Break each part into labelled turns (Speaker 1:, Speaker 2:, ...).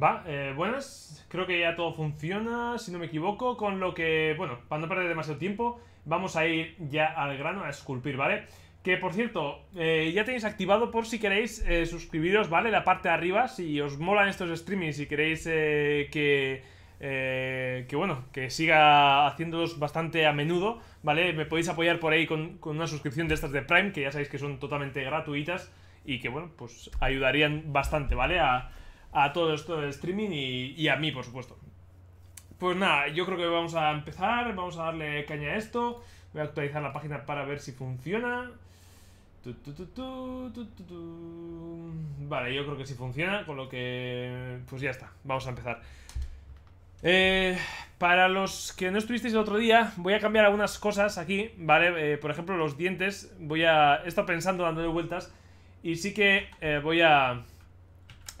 Speaker 1: Va, eh, buenas, creo que ya todo funciona, si no me equivoco, con lo que, bueno, para no perder demasiado tiempo, vamos a ir ya al grano a esculpir, ¿vale? Que por cierto, eh, ya tenéis activado por si queréis eh, suscribiros, ¿vale? La parte de arriba, si os molan estos streamings y queréis que, que, bueno, que siga haciéndolos bastante a menudo, ¿vale? Me podéis apoyar por ahí con, con una suscripción de estas de Prime, que ya sabéis que son totalmente gratuitas y que, bueno, pues ayudarían bastante, ¿vale? A a todo esto del streaming y, a mí, por supuesto. Pues nada, yo creo que vamos a empezar, vamos a darle caña a esto. Voy a actualizar la página para ver si funciona. vale, yo creo que sí funciona, con lo que... Pues ya está, vamos a empezar. Eh, para los que no estuvisteis el otro día, voy a cambiar algunas cosas aquí, ¿vale? Eh, por ejemplo, los dientes, voy a... He estado pensando dándole vueltas y sí que eh, voy a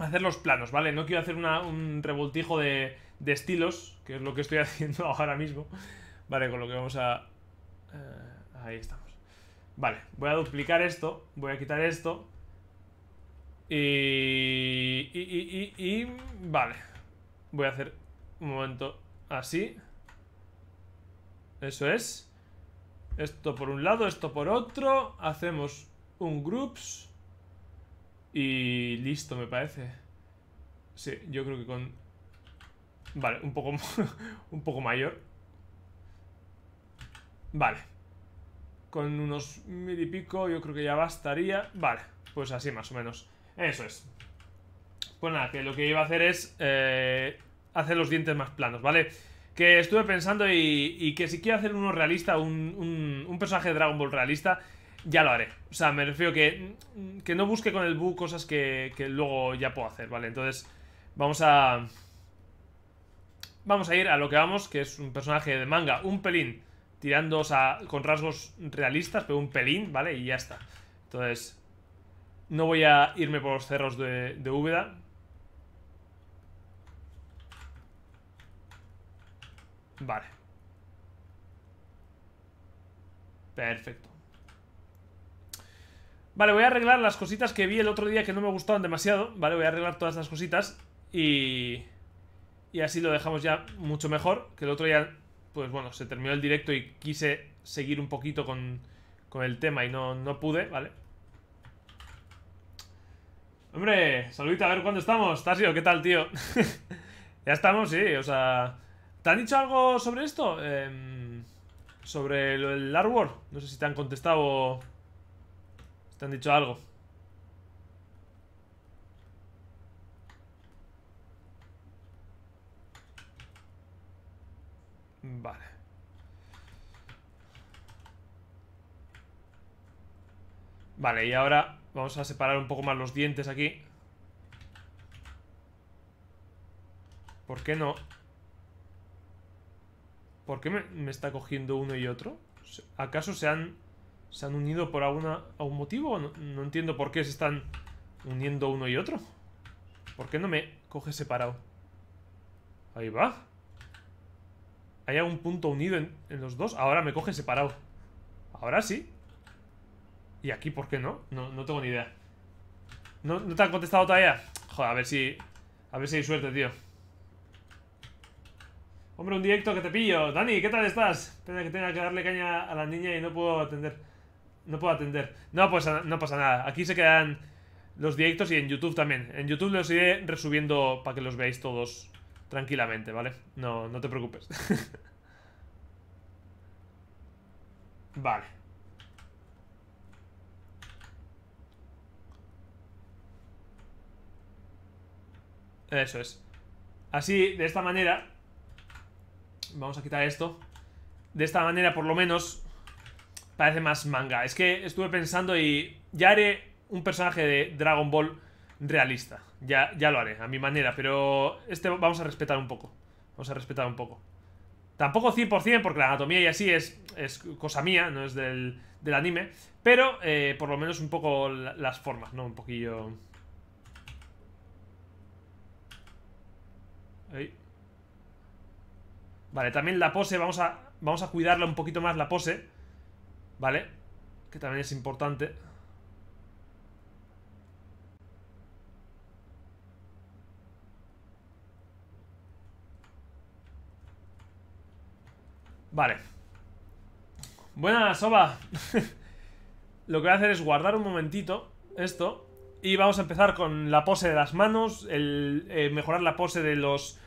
Speaker 1: hacer los planos, ¿vale? No quiero hacer un revoltijo de, estilos, que es lo que estoy haciendo ahora mismo. Vale, con lo que vamos a... Eh, ahí estamos. Vale, voy a duplicar esto, voy a quitar esto. Y... Y... y, y vale. Voy a hacer un momento así. Eso es. Esto por un lado, esto por otro. Hacemos un groups. Y listo, me parece. Sí, yo creo que con... Vale, un poco, un poco mayor. Vale. Con unos mil y pico yo creo que ya bastaría. Vale, pues así más o menos. Eso es. Pues nada, que lo que iba a hacer es eh, hacer los dientes más planos, ¿vale? Que estuve pensando y, que si quiero hacer uno realista, un, un, un personaje de Dragon Ball realista, ya lo haré. O sea, me refiero que, que no busque con el bu cosas que, que luego ya puedo hacer, ¿vale? Entonces, vamos a... Vamos a ir a lo que vamos, que es un personaje de manga, un pelín, tirando, con rasgos realistas, pero un pelín, ¿vale? Y ya está. Entonces, no voy a irme por los cerros de, de Úbeda. Vale. Perfecto. Vale, voy a arreglar las cositas que vi el otro día que no me gustaban demasiado. Vale, voy a arreglar todas las cositas y... Y así lo dejamos ya mucho mejor. Que el otro día, pues bueno, se terminó el directo y quise seguir un poquito con, el tema y no, pude, ¿vale? Hombre, saludita, a ver cuándo estamos. Tasio, ¿qué tal, tío? ya estamos, sí, o sea... ¿Te han dicho algo sobre esto? Em, sobre el, el artwork. No sé si te han contestado ¿Te han dicho algo? Vale. Vale, y ahora vamos a separar un poco más los dientes aquí. ¿Por qué no? ¿Por qué me, me está cogiendo uno y otro? ¿Acaso se han ¿Se han unido por alguna, algún motivo? No, entiendo por qué se están uniendo uno y otro. ¿Por qué no me coge separado? Ahí va. Hay algún punto unido en, los dos. Ahora me coge separado. Ahora sí. ¿Y aquí por qué no? No, no tengo ni idea. ¿No, ¿No, te han contestado todavía? Joder, a ver si... A ver si hay suerte, tío. Hombre, un directo que te pillo. Dani, ¿qué tal estás? Pena que tenga que darle caña a la niña y no puedo atender. No puedo atender. No, pues no pasa nada. Aquí se quedan los directos y en YouTube también. En YouTube los iré resubiendo para que los veáis todos tranquilamente, ¿vale? No, no te preocupes. vale. Eso es. Así, de esta manera... Vamos a quitar esto. De esta manera, por lo menos, parece más manga. Es que estuve pensando y ya haré un personaje de Dragon Ball realista. Ya, ya lo haré, a mi manera, pero este vamos a respetar un poco. Vamos a respetar un poco. Tampoco 100% porque la anatomía y así es, cosa mía, no es del, anime. Pero eh, por lo menos un poco las formas, ¿no? Un poquillo... Vale, también la pose, vamos a, vamos a cuidarla un poquito más la pose. ¿Vale? Que también es importante. Vale. Buena, Soba. Lo que voy a hacer es guardar un momentito esto. Y vamos a empezar con la pose de las manos, el eh, mejorar la pose de los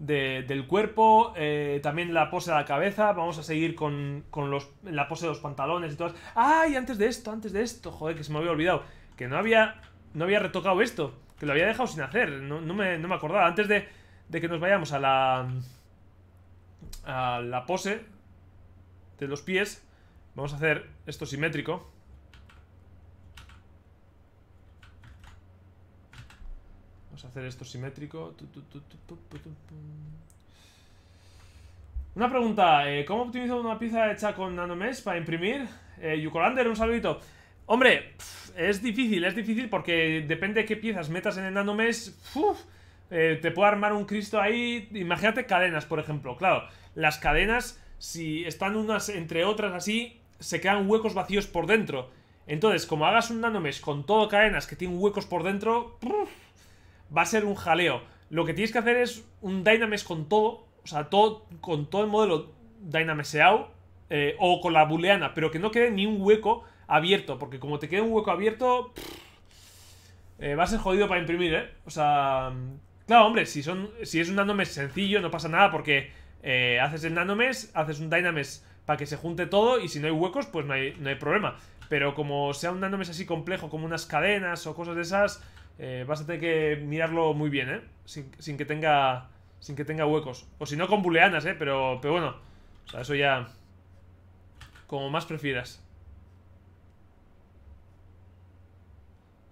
Speaker 1: del cuerpo, eh, también la pose de la cabeza, vamos a seguir con, con los, la pose de los pantalones y todas. ¡Ay! antes de esto, antes de esto, joder, que se me había olvidado, que no había, no había retocado esto, que lo había dejado sin hacer, no, me, acordaba. Antes de, de que nos vayamos a la, a la pose de los pies, vamos a hacer esto simétrico. hacer esto simétrico. Una pregunta, eh, ¿cómo optimizo una pieza hecha con nanomesh para imprimir? Eh, Yucolander, un saludito. Hombre, es difícil, es difícil porque depende de qué piezas metas en el nanomesh. Eh, te puedo armar un Cristo ahí. Imagínate cadenas, por ejemplo. Claro, las cadenas, si están unas entre otras así, se quedan huecos vacíos por dentro. Entonces, como hagas un nanomesh con todo cadenas que tienen huecos por dentro, va a ser un jaleo. Lo que tienes que hacer es un dynames con todo, o sea, todo, con todo el modelo Dynameseado eh, o con la booleana, pero que no quede ni un hueco abierto, porque como te quede un hueco abierto, eh, va a ser jodido para imprimir, ¿eh? O sea, claro, hombre, si, son, si es un nanomes sencillo, no pasa nada, porque eh, haces el nanomes, haces un dynames para que se junte todo y si no hay huecos, pues no hay, no hay problema. Pero como sea un nanomes así complejo, como unas cadenas o cosas de esas, eh, vas a tener que mirarlo muy bien, ¿eh? Sin, que tenga sin que tenga huecos. O si no, con booleanas, ¿eh? Pero, pero bueno, o sea, eso ya... Como más prefieras.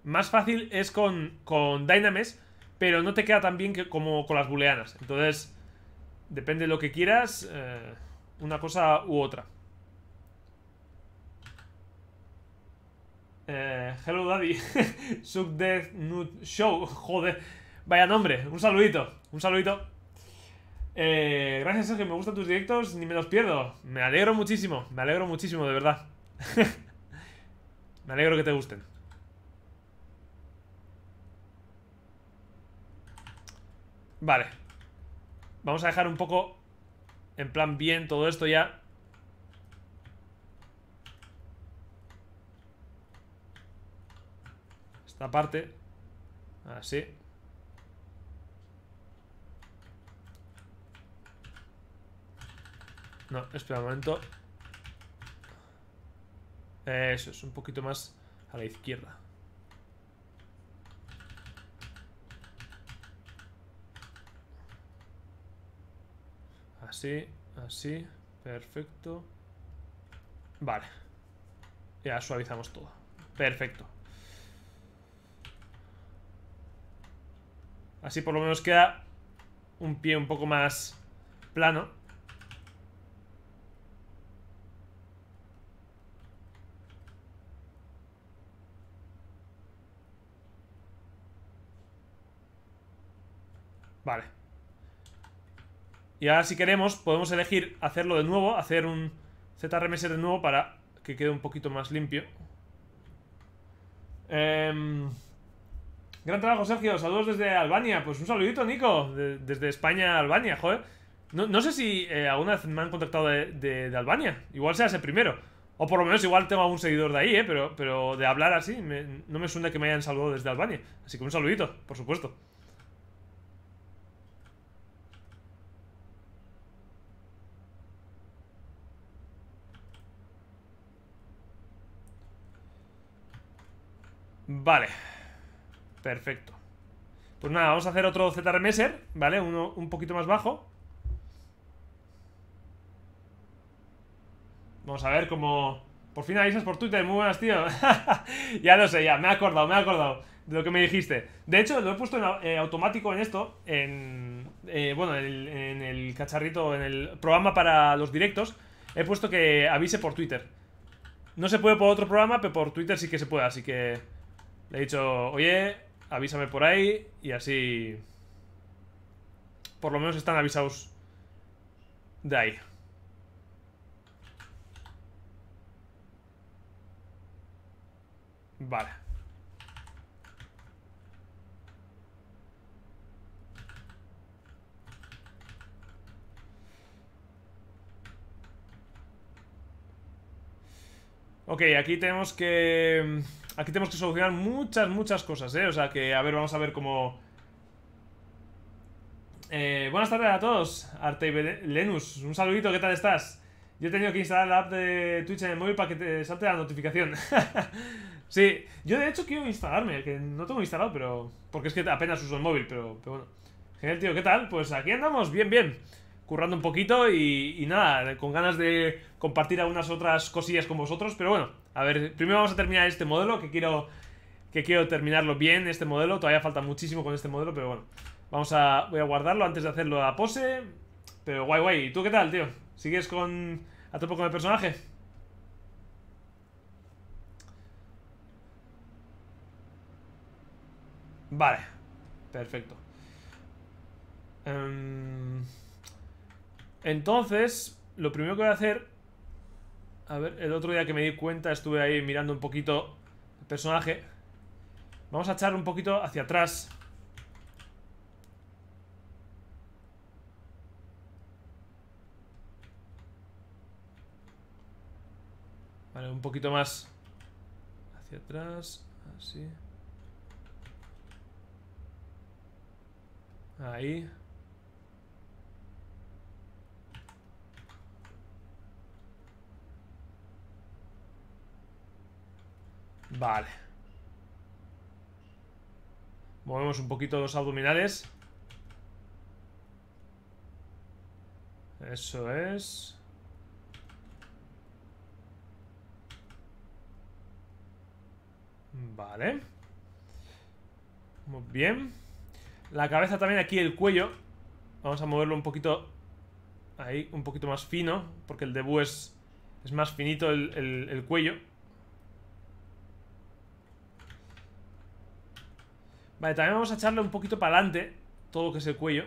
Speaker 1: Más fácil es con, con Dynames, pero no te queda tan bien como con las booleanas. Entonces, depende de lo que quieras, eh, una cosa u otra. Eh, Hello Daddy, Subdeath Nut Show, joder, vaya nombre, un saludito, un saludito. Eh, gracias Sergio, me gustan tus directos, ni me los pierdo, me alegro muchísimo, me alegro muchísimo, de verdad. me alegro que te gusten. Vale, vamos a dejar un poco en plan bien todo esto ya La parte. Así. No, espera un momento. Eso es, un poquito más a la izquierda. Así, así, perfecto. Vale. Ya suavizamos todo. Perfecto. Así por lo menos queda un pie un poco más plano. Vale. Y ahora si queremos podemos elegir hacerlo de nuevo, hacer un ZRMS de nuevo para que quede un poquito más limpio. Em, Gran trabajo, Sergio. Saludos desde Albania. Pues un saludito, Nico. desde España a Albania, joder. No, sé si eh, alguna vez me han contactado de, Albania. Igual sea ese primero. O por lo menos igual tengo algún seguidor de ahí, eh, Pero, pero de hablar así, no me suena que me hayan saludado desde Albania. Así que un saludito, por supuesto. Vale. Perfecto. Pues nada, vamos a hacer otro z ¿vale? Uno un poquito más bajo. Vamos a ver cómo... Por fin avisas por Twitter, muy buenas, tío. ya lo sé, ya, me he acordado, me he acordado de lo que me dijiste. De hecho, lo he puesto en eh, automático en esto, en... Eh, bueno, en el cacharrito, en el programa para los directos, he puesto que avise por Twitter. No se puede por otro programa, pero por Twitter sí que se puede, así que... Le he dicho, oye, avísame por ahí y así... Por lo menos están avisados de ahí. Vale. Ok, aquí tenemos que Aquí tenemos que solucionar muchas, muchas cosas, ¿eh? O sea que, a ver, vamos a ver cómo... Eh, buenas tardes a todos, Arte y Lenus, un saludito, ¿qué tal estás? Yo he tenido que instalar la app de Twitch en el móvil para que te salte la notificación. sí, yo de hecho quiero instalarme, que no tengo instalado, pero... Porque es que apenas uso el móvil, pero, pero bueno. Genial, tío, ¿qué tal? Pues aquí andamos, bien, bien. Currando un poquito y, y nada, con ganas de compartir algunas otras cosillas con vosotros, pero bueno. A ver, primero vamos a terminar este modelo, que quiero, que quiero terminarlo bien, este modelo. Todavía falta muchísimo con este modelo, pero bueno. Vamos a... Voy a guardarlo antes de hacerlo a pose. Pero guay, guay. ¿Y tú qué tal, tío? ¿Sigues con... a topo con el personaje? Vale. Perfecto. Em, entonces, lo primero que voy a hacer a ver, el otro día que me di cuenta estuve ahí mirando un poquito el personaje. Vamos a echar un poquito hacia atrás. Vale, un poquito más hacia atrás,
Speaker 2: así. Ahí. Vale.
Speaker 1: Movemos un poquito los abdominales.
Speaker 2: Eso es.
Speaker 1: Vale. Muy bien. La cabeza también, aquí el cuello. Vamos a moverlo un poquito... Ahí, un poquito más fino. Porque el de es, es más finito el cuello. Vale, también vamos a echarle un poquito para adelante todo lo que es el cuello.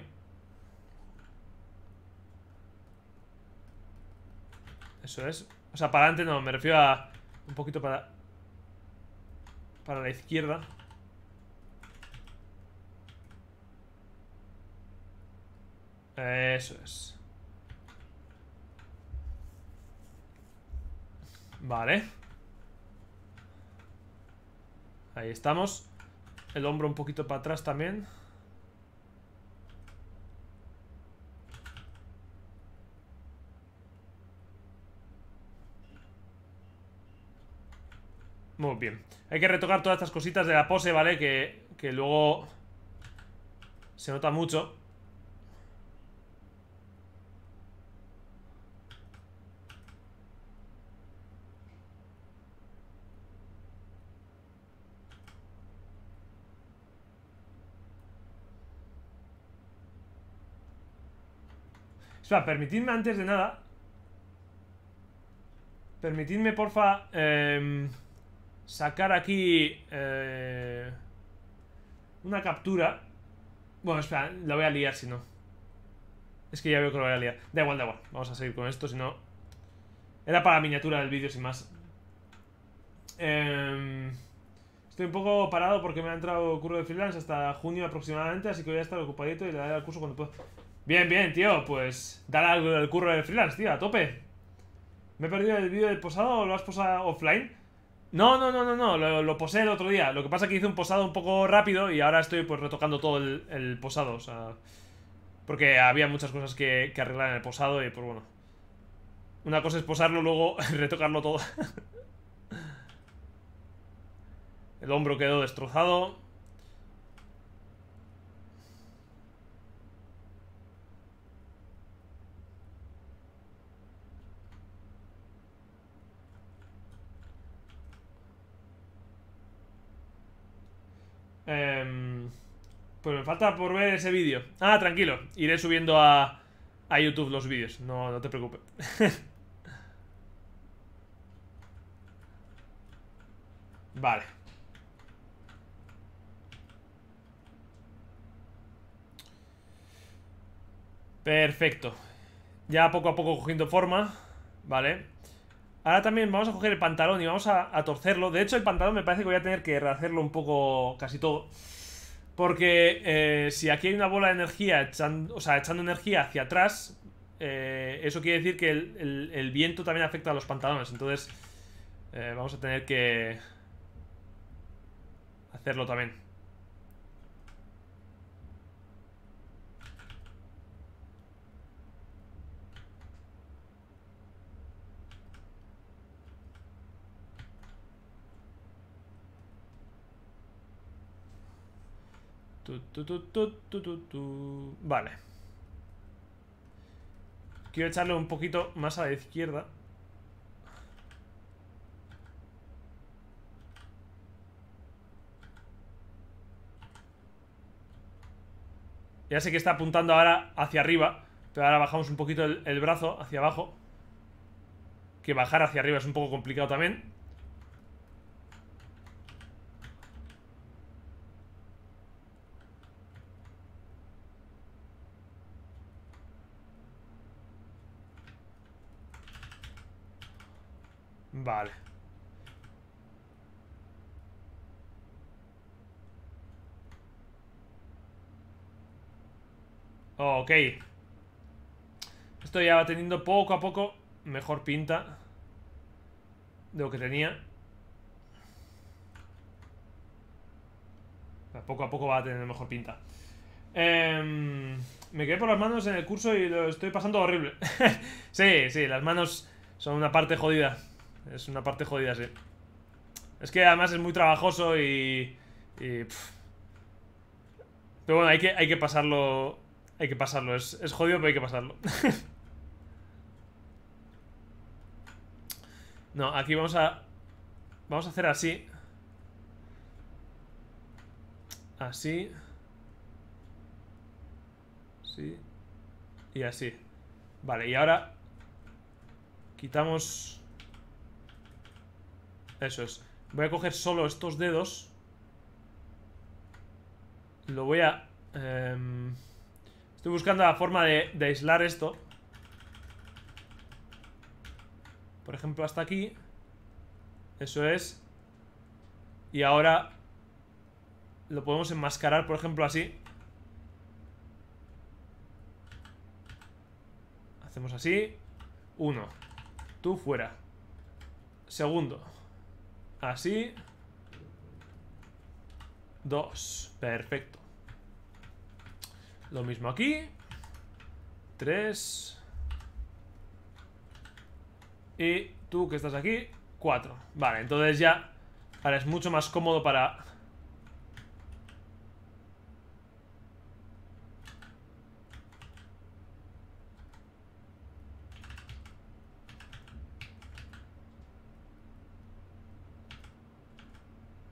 Speaker 1: Eso es. O sea, para adelante no, me refiero a un poquito para... Para la izquierda. Eso es. Vale. Ahí estamos. El hombro un poquito para atrás también. Muy bien. Hay que retocar todas estas cositas de la pose, ¿vale? Que, que luego se nota mucho. permitidme antes de nada... Permitidme, porfa, em, sacar aquí eh, una captura. Bueno, espera, la voy a liar si no. Es que ya veo que lo voy a liar. Da igual, da igual. Vamos a seguir con esto, si no... Era para la miniatura del vídeo, sin más. Em, estoy un poco parado porque me ha entrado curro de freelance hasta junio aproximadamente, así que voy a estar ocupadito y le daré al curso cuando pueda. Bien, bien, tío, pues dale algo el curro del freelance, tío, a tope. ¿Me he perdido el vídeo del posado o lo has posado offline? No, no, no, no, no, lo, posé el otro día. Lo que pasa es que hice un posado un poco rápido y ahora estoy pues retocando todo el, posado, o sea... Porque había muchas cosas que, que arreglar en el posado y pues bueno. Una cosa es posarlo, luego retocarlo todo. el hombro quedó destrozado. Em, pues me falta por ver ese vídeo. Ah, tranquilo. Iré subiendo a, a YouTube los vídeos. No, no te preocupes. vale. Perfecto. Ya poco a poco cogiendo forma. Vale. Ahora también vamos a coger el pantalón y vamos a, torcerlo. De hecho, el pantalón me parece que voy a tener que rehacerlo un poco casi todo. Porque eh, si aquí hay una bola de energía echando, o echando energía hacia atrás, eh, eso quiere decir que el, viento también afecta a los pantalones. Entonces, eh, vamos a tener que hacerlo también. vale. Quiero echarle un poquito más a la izquierda. Ya sé que está apuntando ahora hacia arriba, pero ahora bajamos un poquito el brazo hacia abajo. Que bajar hacia arriba es un poco complicado también. Vale. Oh, ok. Esto ya va teniendo poco a poco mejor pinta de lo que tenía. Poco a poco va a tener mejor pinta. Em, me quedé por las manos en el curso y lo estoy pasando horrible. sí, sí, las manos son una parte jodida. Es una parte jodida, sí. Es que además es muy trabajoso y... y pero bueno, hay que, hay que pasarlo... Hay que pasarlo. Es, es jodido, pero hay que pasarlo. no, aquí vamos a... Vamos a hacer así. Así. Sí. Y así. Vale, y ahora... Quitamos... Eso es. Voy a coger solo estos dedos. Lo voy a... Em, estoy buscando la forma de, de aislar esto. Por ejemplo, hasta aquí. Eso es. Y ahora lo podemos enmascarar, por ejemplo, así. Hacemos así. Uno. Tú fuera. Segundo. Así. Dos. Perfecto. Lo mismo aquí. Tres. Y tú que estás aquí, cuatro. Vale, entonces ya... Ahora es mucho más cómodo para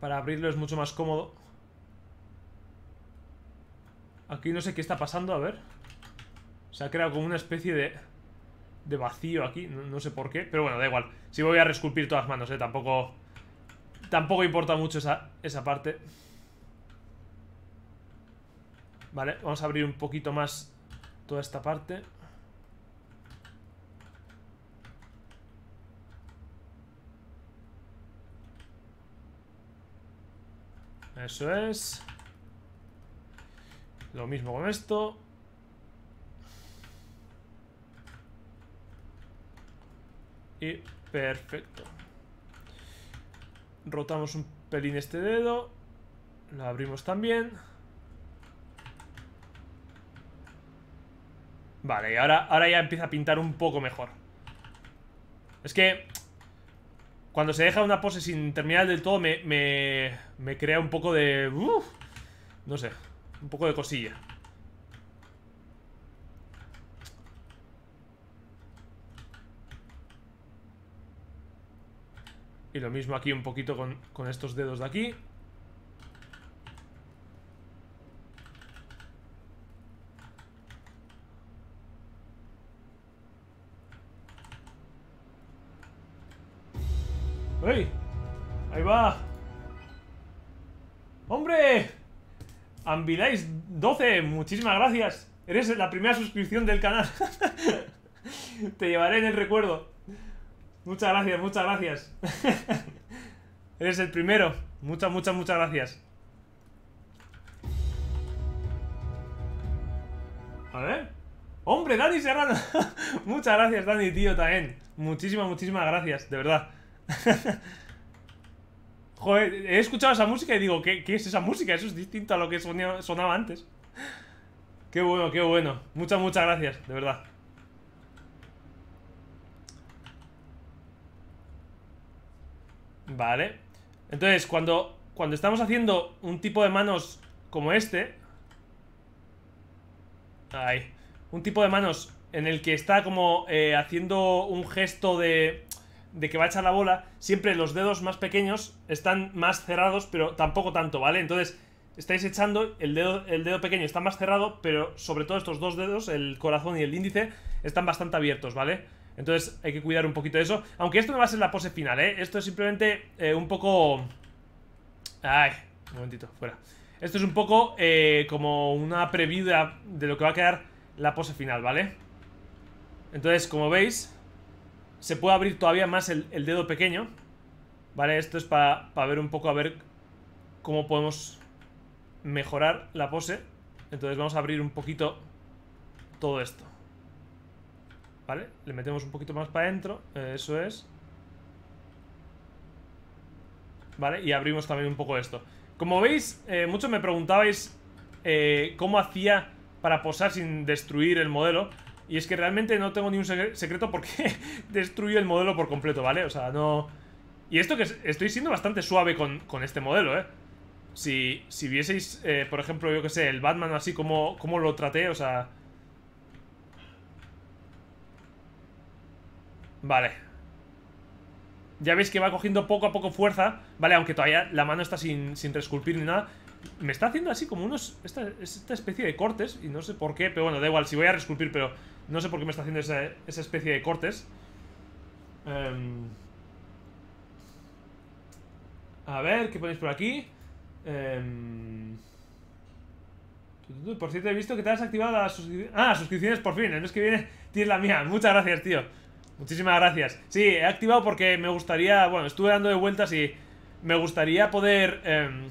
Speaker 1: Para abrirlo es mucho más cómodo. Aquí no sé qué está pasando, a ver. Se ha creado como una especie de... De vacío aquí, no, sé por qué. Pero bueno, da igual. Si voy a resculpir todas las manos, eh. Tampoco... Tampoco importa mucho esa, esa parte. Vale, vamos a abrir un poquito más toda esta parte. Eso es. Lo mismo con esto. Y perfecto. Rotamos un pelín este dedo. Lo abrimos también. Vale, y ahora, ahora ya empieza a pintar un poco mejor. Es que cuando se deja una pose sin terminar del todo me, me, me crea un poco de... no sé, un poco de cosilla. Y lo mismo aquí un poquito con estos dedos de aquí. ¡Ahí va! ¡Hombre! Ambiláis 12, muchísimas gracias. Eres la primera suscripción del canal. Te llevaré en el recuerdo. Muchas gracias, muchas gracias. Eres el primero. Muchas, muchas, muchas gracias. A ver. Hombre, Dani Serrano. muchas gracias, Dani, tío, también. Muchísimas, muchísimas gracias, de verdad. Joder, he escuchado esa música y digo, ¿qué, es esa música? Eso es distinto a lo que sonaba antes. Qué bueno, qué bueno. Muchas, muchas gracias, de verdad. Vale. Entonces, cuando, cuando estamos haciendo un tipo de manos como este... Ahí. Un tipo de manos en el que está como eh, haciendo un gesto de de que va a echar la bola, siempre los dedos más pequeños están más cerrados, pero tampoco tanto, ¿vale? Entonces, estáis echando, el dedo, el dedo pequeño está más cerrado, pero sobre todo estos dos dedos, el corazón y el índice, están bastante abiertos, ¿vale? Entonces hay que cuidar un poquito de eso. Aunque esto no va a ser la pose final, ¿eh? Esto es simplemente eh, un poco... Ay, un momentito, fuera. Esto es un poco eh, como una preview de lo que va a quedar la pose final, ¿vale? Entonces, como veis, se puede abrir todavía más el, dedo pequeño. Vale, esto es para ver un poco a ver cómo podemos mejorar la pose. Entonces vamos a abrir un poquito todo esto. ¿Vale? Le metemos un poquito más para adentro. Eso es. ¿Vale? Y abrimos también un poco esto. Como veis, eh, muchos me preguntabais eh, cómo hacía para posar sin destruir el modelo. Y es que realmente no tengo ni un secreto porque destruyo el modelo por completo, ¿vale? O sea, no... Y esto que estoy siendo bastante suave con, este modelo, ¿eh? Si, si vieseis, eh, por ejemplo, yo que sé, el Batman así como, como lo traté, o sea... Vale. Ya veis que va cogiendo poco a poco fuerza, ¿vale? Aunque todavía la mano está sin, sin resculpir ni nada. Me está haciendo así como unos... Esta, esta especie de cortes, y no sé por qué, pero bueno, da igual, si voy a resculpir, pero... No sé por qué me está haciendo esa, especie de cortes. Em, a ver, ¿qué ponéis por aquí? Em, por cierto, he visto que te has activado las suscripciones. Ah, suscripciones por fin. El mes que viene tienes la mía. Muchas gracias, tío. Muchísimas gracias. Sí, he activado porque me gustaría. Bueno, estuve dando de vueltas y me gustaría poder em,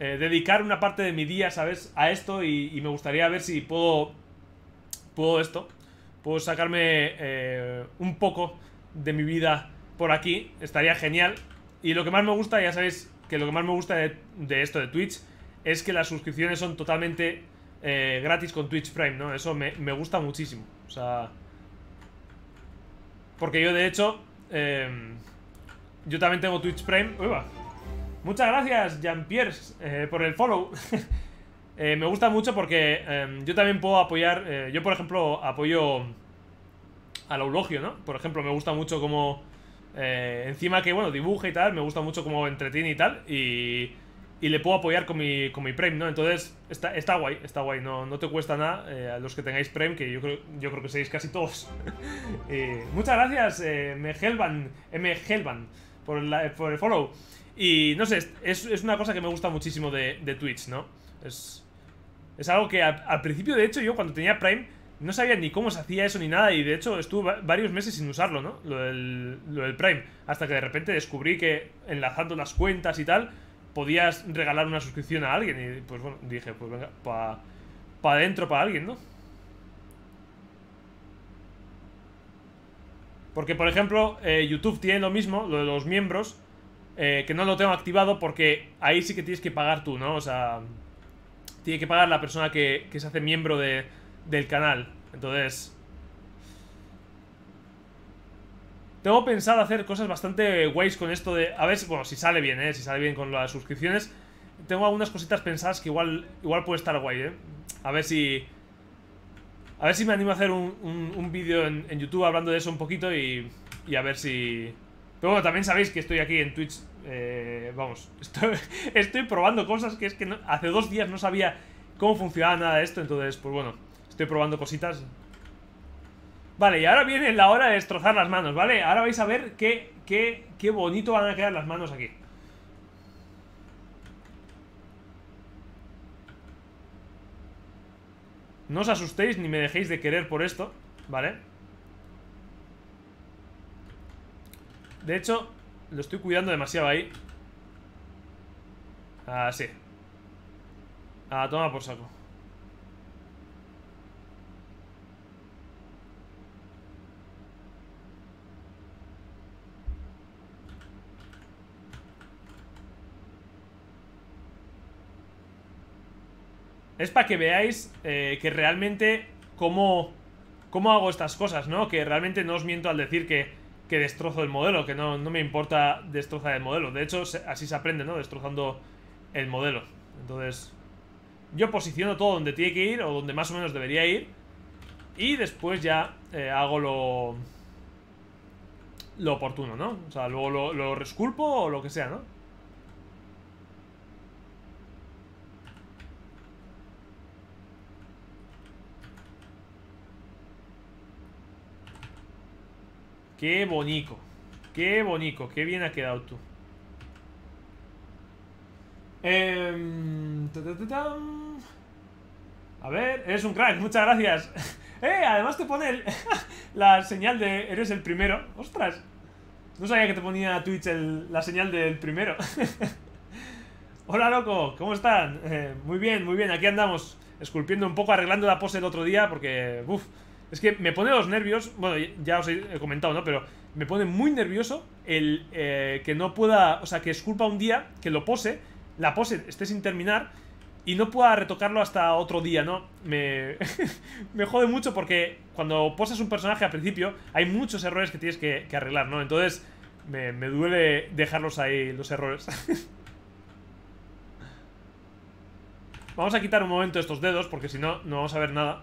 Speaker 1: eh, dedicar una parte de mi día, ¿sabes? A esto y, y, me gustaría ver si puedo. Puedo esto puedo sacarme eh, un poco de mi vida por aquí, estaría genial. Y lo que más me gusta, ya sabéis que lo que más me gusta de, esto de Twitch es que las suscripciones son totalmente eh, gratis con Twitch Prime, ¿no? Eso me, gusta muchísimo. O sea... Porque yo, de hecho, em, yo también tengo Twitch Prime. Muchas gracias, Jean-Pierre, eh, por el follow. Eh, me gusta mucho porque em, yo también puedo apoyar. Eh, yo, por ejemplo, apoyo al eulogio, ¿no? Por ejemplo, me gusta mucho como. Eh, encima que, bueno, dibuja y tal, me gusta mucho como entretiene y tal. Y, y le puedo apoyar con mi, con mi Prime, ¿no? Entonces, está, está guay, está guay. No, no te cuesta nada a los que tengáis Prime, que yo creo, yo creo que sois casi todos. muchas gracias, M. Mehelban, por, el follow. Y no sé, es, es, una cosa que me gusta muchísimo de, de Twitch, ¿no? Es, es algo que al, principio, de hecho, yo cuando tenía Prime no sabía ni cómo se hacía eso ni nada y de hecho estuve varios meses sin usarlo, ¿no? Lo del, lo del, Prime. Hasta que de repente descubrí que enlazando las cuentas y tal, podías regalar una suscripción a alguien y pues bueno, dije, pues venga, para pa adentro, para alguien, ¿no? Porque por ejemplo, eh, YouTube tiene lo mismo, lo de los miembros, eh, que no lo tengo activado porque ahí sí que tienes que pagar tú, ¿no? O sea tiene que pagar la persona que, se hace miembro de, del canal. Entonces... Tengo pensado hacer cosas bastante guays con esto de... A ver, bueno, si sale bien, ¿eh? Si sale bien con las suscripciones. Tengo algunas cositas pensadas que igual, igual puede estar guay, ¿eh? A ver si... A ver si me animo a hacer un, vídeo en, en, YouTube hablando de eso un poquito y, y a ver si... Pero bueno, también sabéis que estoy aquí en Twitch. Eh, vamos, estoy, probando cosas que es que hace dos días no sabía cómo funcionaba nada de esto. Entonces, pues bueno, estoy probando cositas. Vale, y ahora viene la hora de destrozar las manos, ¿vale? Ahora vais a ver qué, qué, qué bonito van a quedar las manos aquí. No os asustéis ni me dejéis de querer por esto, ¿vale? De hecho, lo estoy cuidando demasiado ahí. Ah, sí ah, toma por saco. Es para que veáis eh, que realmente cómo, cómo hago estas cosas, ¿no? Que realmente no os miento al decir que que destrozo el modelo, que no, me importa destrozar el modelo. De hecho, así se aprende, ¿no? Destrozando el modelo. Entonces, yo posiciono todo donde tiene que ir o donde más o menos debería ir. Y después ya eh, hago lo, lo oportuno, ¿no? O sea, luego lo, lo resculpo o lo que sea, ¿no? Qué bonito. Qué bonito. Qué bien ha quedado tú. Em, a ver, eres un crack, muchas gracias. ¡Eh! Además te pone la señal de eres el primero. ¡Ostras! No sabía que te ponía Twitch la señal del primero. Hola, loco, ¿cómo están? Eh, muy bien, muy bien, aquí andamos. Esculpiendo un poco, arreglando la pose el otro día porque... Uf, es que me pone los nervios, bueno, ya os he comentado, ¿no? Pero me pone muy nervioso el eh, que no pueda, o sea, que culpa un día, que lo pose, la pose esté sin terminar y no pueda retocarlo hasta otro día, ¿no? Me, me jode mucho porque cuando poses un personaje al principio hay muchos errores que tienes que, arreglar, ¿no? Entonces me, me duele dejarlos ahí, los errores. Vamos a quitar un momento estos dedos porque si no, no vamos a ver nada.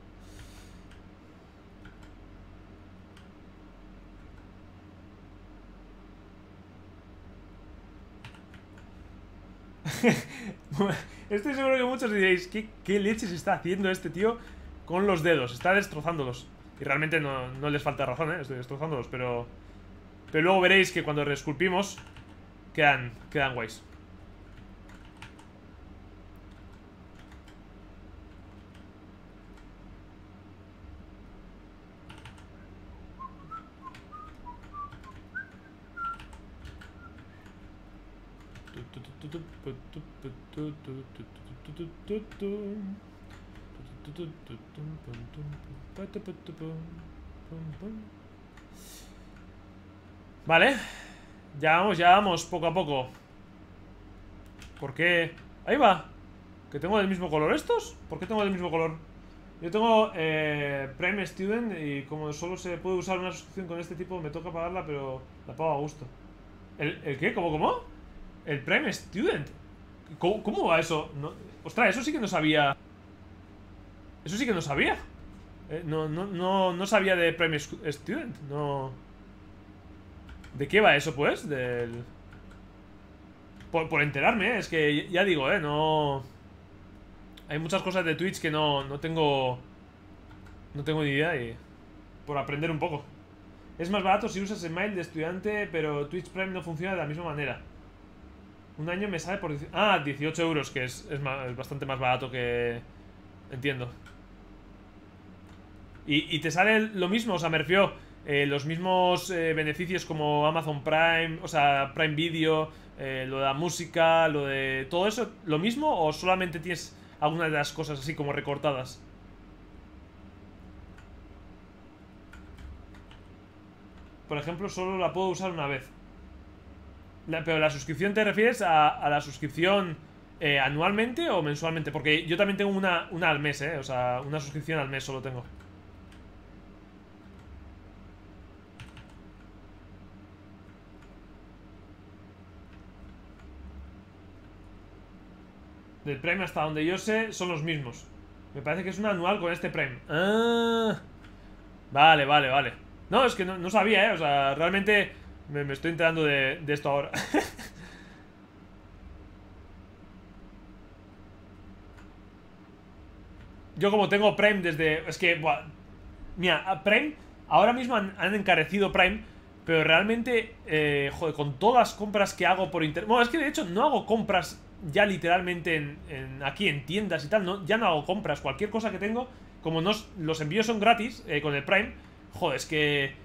Speaker 1: Estoy seguro que muchos diréis, ¿qué, leche leches está haciendo este tío con los dedos? Está destrozándolos. Y realmente no, les falta razón, ¿eh? Estoy destrozándolos, pero... Pero luego veréis que cuando reesculpimos quedan, quedan guays. Vale. Ya vamos, ya vamos, poco a poco. ¿Por qué? Ahí va. ¿Que tengo del mismo color estos? ¿Por qué tengo del mismo color? Yo tengo eh, Prime Student y como solo se puede usar una suscripción con este tipo, me toca pagarla, pero la pago a gusto. ¿El, el qué? ¿Cómo, cómo? El Prime Student. ¿Cómo, va eso? No, ostras, eso sí que no sabía. Eso sí que no sabía. Eh, no, no, no, no sabía de Prime Student. No. ¿De qué va eso, pues? Del. Por, enterarme, ¿eh? es que ya digo, eh, no. Hay muchas cosas de Twitch que no, no tengo. No tengo ni idea y. Por aprender un poco. Es más barato si usas el mail de estudiante, pero Twitch Prime no funciona de la misma manera. Un año me sale por... Ah, 18 euros, que es, bastante más barato que... Entiendo. Y, te sale lo mismo, o sea, me eh, los mismos eh, beneficios como Amazon Prime, o sea, Prime Video, eh, lo de la música, lo de... ¿Todo eso lo mismo o solamente tienes alguna de las cosas así como recortadas? Por ejemplo, solo la puedo usar una vez pero la suscripción te refieres a, la suscripción eh, anualmente o mensualmente? Porque yo también tengo una, una al mes, ¿eh? O sea, una suscripción al mes solo tengo. Del premio hasta donde yo sé son los mismos. Me parece que es un anual con este premio. Ah. vale, vale, vale. No, es que no, no sabía, ¿eh? O sea, realmente me, estoy enterando de, esto ahora. Yo como tengo Prime desde... Es que... Buah, mira, Prime... Ahora mismo han, encarecido Prime. Pero realmente... Eh, joder, con todas las compras que hago por internet... Bueno, es que de hecho no hago compras ya literalmente aquí en tiendas y tal. No, ya no hago compras. Cualquier cosa que tengo... Como los envíos son gratis eh, con el Prime. Joder, es que...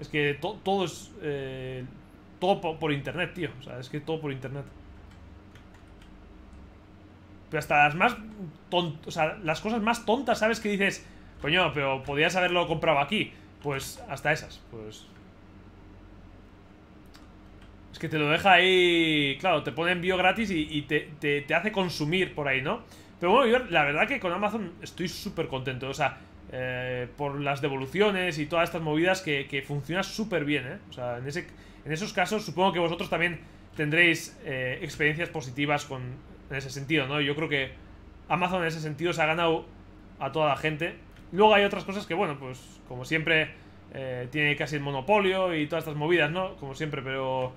Speaker 1: Es que todo es... Eh, todo por internet, tío. O sea, es que todo por internet. Pero hasta las más tontas... O sea, las cosas más tontas, ¿sabes? Que dices... Coño, pero podías haberlo comprado aquí. Pues hasta esas, pues... Es que te lo deja ahí... Claro, te pone envío gratis y, te, te hace consumir por ahí, ¿no? Pero bueno, la verdad que con Amazon estoy súper contento. O sea, eh, por las devoluciones y todas estas movidas que, que funciona súper bien, ¿eh? O sea, en, ese, en esos casos supongo que vosotros también tendréis eh, experiencias positivas con, en ese sentido, ¿no? Yo creo que Amazon en ese sentido se ha ganado a toda la gente. Luego hay otras cosas que, bueno, pues como siempre eh, tiene casi el monopolio y todas estas movidas, ¿no? Como siempre, pero,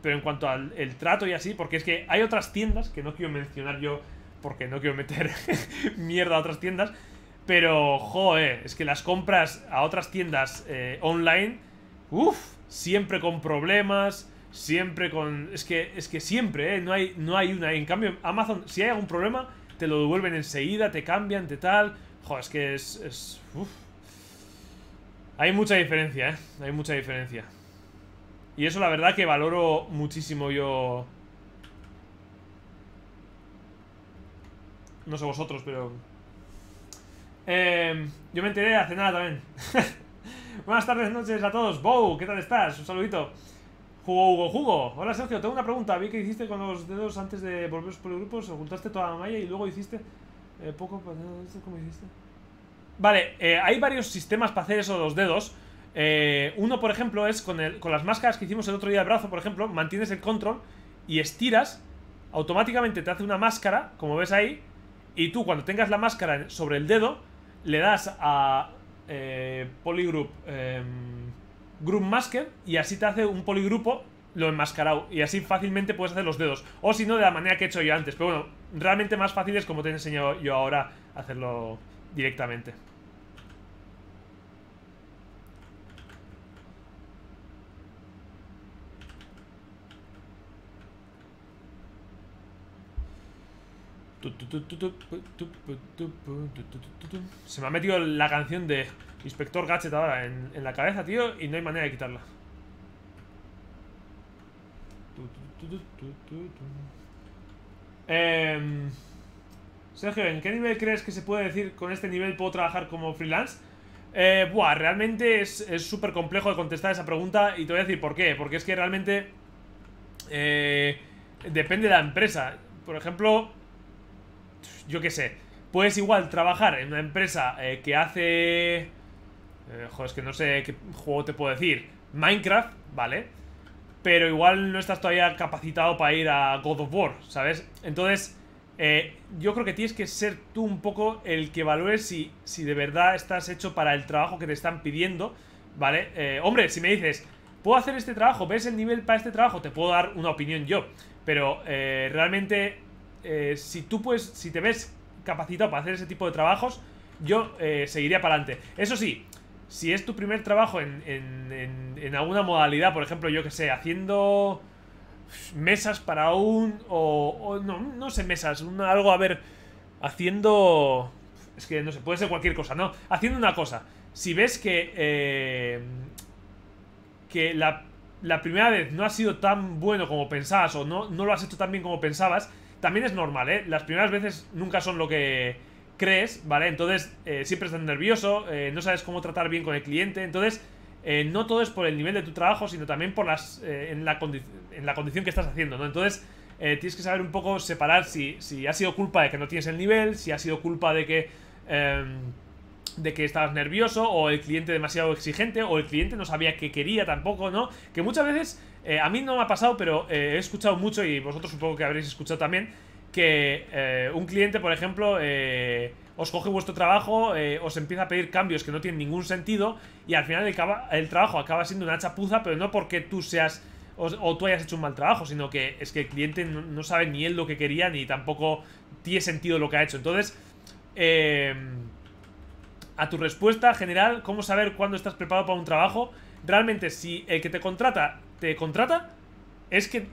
Speaker 1: pero en cuanto al trato y así, porque es que hay otras tiendas que no quiero mencionar yo porque no quiero meter mierda a otras tiendas, pero, eh, es que las compras a otras tiendas eh, online, uff, siempre con problemas, siempre con... Es que, es que siempre, ¿eh? No hay, no hay una. En cambio, Amazon, si hay algún problema, te lo devuelven enseguida, te cambian, te tal. Joder, es que es... Hay mucha diferencia, ¿eh? Hay mucha diferencia. Y eso la verdad que valoro muchísimo yo... No sé vosotros, pero... Eh, yo me enteré hace nada también. Buenas tardes, noches a todos. Bow, ¿qué tal estás? Un saludito. Jugo, Hugo, Hugo Hola Sergio, tengo una pregunta. Vi que hiciste con los dedos antes de volveros por el grupo, ocultaste toda la malla y luego hiciste eh, poco pues, ¿Cómo hiciste? Vale, eh, hay varios sistemas para hacer eso de los dedos. Eh, uno, por ejemplo, es con, el, con las máscaras que hicimos el otro día de brazo, por ejemplo, mantienes el control y estiras, automáticamente te hace una máscara, como ves ahí, y tú cuando tengas la máscara sobre el dedo, le das a eh, polygroup em, group masker y así te hace un poligrupo lo enmascarado y así fácilmente puedes hacer los dedos o si no de la manera que he hecho yo antes pero bueno realmente más fácil es como te he enseñado yo ahora hacerlo directamente Se me ha metido la canción de Inspector Gadget ahora en, la cabeza, tío, y no hay manera de quitarla. Em, Sergio, ¿en qué nivel crees que se puede decir con este nivel puedo trabajar como freelance? Eh, buah, realmente es súper complejo de contestar esa pregunta y te voy a decir por qué. Porque es que realmente eh, depende de la empresa. Por ejemplo, yo qué sé, puedes igual trabajar en una empresa eh, que hace... Eh, joder, es que no sé qué juego te puedo decir. Minecraft, ¿vale? Pero igual no estás todavía capacitado para ir a God of War, ¿sabes? Entonces, eh, yo creo que tienes que ser tú un poco el que evalúes si, si de verdad estás hecho para el trabajo que te están pidiendo, ¿vale? hombre, si me dices, ¿puedo hacer este trabajo? ¿Ves el nivel para este trabajo? Te puedo dar una opinión yo. Pero realmente eh, si tú puedes, si te ves capacitado para hacer ese tipo de trabajos, yo eh, seguiría para adelante. Eso sí, si es tu primer trabajo en, en, en, alguna modalidad, por ejemplo, yo que sé, haciendo mesas para un... o, no, no sé, mesas, algo, a ver, haciendo... Es que no sé, puede ser cualquier cosa, ¿no? Haciendo una cosa. Si ves que... Eh, que la, primera vez no ha sido tan bueno como pensabas o no, no lo has hecho tan bien como pensabas, también es normal, ¿eh? Las primeras veces nunca son lo que crees, ¿vale? Entonces eh, siempre estás nervioso, eh, no sabes cómo tratar bien con el cliente, entonces eh, no todo es por el nivel de tu trabajo, sino también por las, en la, en, la condición que estás haciendo, ¿no? Entonces tienes que saber un poco separar si, si, ha sido culpa de que no tienes el nivel, si ha sido culpa de que, em, de que estabas nervioso o el cliente demasiado exigente o el cliente no sabía qué quería tampoco, ¿no? Que muchas veces eh, a mí no me ha pasado, pero eh, he escuchado mucho, y vosotros supongo que habréis escuchado también, que eh, un cliente, por ejemplo, os coge vuestro trabajo, os empieza a pedir cambios que no tienen ningún sentido, y al final el, trabajo acaba siendo una chapuza, pero no porque tú seas o, tú hayas hecho un mal trabajo, sino que es que el cliente no, no, sabe ni él lo que quería, ni tampoco tiene sentido lo que ha hecho. Entonces, a tu respuesta general, ¿cómo saber cuándo estás preparado para un trabajo? Realmente, si el que te contrata te contrata es que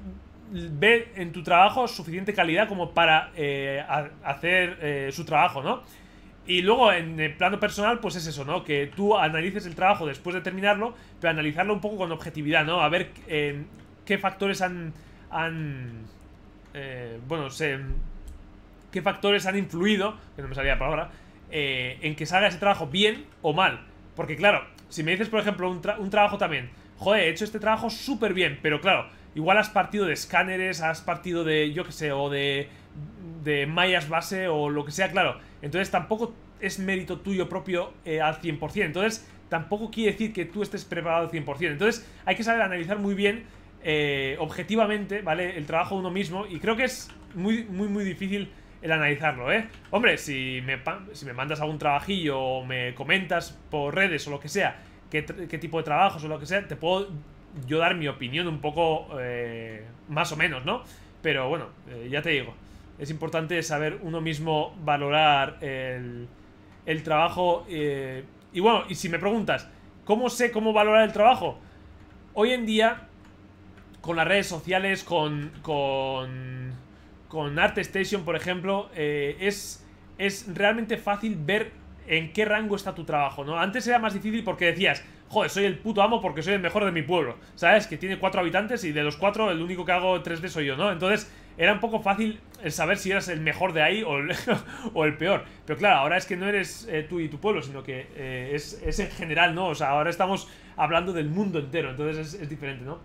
Speaker 1: ve en tu trabajo suficiente calidad como para eh, hacer eh, su trabajo, ¿no? Y luego en el plano personal, pues es eso, ¿no? Que tú analices el trabajo después de terminarlo, pero analizarlo un poco con objetividad, ¿no? A ver eh, qué factores han... bueno, sé... ¿Qué factores han influido, que no me salía la palabra, en que salga ese trabajo bien o mal? Porque claro, si me dices, por ejemplo, un, un trabajo también joder, he hecho este trabajo súper bien, pero claro, igual has partido de escáneres, has partido de, yo qué sé, o de, de mallas base o lo que sea, claro. Entonces tampoco es mérito tuyo propio eh, al 100%. Entonces tampoco quiere decir que tú estés preparado al 100%. Entonces hay que saber analizar muy bien, eh, objetivamente, ¿vale? El trabajo de uno mismo y creo que es muy, muy, muy difícil el analizarlo, ¿eh? Hombre, si me, si me mandas algún trabajillo o me comentas por redes o lo que sea qué, tipo de trabajos o lo que sea, te puedo yo dar mi opinión un poco eh, más o menos, ¿no? Pero bueno, eh, ya te digo, es importante saber uno mismo valorar el, el trabajo. Eh, y bueno, y si me preguntas, ¿cómo sé cómo valorar el trabajo? Hoy en día, con las redes sociales, con, con, con ArtStation, por ejemplo, es, es realmente fácil ver en qué rango está tu trabajo, ¿no? Antes era más difícil porque decías, joder, soy el puto amo porque soy el mejor de mi pueblo, ¿sabes? Que tiene cuatro habitantes y de los cuatro el único que hago tres d soy yo, ¿no? Entonces era un poco fácil eh, saber si eras el mejor de ahí o el, peor. Pero claro, ahora es que no eres eh, tú y tu pueblo, sino que eh, es, en general, ¿no? O sea, ahora estamos hablando del mundo entero, entonces es, diferente, ¿no?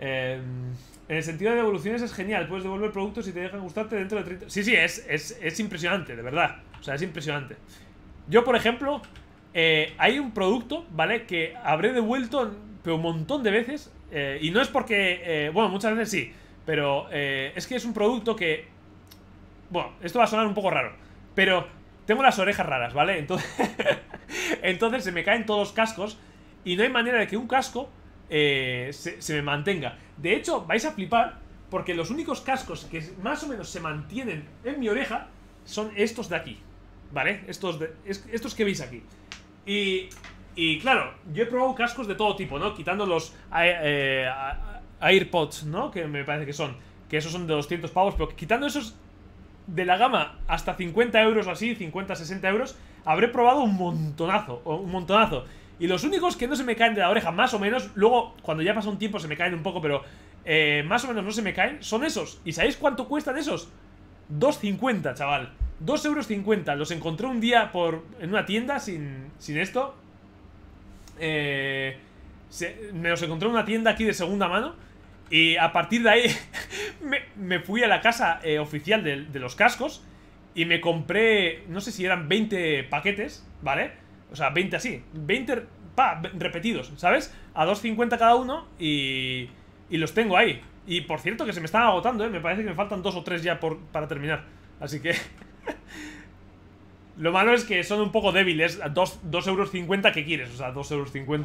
Speaker 1: Em, en el sentido de devoluciones es genial, puedes devolver productos y te dejan gustarte dentro de 30... Sí, sí, es, es, es impresionante, de verdad. O sea, es impresionante. Yo, por ejemplo, eh, hay un producto, ¿vale? Que habré devuelto un montón de veces. Eh, y no es porque. Eh, bueno, muchas veces sí. Pero es que es un producto que. Bueno, esto va a sonar un poco raro. Pero tengo las orejas raras, ¿vale? Entonces. entonces se me caen todos los cascos. Y no hay manera de que un casco se, se me mantenga. De hecho, vais a flipar. Porque los únicos cascos que más o menos se mantienen en mi oreja son estos de aquí. ¿Vale? Estos, de, estos que veis aquí. Y, y, claro, yo he probado cascos de todo tipo, ¿no? Quitando los eh, eh, AirPods, ¿no? Que me parece que son. Que esos son de 200 pavos, pero quitando esos de la gama hasta 50 euros o así, 50, 60 euros, habré probado un montonazo, un montonazo. Y los únicos que no se me caen de la oreja, más o menos, luego cuando ya pasa un tiempo se me caen un poco, pero eh, más o menos no se me caen, son esos. ¿Y sabéis cuánto cuestan esos? 2.50, chaval. 2,50 euros. Los encontré un día por, en una tienda sin, sin esto. Eh, me los encontré en una tienda aquí de segunda mano. Y a partir de ahí me, me fui a la casa eh, oficial de, los cascos y me compré, no sé si eran 20 paquetes, ¿vale? O sea, 20 así, 20 pa, repetidos, ¿sabes? A 2.50 cada uno y, y los tengo ahí. Y por cierto que se me están agotando, ¿eh? Me parece que me faltan dos o tres ya para terminar. Así que Lo malo es que son un poco débiles. 2,50 euros que quieres. O sea, 2,50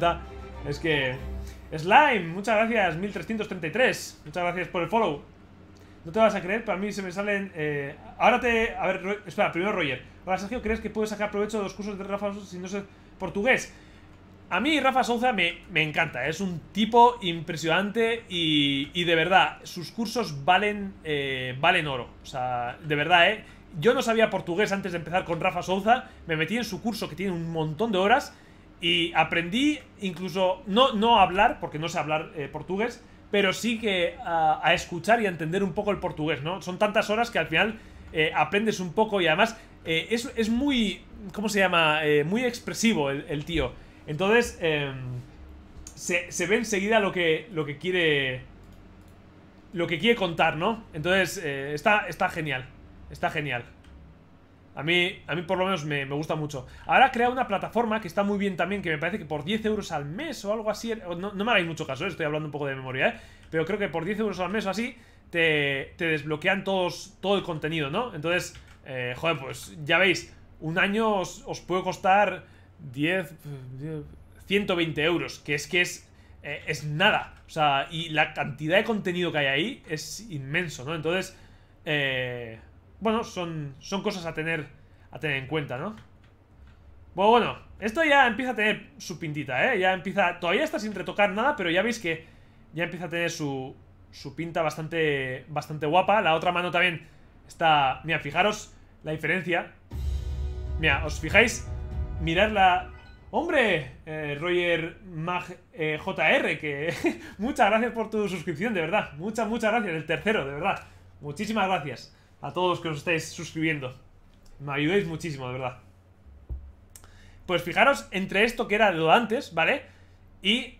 Speaker 1: euros es que... Slime, muchas gracias, 1333. Muchas gracias por el follow. No te vas a creer, para mí se me salen... Eh, ahora te... A ver, espera, primero Roger. Sergio, ¿crees que puedes sacar provecho de los cursos de Rafa Souza si no es portugués? A mí Rafa Souza me, me encanta. Es un tipo impresionante y, y de verdad, sus cursos valen, eh, valen oro. O sea, de verdad, ¿eh? Yo no sabía portugués antes de empezar con Rafa Souza. Me metí en su curso que tiene un montón de horas. Y aprendí incluso, no, no hablar, porque no sé hablar eh, portugués, pero sí que a, escuchar y a entender un poco el portugués, ¿no? Son tantas horas que al final eh, aprendes un poco y además eh, es, es, muy, ¿cómo se llama? muy expresivo el, tío. Entonces, em, se, se, ve enseguida lo que, lo que quiere... Lo que quiere contar, ¿no? Entonces, está, está genial. Está genial. A mí, a mí por lo menos me, gusta mucho. Ahora crea una plataforma que está muy bien también, que me parece que por 10 euros al mes o algo así. No, me hagáis mucho caso, eh, estoy hablando un poco de memoria, ¿eh? Pero creo que por 10 euros al mes o así te, desbloquean todos, todo el contenido, ¿no? Entonces, eh, joder, pues ya veis, un año os, puede costar 10, 120 euros, que es que es, eh, es nada. O sea, y la cantidad de contenido que hay ahí es inmenso, ¿no? Entonces, eh, bueno, son, son cosas a tener, a tener en cuenta, ¿no? Bueno, bueno, esto ya empieza a tener su pintita, ¿eh? Ya empieza... Todavía está sin retocar nada, pero ya veis que ya empieza a tener su, su pinta bastante, bastante guapa. La otra mano también está... Mira, fijaros la diferencia. Mira, ¿os fijáis? Mirad la... ¡Hombre! Eh, Roger eh, que... muchas gracias por tu suscripción, de verdad. Muchas, muchas gracias. El tercero, de verdad. Muchísimas gracias a todos los que os estáis suscribiendo. Me ayudáis muchísimo, de verdad. Pues fijaros entre esto que era lo antes, ¿vale? Y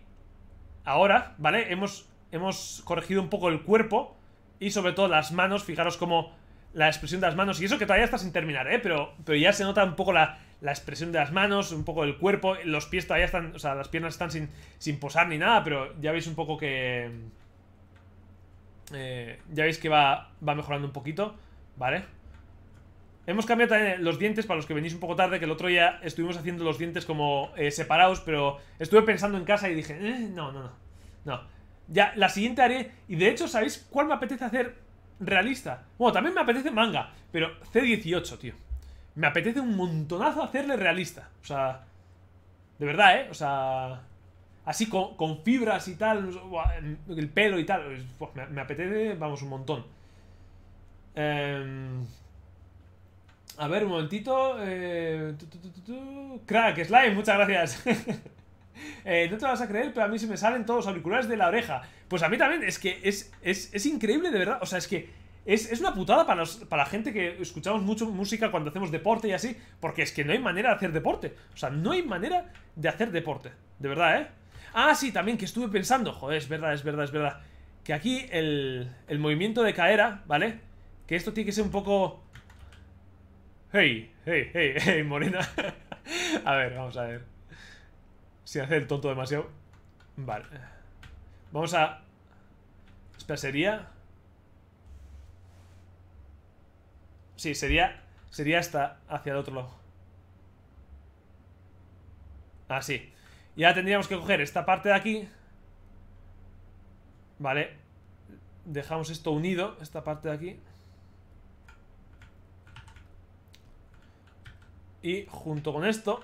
Speaker 1: ahora, ¿vale? Hemos, hemos corregido un poco el cuerpo y sobre todo las manos. Fijaros como la expresión de las manos. Y eso que todavía está sin terminar, ¿eh? Pero, pero ya se nota un poco la, expresión de las manos, un poco el cuerpo. Los pies todavía están, o sea, las piernas están sin, sin posar ni nada, pero ya veis un poco que... Eh, ya veis que va, va mejorando un poquito. ¿Vale? Hemos cambiado también eh, los dientes para los que venís un poco tarde, que el otro día estuvimos haciendo los dientes como eh, separados, pero estuve pensando en casa y dije, eh, no, no, no, no. Ya, la siguiente haré, y de hecho, ¿sabéis cuál me apetece hacer realista? Bueno, también me apetece manga, pero C18, tío. Me apetece un montonazo hacerle realista. O sea, de verdad, ¿eh? O sea, así con, fibras y tal, el pelo y tal, me apetece, vamos, un montón. Em, a ver, un momentito. Eh, Crack, Slime, muchas gracias. Eh, no te vas a creer, pero a mí se me salen todos los auriculares de la oreja. Pues a mí también, es que es, es, increíble, de verdad. O sea, es que es, una putada para, para la gente que escuchamos mucho música cuando hacemos deporte y así, porque es que no hay manera de hacer deporte. O sea, no hay manera de hacer deporte. De verdad, ¿eh? Ah, sí, también que estuve pensando, joder, es verdad, es verdad, es verdad. Que aquí el, el movimiento de caera, ¿vale? Que esto tiene que ser un poco... ¡Hey! ¡Hey! ¡Hey! ¡Hey! Morena. a ver, vamos a ver. Si hace el tonto demasiado. Vale. Vamos a... Espera, sería... Sí, sería... Sería esta, hacia el otro lado. Así. Ah, ya tendríamos que coger esta parte de aquí. Vale. Dejamos esto unido, esta parte de aquí. Y junto con esto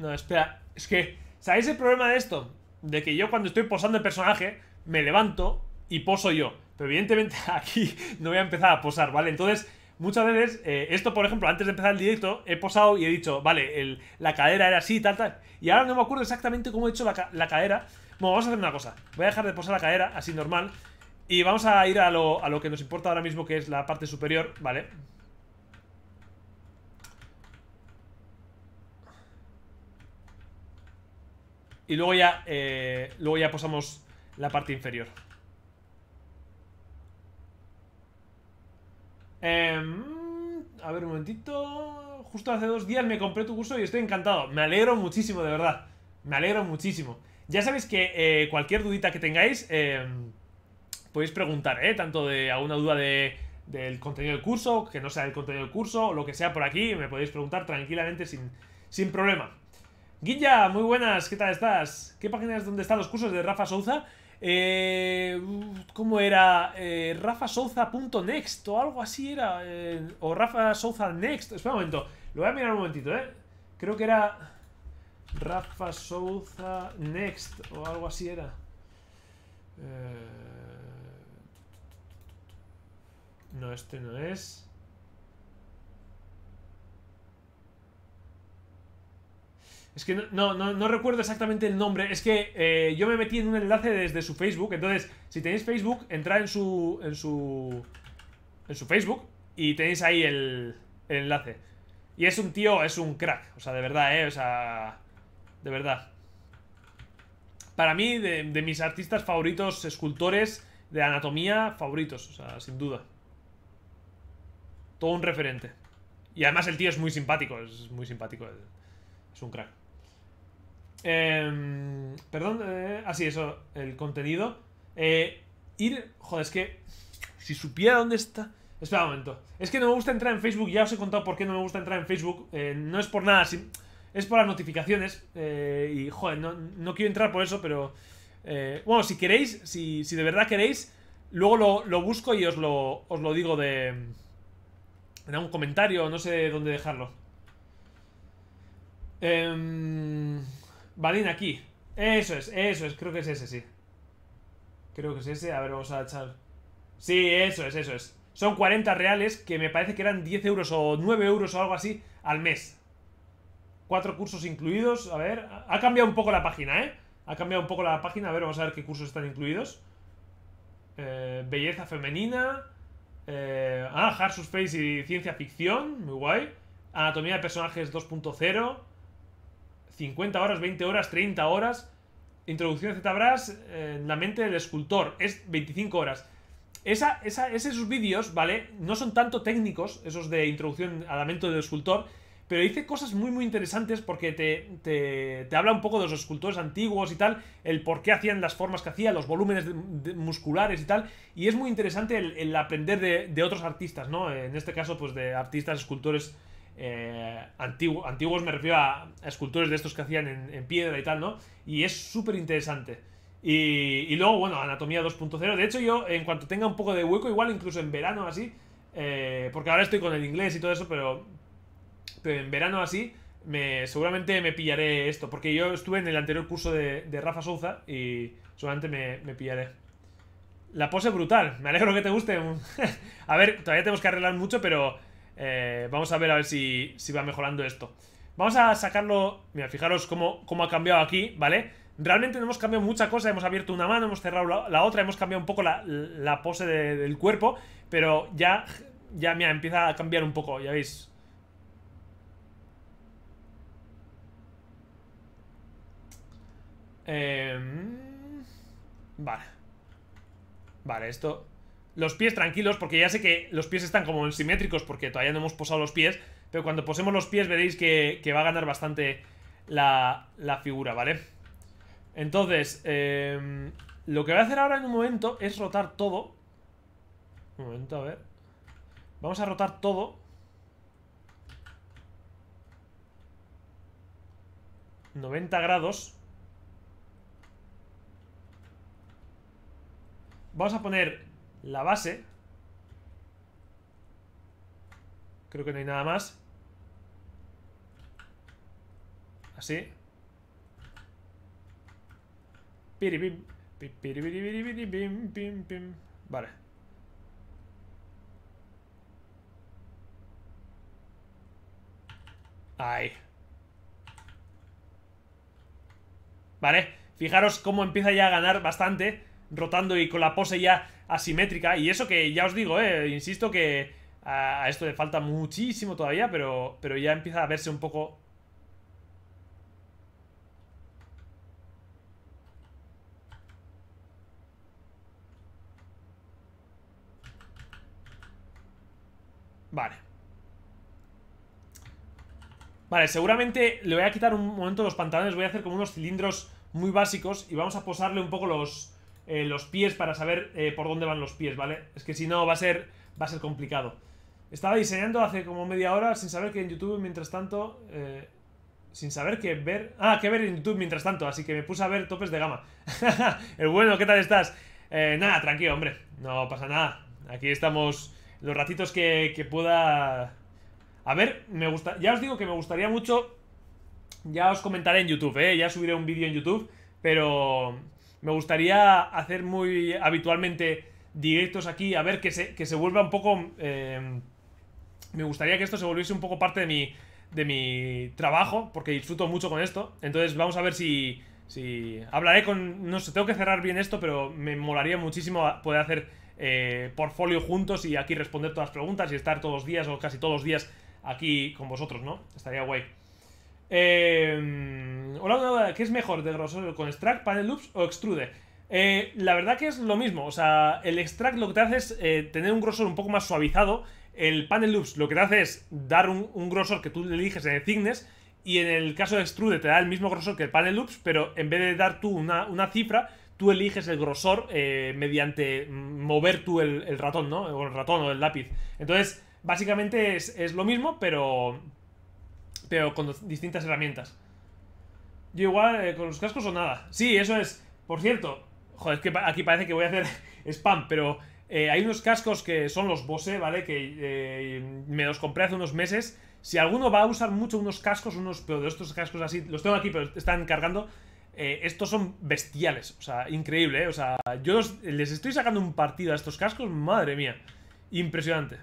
Speaker 1: No, espera. Es que, ¿sabéis el problema de esto? De que yo cuando estoy posando el personaje, me levanto y poso yo. Pero evidentemente aquí no voy a empezar a posar, ¿vale? Entonces, muchas veces, eh, esto por ejemplo, antes de empezar el directo, he posado y he dicho, vale, la cadera era así, tal, tal. Y ahora no me acuerdo exactamente cómo he hecho la, cadera. Bueno, vamos a hacer una cosa. Voy a dejar de posar la cadera, así normal. Y vamos a ir a lo, a lo que nos importa ahora mismo, que es la parte superior, ¿vale? vale Y luego ya, eh, luego ya posamos la parte inferior. Em, a ver un momentito. Justo hace dos días me compré tu curso y estoy encantado. Me alegro muchísimo, de verdad. Me alegro muchísimo. Ya sabéis que eh, cualquier dudita que tengáis, em, podéis preguntar, ¿eh? Tanto de alguna duda del contenido del curso, que no sea del contenido del curso, o lo que sea por aquí, me podéis preguntar tranquilamente sin, sin problema. Guilla, muy buenas, ¿qué tal estás? ¿Qué página es donde están los cursos de Rafa Souza? Eh, ¿Cómo era? Eh, RafaSouza.next o algo así era. Eh, o Rafa Souza Next. Espera un momento. Lo voy a mirar un momentito, ¿eh? Creo que era Rafa Souza Next o algo así era.
Speaker 2: Eh, no, este no es.
Speaker 1: Es que no, no, recuerdo exactamente el nombre. Es que eh, yo me metí en un enlace desde su Facebook. Entonces, si tenéis Facebook, entrad en su. en su. en su Facebook. Y tenéis ahí el, enlace. Y es un tío, es un crack. O sea, de verdad, eh. O sea. De verdad. Para mí, de, de mis artistas favoritos, escultores de anatomía, favoritos. O sea, sin duda. Todo un referente. Y además el tío es muy simpático. Es muy simpático. Es un crack. Em, perdón, eh, así ah, eso, el contenido. Eh, ir, joder, es que si supiera dónde está... Espera un momento. Es que no me gusta entrar en Facebook, ya os he contado por qué no me gusta entrar en Facebook. Eh, no es por nada, es por las notificaciones. Eh, y, joder, no, quiero entrar por eso, pero... Eh, bueno, si queréis, si, de verdad queréis, luego lo, busco y os lo, os lo digo de... En algún comentario, no sé dónde dejarlo. Eh... Balín aquí. Eso es, eso es. Creo que es ese, sí. Creo que es ese. A ver, vamos a echar... Sí, eso es, eso es. Son 40 reales, que me parece que eran 10 euros o 9 euros o algo así al mes. Cuatro cursos incluidos. A ver, ha cambiado un poco la página, ¿eh? Ha cambiado un poco la página. A ver, vamos a ver qué cursos están incluidos. Eh, belleza femenina. Eh, ah, Harsus space y ciencia ficción. Muy guay. Anatomía de personajes 2.0. 50 horas, 20 horas, 30 horas. Introducción a ZBrush eh, en la mente del escultor. Es 25 horas. Esa, esa, esos vídeos, ¿vale? No son tanto técnicos, esos de introducción a la mente del escultor. Pero dice cosas muy, muy interesantes porque te, te, te, habla un poco de los escultores antiguos y tal, el por qué hacían las formas que hacían, los volúmenes musculares y tal. Y es muy interesante el, aprender de, de, otros artistas, ¿no? En este caso, pues de artistas, escultores eh, antiguos, me refiero a, esculturas escultores de estos que hacían en, piedra y tal, ¿no? Y es súper interesante. Y, luego, bueno, Anatomía 2.0. De hecho, yo, en cuanto tenga un poco de hueco, igual incluso en verano así, eh, porque ahora estoy con el inglés y todo eso, pero, pero en verano así, me, seguramente me pillaré esto, porque yo estuve en el anterior curso de, Rafa Souza y seguramente me, me pillaré. La pose brutal, me alegro que te guste. a ver, todavía tenemos que arreglar mucho, pero eh, vamos a ver a ver si, va mejorando esto. Vamos a sacarlo... Mira, fijaros cómo, cómo ha cambiado aquí, ¿vale? Realmente no hemos cambiado mucha cosa. Hemos abierto una mano, hemos cerrado la, otra, hemos cambiado un poco la, pose del cuerpo. Pero ya, ya, mira, empieza a cambiar un poco, ya veis. Em, vale. Vale, esto los pies tranquilos, porque ya sé que los pies están como simétricos, porque todavía no hemos posado los pies, pero cuando posemos los pies veréis que, va a ganar bastante la, figura, ¿vale? Entonces, em, lo que voy a hacer ahora en un momento es rotar todo. Un momento, a ver. Vamos a rotar todo. ...90 grados... Vamos a poner la base. Creo que no hay nada más. Así. Vale. Ahí. Vale. Fijaros cómo empieza ya a ganar bastante. Rotando y con la pose ya asimétrica. Y eso que ya os digo, eh, insisto que a, esto le falta muchísimo todavía, pero, pero ya empieza a verse un poco... Vale. Vale, seguramente le voy a quitar un momento los pantalones, voy a hacer como unos cilindros muy básicos y vamos a posarle un poco los, eh, los pies para saber eh, por dónde van los pies, ¿vale? Es que si no va a ser, va a ser complicado. Estaba diseñando hace como media hora sin saber que en YouTube, mientras tanto... Eh, sin saber que ver... Ah, qué ver en YouTube mientras tanto, así que me puse a ver topes de gama. El bueno, ¿qué tal estás? nada, tranquilo, hombre. No pasa nada. Aquí estamos los ratitos que, que pueda... A ver, me gusta... ya os digo que me gustaría mucho... Ya os comentaré en YouTube, ¿eh? Ya subiré un vídeo en YouTube, pero... Me gustaría hacer muy habitualmente directos aquí, a ver, que se, que se vuelva un poco... Em, me gustaría que esto se volviese un poco parte de mi, de mi trabajo, porque disfruto mucho con esto. Entonces vamos a ver si... si hablaré con... No sé, tengo que cerrar bien esto, pero me molaría muchísimo poder hacer eh, portfolio juntos y aquí responder todas las preguntas y estar todos los días o casi todos los días aquí con vosotros, ¿no? Estaría guay. Eh, hola, ¿qué es mejor de grosor con extract, panel loops o extrude? Eh, la verdad que es lo mismo, o sea, el extract lo que te hace es eh, tener un grosor un poco más suavizado, el panel loops lo que te hace es dar un, grosor que tú eliges en el thickness y en el caso de extrude te da el mismo grosor que el panel loops, pero en vez de dar tú una, cifra, tú eliges el grosor eh, mediante mover tú el, ratón, ¿no? O el ratón o el lápiz. Entonces, básicamente es, es lo mismo, pero pero con distintas herramientas. Yo igual eh, con los cascos o nada. Sí, eso es. Por cierto, joder, es que aquí parece que voy a hacer spam, pero eh, hay unos cascos que son los Bose, ¿vale? Que eh, me los compré hace unos meses. Si alguno va a usar mucho unos cascos, unos, pero de estos cascos así, los tengo aquí, pero están cargando. estos son bestiales, o sea, increíble, ¿eh? O sea, yo les estoy sacando un partido a estos cascos, madre mía. Impresionante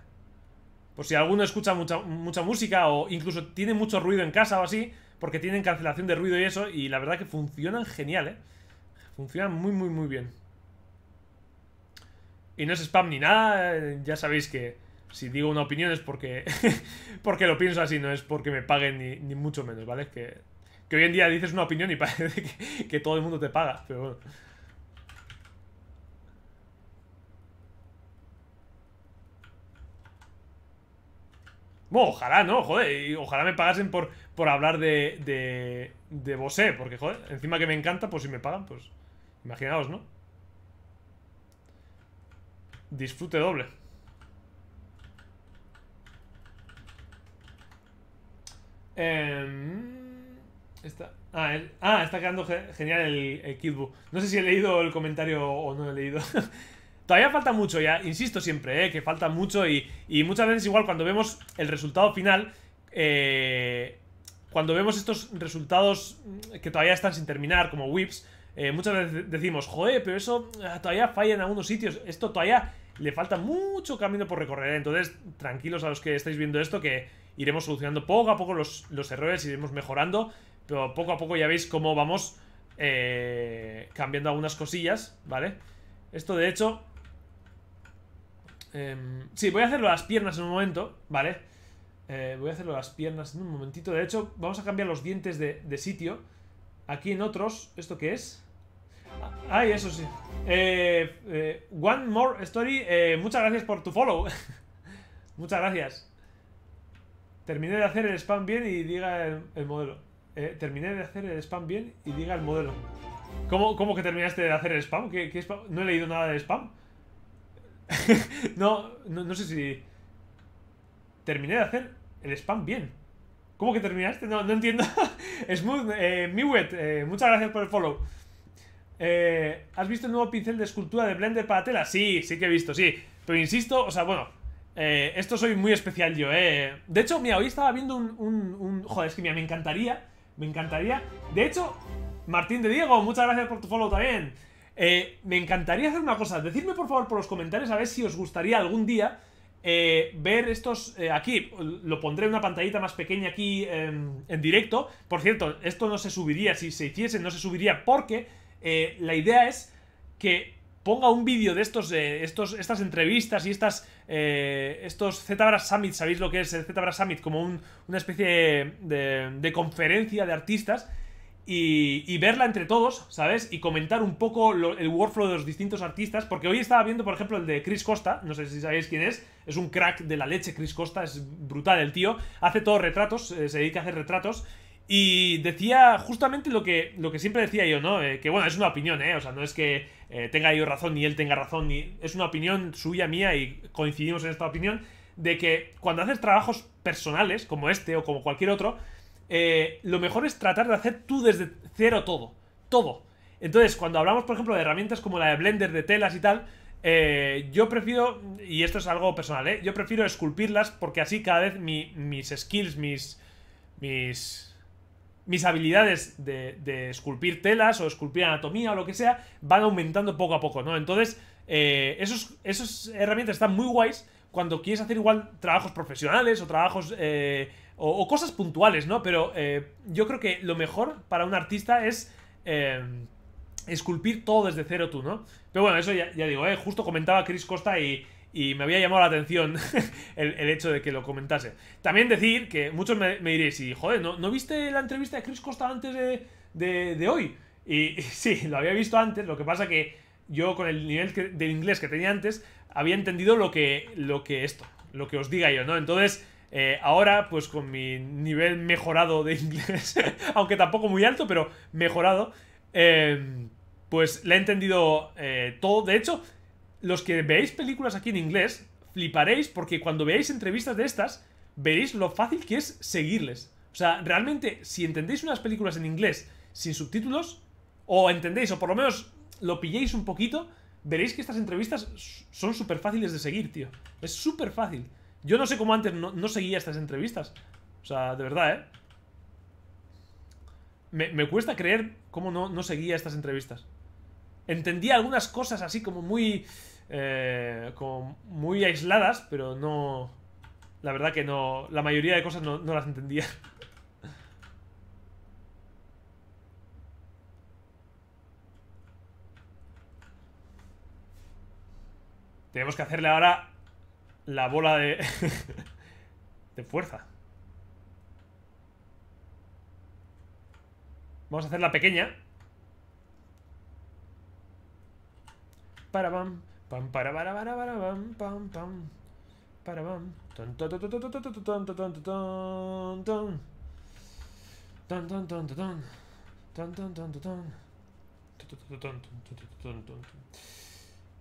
Speaker 1: por si alguno escucha mucha, mucha música o incluso tiene mucho ruido en casa o así, porque tienen cancelación de ruido y eso, y la verdad que funcionan genial, ¿eh? Funcionan muy, muy, muy bien. Y no es spam ni nada, eh, ya sabéis que si digo una opinión es porque, porque lo pienso así, no es porque me paguen ni, mucho menos, ¿vale? Que, que hoy en día dices una opinión y parece que, que todo el mundo te paga, pero bueno. Bueno, ojalá, ¿no? Joder, y ojalá me pagasen por, por hablar de, de, de Bosé, porque, joder, encima que me encanta, pues si me pagan, pues imaginaos, ¿no? Disfrute doble. Eh, ah, el, ah, está quedando genial el, el No sé si he leído el comentario o no he leído. Todavía falta mucho, ya insisto siempre, eh, que falta mucho y, muchas veces igual cuando vemos el resultado final, eh, cuando vemos estos resultados que todavía están sin terminar, como whips, eh, muchas veces decimos, joder, pero eso ah, todavía falla en algunos sitios, esto todavía le falta mucho camino por recorrer, entonces tranquilos a los que estáis viendo esto que iremos solucionando poco a poco los, los errores, iremos mejorando, pero poco a poco ya veis cómo vamos Eh... cambiando algunas cosillas, ¿vale? Esto de hecho Em, sí, voy a hacerlo a las piernas en un momento, ¿vale? Eh, voy a hacerlo a las piernas en un momentito. De hecho, vamos a cambiar los dientes de, sitio. Aquí en otros, ¿esto qué es? Ay, ah, eso sí. Eh, eh, one more story. muchas gracias por tu follow. muchas gracias. Terminé de hacer el spam bien y diga el, modelo. terminé de hacer el spam bien y diga el modelo. ¿Cómo, que terminaste de hacer el spam? spam? No he leído nada de spam. no, no, sé si... Terminé de hacer el spam bien. ¿Cómo que terminaste? No, entiendo. Smooth, eh, Miwet, eh, muchas gracias por el follow. Eh, ¿Has visto el nuevo pincel de escultura de Blender para tela? Sí, sí que he visto, sí. Pero insisto, o sea, bueno, eh, esto soy muy especial yo, eh. De hecho, mira, hoy estaba viendo un, un, un, Joder, es que mira, me encantaría. Me encantaría. De hecho, Martín de Diego, muchas gracias por tu follow también. Eh, me encantaría hacer una cosa. decirme por favor, por los comentarios a ver si os gustaría algún día eh, ver estos eh, aquí. Lo pondré en una pantallita más pequeña aquí em, en directo. Por cierto, esto no se subiría. Si se hiciese, no se subiría porque la idea es que ponga un vídeo de estos, estos, estas entrevistas y estas, estos Zebra Summit. ¿Sabéis lo que es el Zebra Summit? Como una especie de conferencia de artistas y, verla entre todos, ¿sabes? Y comentar un poco el workflow de los distintos artistas, porque hoy estaba viendo, por ejemplo, el de Chris Costa, no sé si sabéis quién es, es un crack de la leche, Chris Costa, es brutal el tío, hace todos retratos, eh, se dedica a hacer retratos, y decía justamente lo que, lo que siempre decía yo, ¿no? Eh, que bueno, es una opinión, ¿eh? O sea, no es que eh, tenga yo razón ni él tenga razón, ni... es una opinión suya, mía, y coincidimos en esta opinión, de que cuando haces trabajos personales, como este o como cualquier otro, eh, lo mejor es tratar de hacer tú desde cero todo. Todo. Entonces, cuando hablamos, por ejemplo, de herramientas como la de Blender, de telas y tal, eh, yo prefiero, y esto es algo personal, eh, yo prefiero esculpirlas porque así cada vez mis skills, mis, mis, mis habilidades de, de, esculpir telas o esculpir anatomía o lo que sea, van aumentando poco a poco, ¿no? Entonces, esos, esas herramientas están muy guays cuando quieres hacer igual trabajos profesionales o trabajos o, cosas puntuales, ¿no? Pero eh, yo creo que lo mejor para un artista es eh, esculpir todo desde cero tú, ¿no? Pero bueno, eso ya, digo, ¿eh? Justo comentaba Chris Costa y, me había llamado la atención el, hecho de que lo comentase. También decir que muchos me, diréis, y joder, ¿no, ¿no, viste la entrevista de Chris Costa antes de, hoy? Y, sí, lo había visto antes, lo que pasa que yo con el nivel del de inglés que tenía antes, había entendido lo que, lo que esto, lo que os diga yo, ¿no? Entonces, eh, ahora, pues con mi nivel mejorado de inglés, aunque tampoco muy alto, pero mejorado, em, pues le he entendido eh, todo. De hecho, los que veáis películas aquí en inglés, fliparéis porque cuando veáis entrevistas de estas, veréis lo fácil que es seguirles. O sea, realmente, si entendéis unas películas en inglés sin subtítulos, o entendéis, o por lo menos lo pilléis un poquito, veréis que estas entrevistas son súper fáciles de seguir, tío. Es súper fácil. Yo no sé cómo antes no, seguía estas entrevistas. O sea, de verdad, ¿eh? Me, cuesta creer cómo no, seguía estas entrevistas. Entendía algunas cosas así como muy... Eh, como muy aisladas, pero no... La verdad que no... La mayoría de cosas no, no las entendía. Tenemos que hacerle ahora la bola de... de fuerza. Vamos a hacer la pequeña.
Speaker 2: Para bam, pam, para para para para bam, pam, pam. Para bam.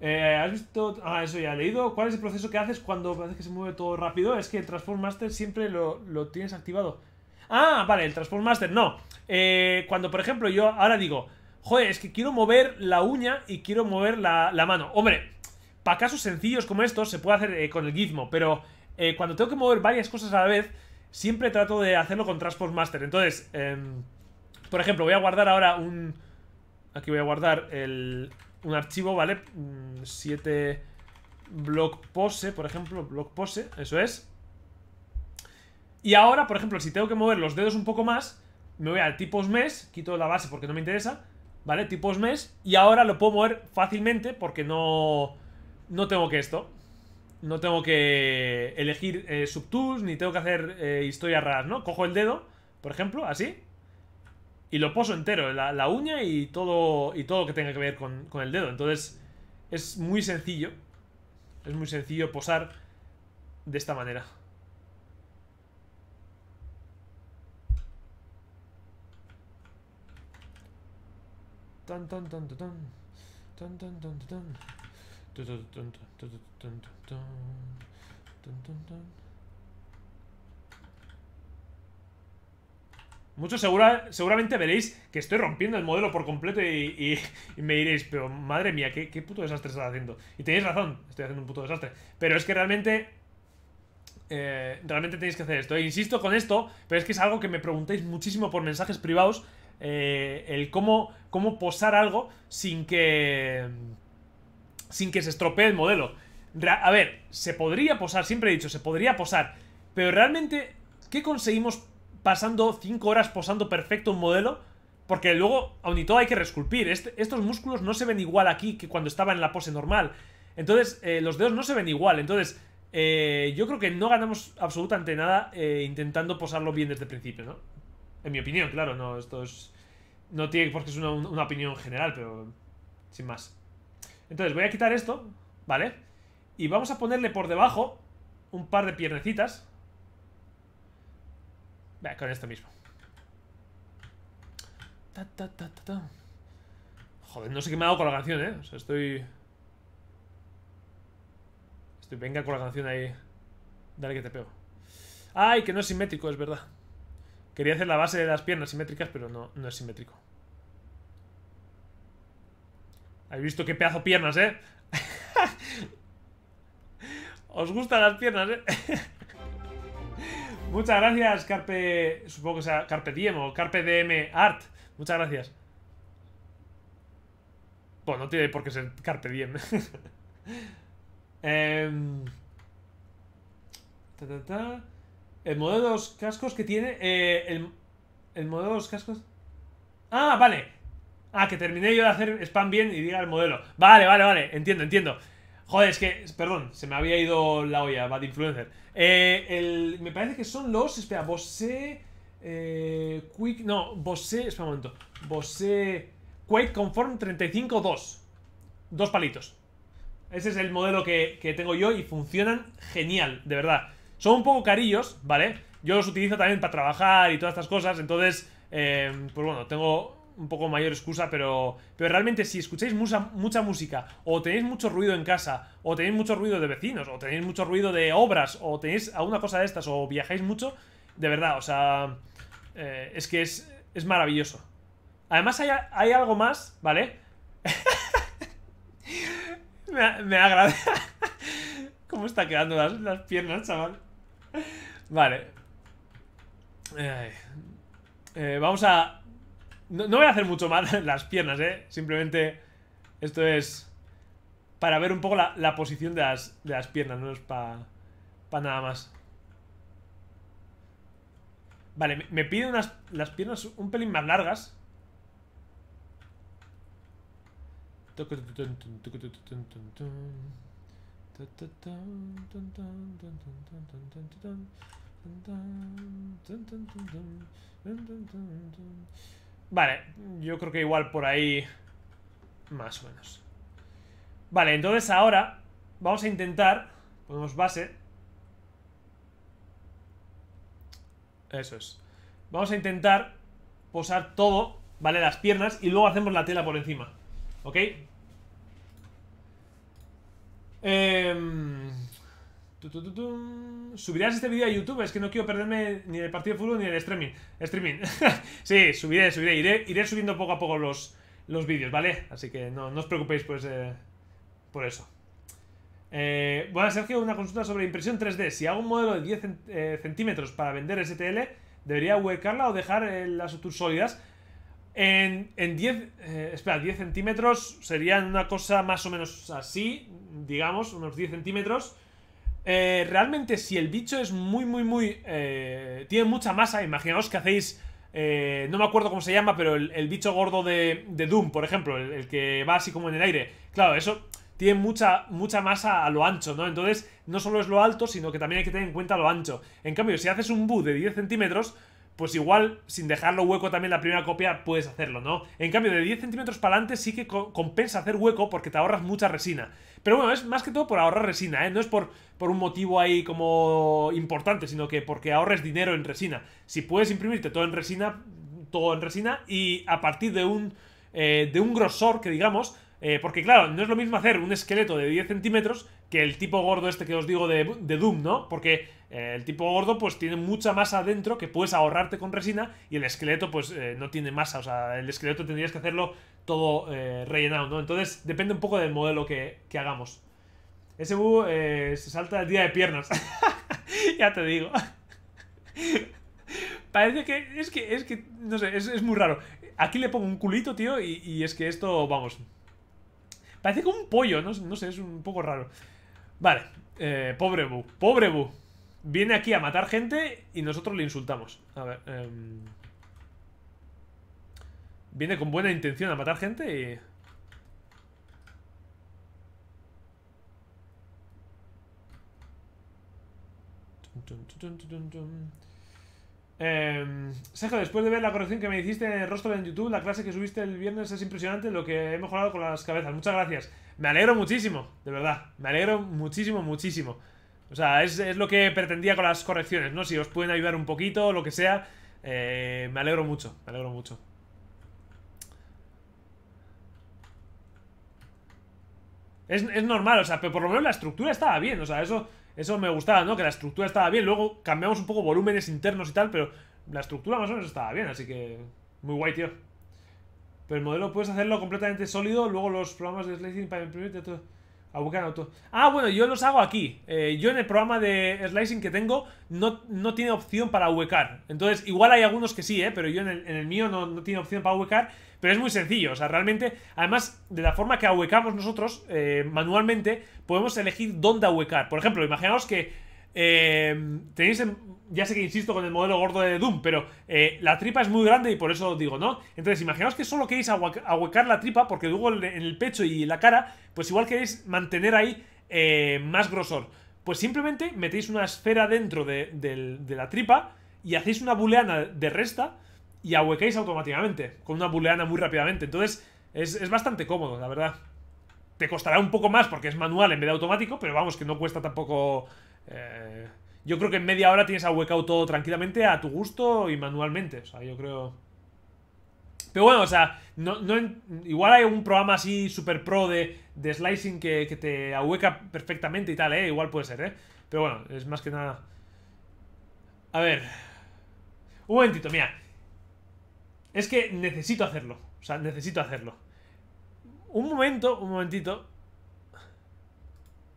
Speaker 1: Eh, ¿Has visto? Ah, eso ya he leído. ¿Cuál es el proceso que haces cuando parece que se mueve todo rápido? Es que el Transform Master siempre lo, tienes activado. Ah, vale, el Transform Master, no. Eh, cuando, por ejemplo, yo ahora digo, joder, es que quiero mover la uña y quiero mover la, mano. Hombre, para casos sencillos como estos se puede hacer eh, con el gizmo, pero cuando tengo que mover varias cosas a la vez, siempre trato de hacerlo con Transform Master. Entonces, em, por ejemplo, voy a guardar ahora un... Aquí voy a guardar el, un archivo, ¿vale? 7 mm, blog pose, por ejemplo, blog pose, eso es. Y ahora, por ejemplo, si tengo que mover los dedos un poco más, me voy al tipos mes, quito la base porque no me interesa, ¿vale? Tipos mes, y ahora lo puedo mover fácilmente porque no, no tengo que esto. No tengo que elegir subtus eh, subtools, ni tengo que hacer eh, historias raras, ¿no? Cojo el dedo, por ejemplo, así, y lo poso entero, la, uña y todo, y todo lo que tenga que ver con, el dedo. Entonces es muy sencillo, es muy sencillo posar
Speaker 2: de esta manera. tan tan Muchos
Speaker 1: segura, seguramente veréis que estoy rompiendo el modelo por completo y, me diréis, pero madre mía, ¿qué, puto desastre estás haciendo. Y tenéis razón, estoy haciendo un puto desastre. Pero es que realmente... Eh, realmente tenéis que hacer esto. E insisto con esto, pero es que es algo que me preguntáis muchísimo por mensajes privados. Eh, el cómo, cómo posar algo sin que... Sin que se estropee el modelo. A ver, se podría posar, siempre he dicho, se podría posar. Pero realmente, ¿qué conseguimos pasando 5 horas posando perfecto un modelo, porque luego, aun y todo, hay que resculpir. Este, estos músculos no se ven igual aquí que cuando estaba en la pose normal. Entonces, eh, los dedos no se ven igual. Entonces, eh, yo creo que no ganamos absolutamente nada eh, intentando posarlo bien desde el principio, ¿no? En mi opinión, claro, no, esto es... No tiene porque es una, una opinión general, pero sin más. Entonces, voy a quitar esto, ¿vale? Y vamos a ponerle por debajo un par de piernecitas. Venga, con esto mismo. Joder, no sé qué me hago con la canción, ¿eh? O sea, estoy... Estoy... Venga con la canción ahí. Dale que te pego. ¡Ay, que no es simétrico, es verdad! Quería hacer la base de las piernas simétricas, pero no, no es simétrico. ¿Habéis visto qué pedazo piernas, eh? Os gustan las piernas, eh. Muchas gracias, Carpe. Supongo que sea Carpe Diem o Carpe DM Art. Muchas gracias. Bueno, no tiene por qué ser Carpe Diem. eh, El modelo de los cascos que tiene. Eh, el, el modelo de los cascos. Ah, vale. Ah, que terminé yo de hacer spam bien y diga el modelo. Vale, vale, vale. Entiendo, entiendo. Joder, es que, perdón, se me había ido la olla, Bad Influencer. Eh, me parece que son los, espera, Bose, eh, Quick, no, Bose, espera un momento, Bose, Quake Conform 35-2, dos palitos. Ese es el modelo que, tengo yo y funcionan genial, de verdad. Son un poco carillos, ¿vale? Yo los utilizo también para trabajar y todas estas cosas, entonces, eh, pues bueno, tengo un poco mayor excusa, pero, pero realmente si escucháis mucha, música, o tenéis mucho ruido en casa, o tenéis mucho ruido de vecinos, o tenéis mucho ruido de obras, o tenéis alguna cosa de estas, o viajáis mucho, de verdad, o sea, eh, es que es, es maravilloso. Además hay, algo más, ¿vale? me, me ¿Cómo está quedando las, piernas, chaval? Vale. Eh, vamos a no, voy a hacer mucho más las piernas, ¿eh? Simplemente esto es para ver un poco la, posición de las, piernas, no es para nada más. Vale, me, piden unas, las piernas un pelín más largas. Vale, yo creo que igual por ahí... Más o menos. Vale, entonces ahora vamos a intentar... Ponemos base. Eso es. Vamos a intentar posar todo, ¿vale? Las piernas y luego hacemos la tela por encima. ¿Ok? Eh... Subirás este vídeo a YouTube, es que no quiero perderme ni el partido de fútbol ni el streaming. Streaming. sí, subiré, subiré. Iré, subiendo poco a poco los, vídeos, ¿vale? Así que no, os preocupéis pues, por eso. bueno, eh, Sergio, una consulta sobre impresión 3D. Si hago un modelo de 10 eh, centímetros para vender STL, ¿debería huecarla o dejar eh, las estructuras sólidas? En, 10, espera, 10 centímetros serían una cosa más o menos así, digamos, unos 10 centímetros. Eh, realmente, si el bicho es muy, muy, muy. Eh, tiene mucha masa, imaginaos que hacéis. Eh, no me acuerdo cómo se llama, pero el, bicho gordo de, de, Doom, por ejemplo, el, que va así como en el aire. Claro, eso tiene mucha, mucha masa a lo ancho, ¿no? Entonces, no solo es lo alto, sino que también hay que tener en cuenta lo ancho. En cambio, si haces un bu de 10 centímetros, pues igual, sin dejarlo hueco también la primera copia, puedes hacerlo, ¿no? En cambio, de 10 centímetros para adelante sí que compensa hacer hueco porque te ahorras mucha resina. Pero bueno, es más que todo por ahorrar resina, ¿eh? No es por, por un motivo ahí como importante, sino que porque ahorres dinero en resina. Si puedes imprimirte todo en resina, todo en resina, y a partir de un, eh, de un grosor que digamos, eh, porque claro, no es lo mismo hacer un esqueleto de 10 centímetros que el tipo gordo este que os digo de, de Doom, ¿no? Porque eh, el tipo gordo pues tiene mucha masa adentro que puedes ahorrarte con resina y el esqueleto pues eh, no tiene masa, o sea, el esqueleto tendrías que hacerlo todo rellenado, ¿no? Entonces depende un poco del modelo que, hagamos. Ese se salta el día de piernas, ya te digo. Parece que es que, es que, no sé, es, muy raro. Aquí le pongo un culito, tío, y, y es que esto, vamos, Parece como un pollo, no, sé, es un poco raro. Vale, eh, pobre Bu, pobre Bu. Viene aquí a matar gente y nosotros le insultamos. A ver, em, Viene con buena intención a matar gente y...
Speaker 2: Eh, después de ver la corrección
Speaker 1: que me hiciste en el rostro en YouTube, la clase que subiste el viernes es impresionante lo que he mejorado con las cabezas. Muchas gracias. Me alegro muchísimo, de verdad. Me alegro muchísimo, muchísimo. O sea, es, lo que pretendía con las correcciones, ¿no? Si os pueden ayudar un poquito, lo que sea. Eh, me alegro mucho, me alegro mucho. Es, es normal, o sea, pero por lo menos la estructura estaba bien. O sea, eso eso me gustaba, ¿no? Que la estructura estaba bien. Luego cambiamos un poco volúmenes internos y tal, pero la estructura más o menos estaba bien, así que... Muy guay, tío. Pero el modelo puedes hacerlo completamente sólido, luego los programas de slicing para imprimir todo. Auto. Ah, bueno, yo los hago aquí. Eh, yo en el programa de slicing que tengo no, no tiene opción para huecar. Entonces, igual hay algunos que sí, ¿eh? pero yo en el, mío no, no tiene opción para huecar. Pero es muy sencillo, o sea, realmente, además, de la forma que ahuecamos nosotros eh, manualmente, podemos elegir dónde ahuecar. Por ejemplo, imaginaos que eh, tenéis, ya sé que insisto con el modelo gordo de Doom, pero eh, la tripa es muy grande y por eso os digo, ¿no? Entonces, imaginaos que solo queréis ahuecar la tripa, porque luego en el pecho y la cara, pues igual queréis mantener ahí más grosor. Pues simplemente metéis una esfera dentro de, de la tripa y hacéis una booleana de resta y ahuecáis automáticamente, con una booleana muy rápidamente. Entonces, es, bastante cómodo, la verdad. Te costará un poco más porque es manual en vez de automático, pero vamos, que no cuesta tampoco... Eh, yo creo que en media hora tienes ahuecado todo tranquilamente a tu gusto y manualmente. O sea, yo creo... Pero bueno, o sea, no, igual hay un programa así super pro de, de slicing que, que, te ahueca perfectamente y tal, ¿eh? Igual puede ser, ¿eh? Pero bueno, es más que nada... A ver... Un momentito, mira es que necesito hacerlo. O sea, necesito hacerlo. Un momento, un momentito.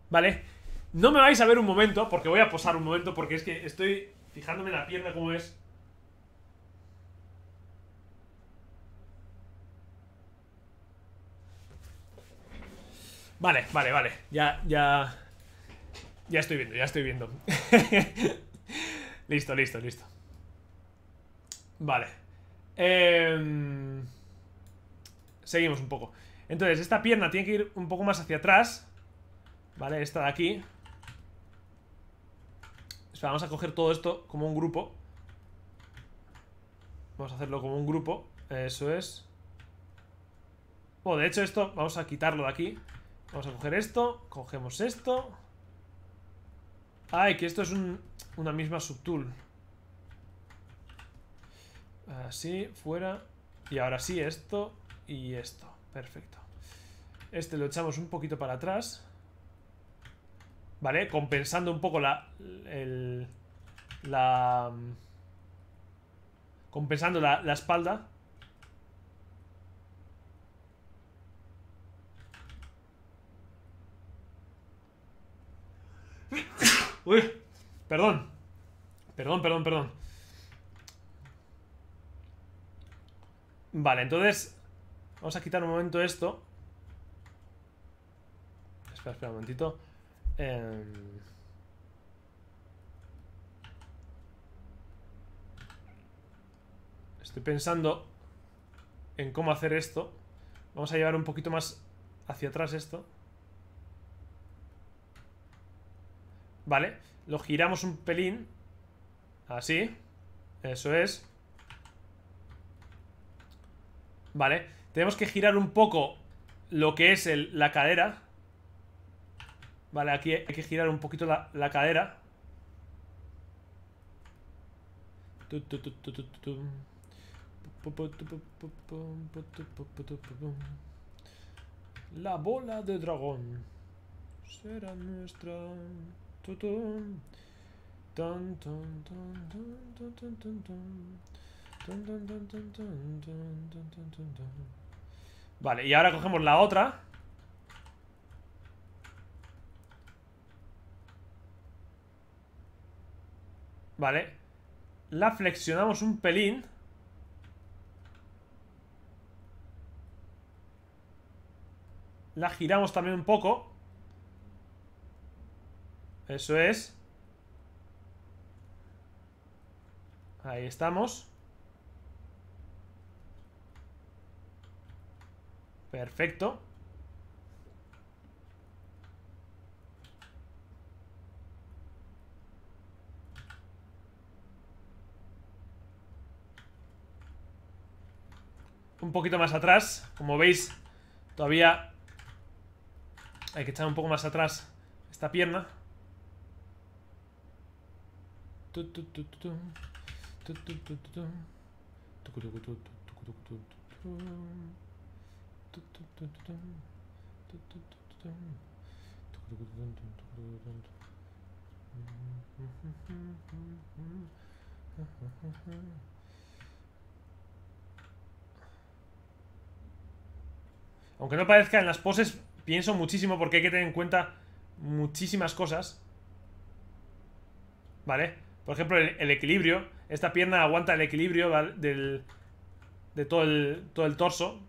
Speaker 1: Vale. No me vais a ver un momento, porque voy a posar un momento, porque es que estoy fijándome en la pierna como es. Vale, vale, vale. Ya, ya... Ya estoy viendo, ya estoy viendo. listo, listo, listo. Vale. Em, seguimos un poco. Entonces, esta pierna tiene que ir un poco más hacia atrás. Vale, esta de aquí. Espera, vamos a coger todo esto como un grupo. Vamos a hacerlo como un grupo. Eso es. Bueno, de hecho esto, vamos a quitarlo de aquí. Vamos a coger esto, cogemos esto. Ay, que esto es una misma subtool. Así, fuera. Y ahora sí, esto y esto. Perfecto. Este lo echamos un poquito para atrás. ¿Vale? Compensando un poco la... El, la... Mm, compensando la, la espalda. Uy, perdón. Perdón, perdón, perdón. Vale, entonces... Vamos a quitar un momento esto. Espera, espera un momentito. Em, estoy pensando en cómo hacer esto. Vamos a llevar un poquito más hacia atrás esto. Vale, lo giramos un pelín. Así. Eso es. Vale, tenemos que girar un poco lo que es la cadera. Vale, aquí hay que girar un poquito la, cadera.
Speaker 2: La bola de dragón será nuestra.
Speaker 1: Vale, y ahora cogemos la otra. Vale. La flexionamos un pelín. La giramos también un poco. Eso es. Ahí estamos. Perfecto. Un poquito más atrás. Como veis, todavía hay que echar un poco más atrás esta pierna. Aunque no parezca en las poses, pienso muchísimo porque hay que tener en cuenta muchísimas cosas. ¿Vale? Por ejemplo, el, equilibrio. Esta pierna aguanta el equilibrio del, de todo el, todo el torso.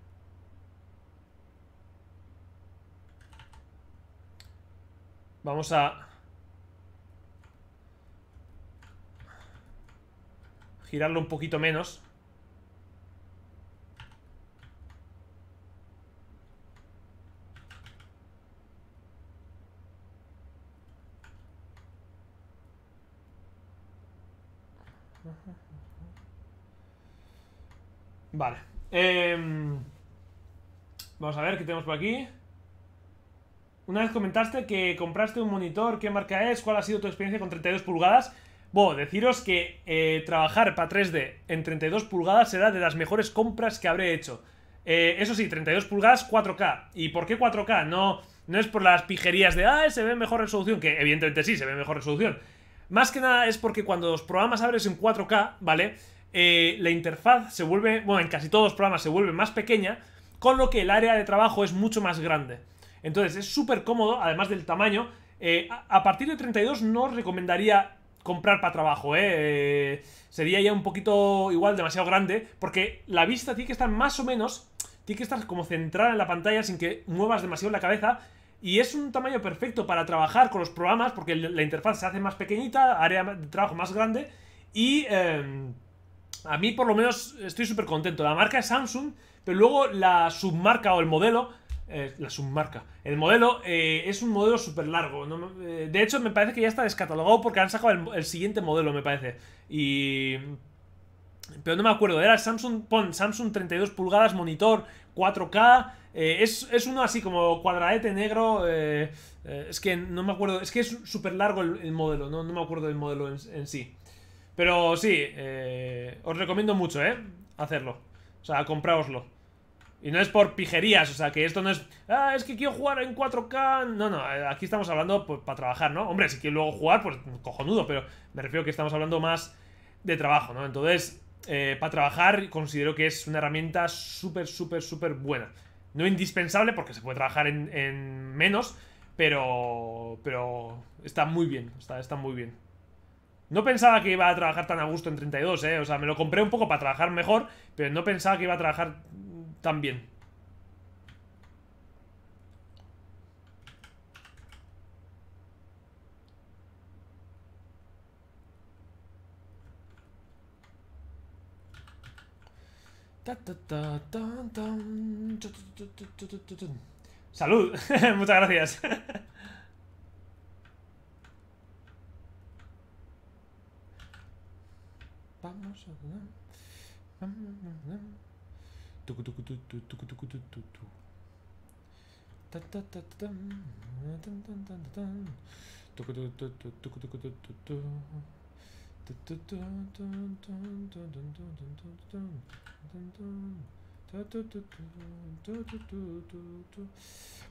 Speaker 1: Vamos a... Girarlo un poquito menos. Vale. Em, vamos a ver qué tenemos por aquí. Una vez comentaste que compraste un monitor, ¿qué marca es? ¿Cuál ha sido tu experiencia con 32 pulgadas? Bueno, deciros que eh, trabajar para 3D en 32 pulgadas será de las mejores compras que habré hecho. Eh, eso sí, 32 pulgadas, 4K. ¿Y por qué 4K? No, no es por las pijerías de, ah, se ve mejor resolución, que evidentemente sí, se ve mejor resolución. Más que nada es porque cuando los programas abres en 4K, ¿vale? Eh, la interfaz se vuelve, bueno, en casi todos los programas se vuelve más pequeña, con lo que el área de trabajo es mucho más grande. Entonces es súper cómodo, además del tamaño. Eh, a partir de 32 no recomendaría comprar para trabajo, ¿eh? ¿eh? Sería ya un poquito igual demasiado grande, porque la vista tiene que estar más o menos, tiene que estar como centrada en la pantalla sin que muevas demasiado la cabeza. Y es un tamaño perfecto para trabajar con los programas, porque la interfaz se hace más pequeñita, área de trabajo más grande. Y eh, a mí por lo menos estoy súper contento. La marca es Samsung, pero luego la submarca o el modelo la submarca. El modelo eh, es un modelo súper largo. Eh, de hecho, me parece que ya está descatalogado porque han sacado el, siguiente modelo, me parece. Y... Pero no me acuerdo, era Samsung, pon Samsung 32 pulgadas, monitor 4K. Eh, es, uno así como cuadraete negro. es que no me acuerdo, es que es súper largo el, modelo, ¿no? me acuerdo del modelo en, sí. Pero sí, os recomiendo mucho, ¿eh? Hacerlo. O sea, compráoslo. Y no es por pijerías, o sea, que esto no es... Ah, es que quiero jugar en 4K... No, no, eh, aquí estamos hablando pues, para trabajar, ¿no? Hombre, si quiero luego jugar, pues cojonudo, pero me refiero que estamos hablando más de trabajo, ¿no? Entonces, eh, para trabajar considero que es una herramienta súper, súper, súper buena. No indispensable, porque se puede trabajar en, menos, pero... Pero está muy bien, está, está muy bien. No pensaba que iba a trabajar tan a gusto en 32, ¿eh? O sea, me lo compré un poco para trabajar mejor, pero no pensaba que iba a trabajar también.
Speaker 2: Salud, muchas gracias. Vamos a...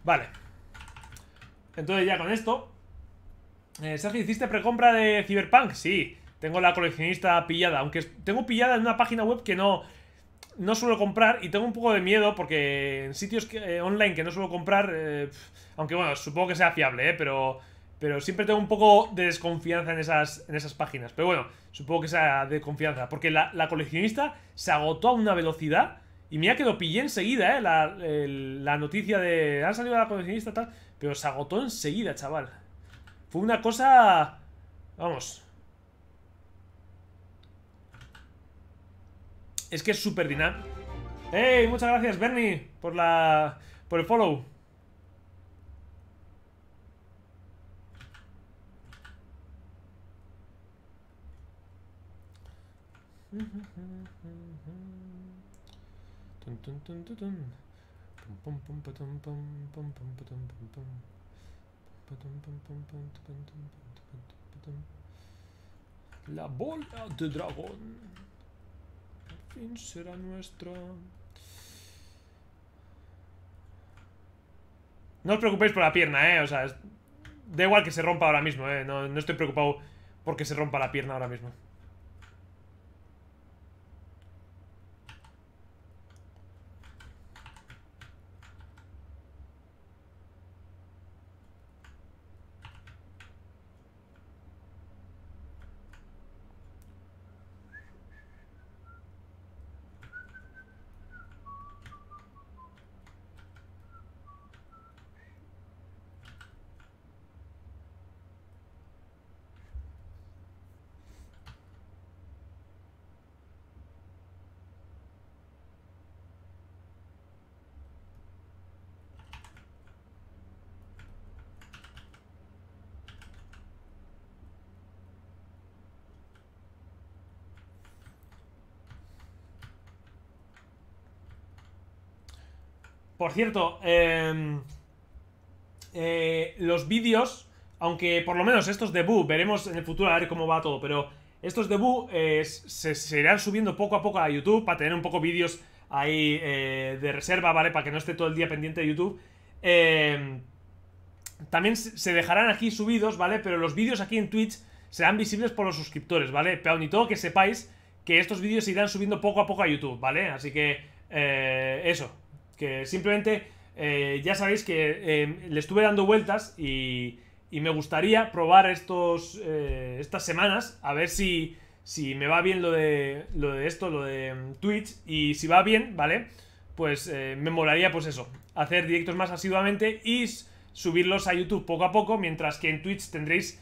Speaker 1: Vale. Entonces ya con esto... Eh, Sergio, ¿hiciste precompra de Cyberpunk? Sí. Tengo la coleccionista pillada. Aunque tengo pillada en una página web que no no suelo comprar y tengo un poco de miedo porque en sitios eh, online que no suelo comprar, eh, aunque bueno, supongo que sea fiable, eh, pero, pero siempre tengo un poco de desconfianza en esas, en esas páginas. Pero bueno, supongo que sea de confianza, porque la, coleccionista se agotó a una velocidad y mira que lo pillé enseguida, eh, la, la noticia de ha salido la coleccionista tal, pero se agotó enseguida, chaval. Fue una cosa, vamos, Es que es súper dinámico. ¡Ey! Muchas gracias, Bernie, por la. por el follow.
Speaker 2: La bola de dragón será nuestro. No os preocupéis
Speaker 1: por la pierna, ¿eh? O sea, da igual que se rompa ahora mismo, ¿eh? No, no estoy preocupado porque se rompa la pierna ahora mismo. Por cierto, em, eh, los vídeos, aunque por lo menos estos de veremos en el futuro a ver cómo va todo, pero estos de eh, se, irán subiendo poco a poco a YouTube para tener un poco vídeos ahí eh, de reserva, ¿vale? Para que no esté todo el día pendiente de YouTube. Em, también se dejarán aquí subidos, ¿vale? Pero los vídeos aquí en Twitch serán visibles por los suscriptores, ¿vale? Pero ni todo que sepáis que estos vídeos se irán subiendo poco a poco a YouTube, ¿vale? Así que eso. Que simplemente eh, ya sabéis que eh, le estuve dando vueltas y, me gustaría probar estos, eh, estas semanas a ver si, si me va bien lo de, lo de esto, lo de mm, Twitch. Y si va bien, ¿vale? Pues me molaría pues eso, hacer directos más asiduamente y subirlos a YouTube poco a poco, mientras que en Twitch tendréis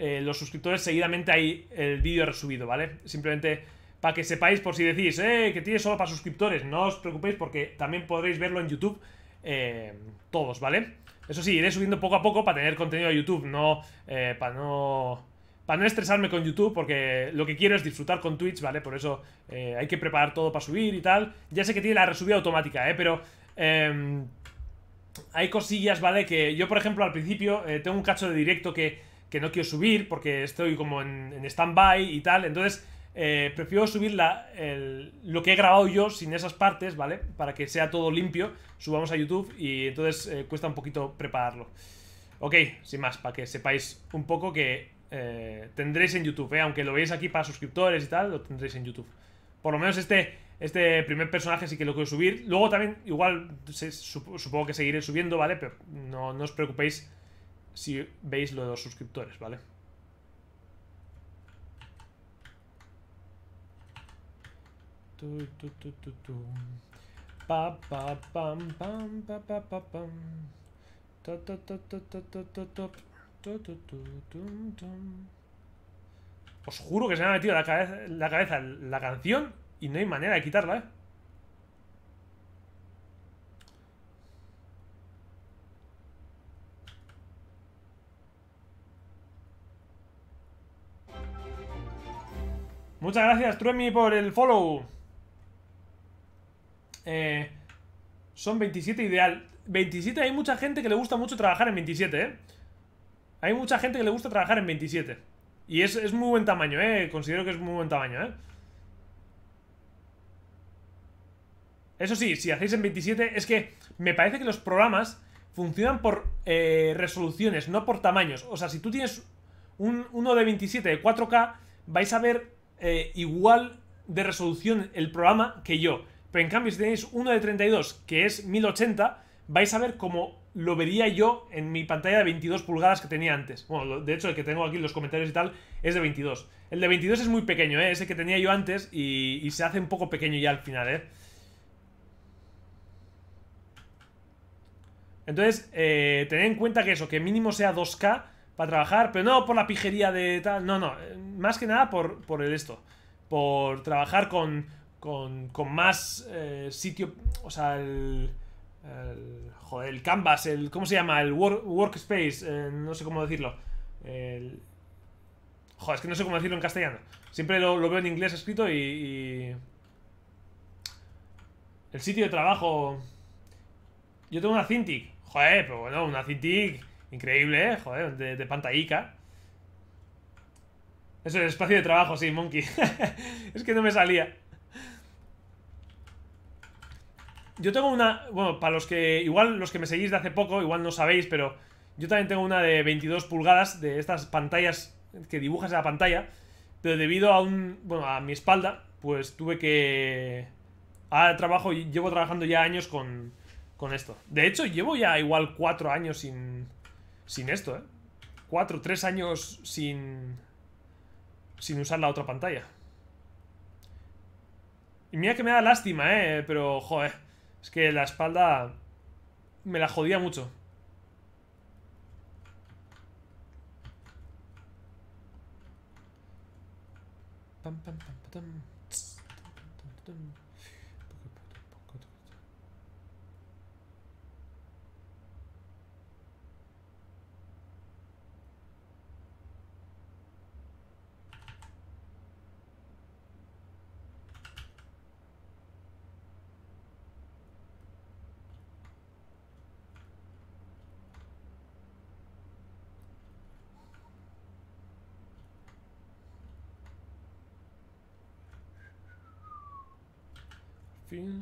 Speaker 1: los suscriptores seguidamente ahí el vídeo resubido, ¿vale? Simplemente para que sepáis por si decís, eh, que tiene solo para suscriptores. No os preocupéis porque también podréis verlo en YouTube eh, todos, ¿vale? Eso sí, iré subiendo poco a poco para tener contenido de YouTube, no eh, para no para no estresarme con YouTube porque lo que quiero es disfrutar con Twitch, ¿vale? Por eso eh, hay que preparar todo para subir y tal. Ya sé que tiene la resubida automática, ¿eh? Pero em, hay cosillas, ¿vale? Que yo, por ejemplo, al principio eh, tengo un cacho de directo que, que no quiero subir porque estoy como en, en stand-by y tal. Entonces eh, prefiero subir lo que he grabado yo sin esas partes, ¿vale? Para que sea todo limpio, subamos a YouTube y entonces eh, cuesta un poquito prepararlo. Ok, sin más, para que sepáis un poco que eh, tendréis en YouTube, aunque lo veáis aquí para suscriptores y tal, lo tendréis en YouTube. Por lo menos este, este primer personaje sí que lo quiero subir. Luego también, igual, supongo que seguiré subiendo, ¿vale? Pero no, no os preocupéis si veis lo de los suscriptores, ¿vale?
Speaker 2: Tu, tu, tu, tu, tu. Pa, pa, pam, pam, pa, pa, pa, pam. Ta, ta, ta, ta, ta, ta, ta, ta. Tu, tu, tu, tum, tum.
Speaker 1: Os juro que se me ha metido la cabeza, la cabeza la canción y no hay manera de quitarla, ¿eh? Muchas gracias, Truemi, por el follow. Eh, son 27 ideal. 27 hay mucha gente que le gusta mucho trabajar en 27, ¿eh? Hay mucha gente que le gusta trabajar en 27. Y es, muy buen tamaño, ¿eh? Considero que es muy buen tamaño, ¿eh? Eso sí, si hacéis en 27, es que me parece que los programas funcionan por eh, resoluciones, no por tamaños. O sea, si tú tienes un, uno de 27 de 4K, vais a ver eh, igual de resolución el programa que yo. Pero en cambio, si tenéis uno de 32, que es 1080, vais a ver cómo lo vería yo en mi pantalla de 22 pulgadas que tenía antes. Bueno, de hecho, el que tengo aquí en los comentarios y tal es de 22. El de 22 es muy pequeño, ¿eh? Ese que tenía yo antes y, se hace un poco pequeño ya al final, ¿eh? Entonces, eh, tened en cuenta que eso, que mínimo sea 2K para trabajar, pero no por la pijería de tal, no, no, eh, más que nada por, por el esto, por trabajar con, con, con más eh, sitio, o sea, el, el, joder, el canvas, el, ¿cómo se llama? El workspace, eh, no sé cómo decirlo. joder, es que no sé cómo decirlo en castellano. Siempre lo, veo en inglés escrito y, El sitio de trabajo... Yo tengo una Cintiq. Joder, pero bueno, una Cintiq increíble, ¿eh? Joder, de, de pantallica. Eso es el espacio de trabajo, sí, Monkey. es que no me salía. Yo tengo una. Bueno, para los que. Igual los que me seguís de hace poco, igual no sabéis, pero. Yo también tengo una de 22 pulgadas de estas pantallas que dibujas en la pantalla. Pero debido a un. Bueno, a mi espalda, pues tuve que. Ahora trabajo, llevo trabajando ya años con, con esto. De hecho, llevo ya igual 4 años sin. Sin esto, ¿eh? 4, 3 años sin. Sin usar la otra pantalla. Y mira que me da lástima, ¿eh? Pero, joder. Es que la espalda me la jodía mucho.
Speaker 2: Pam, pam, pam, pam.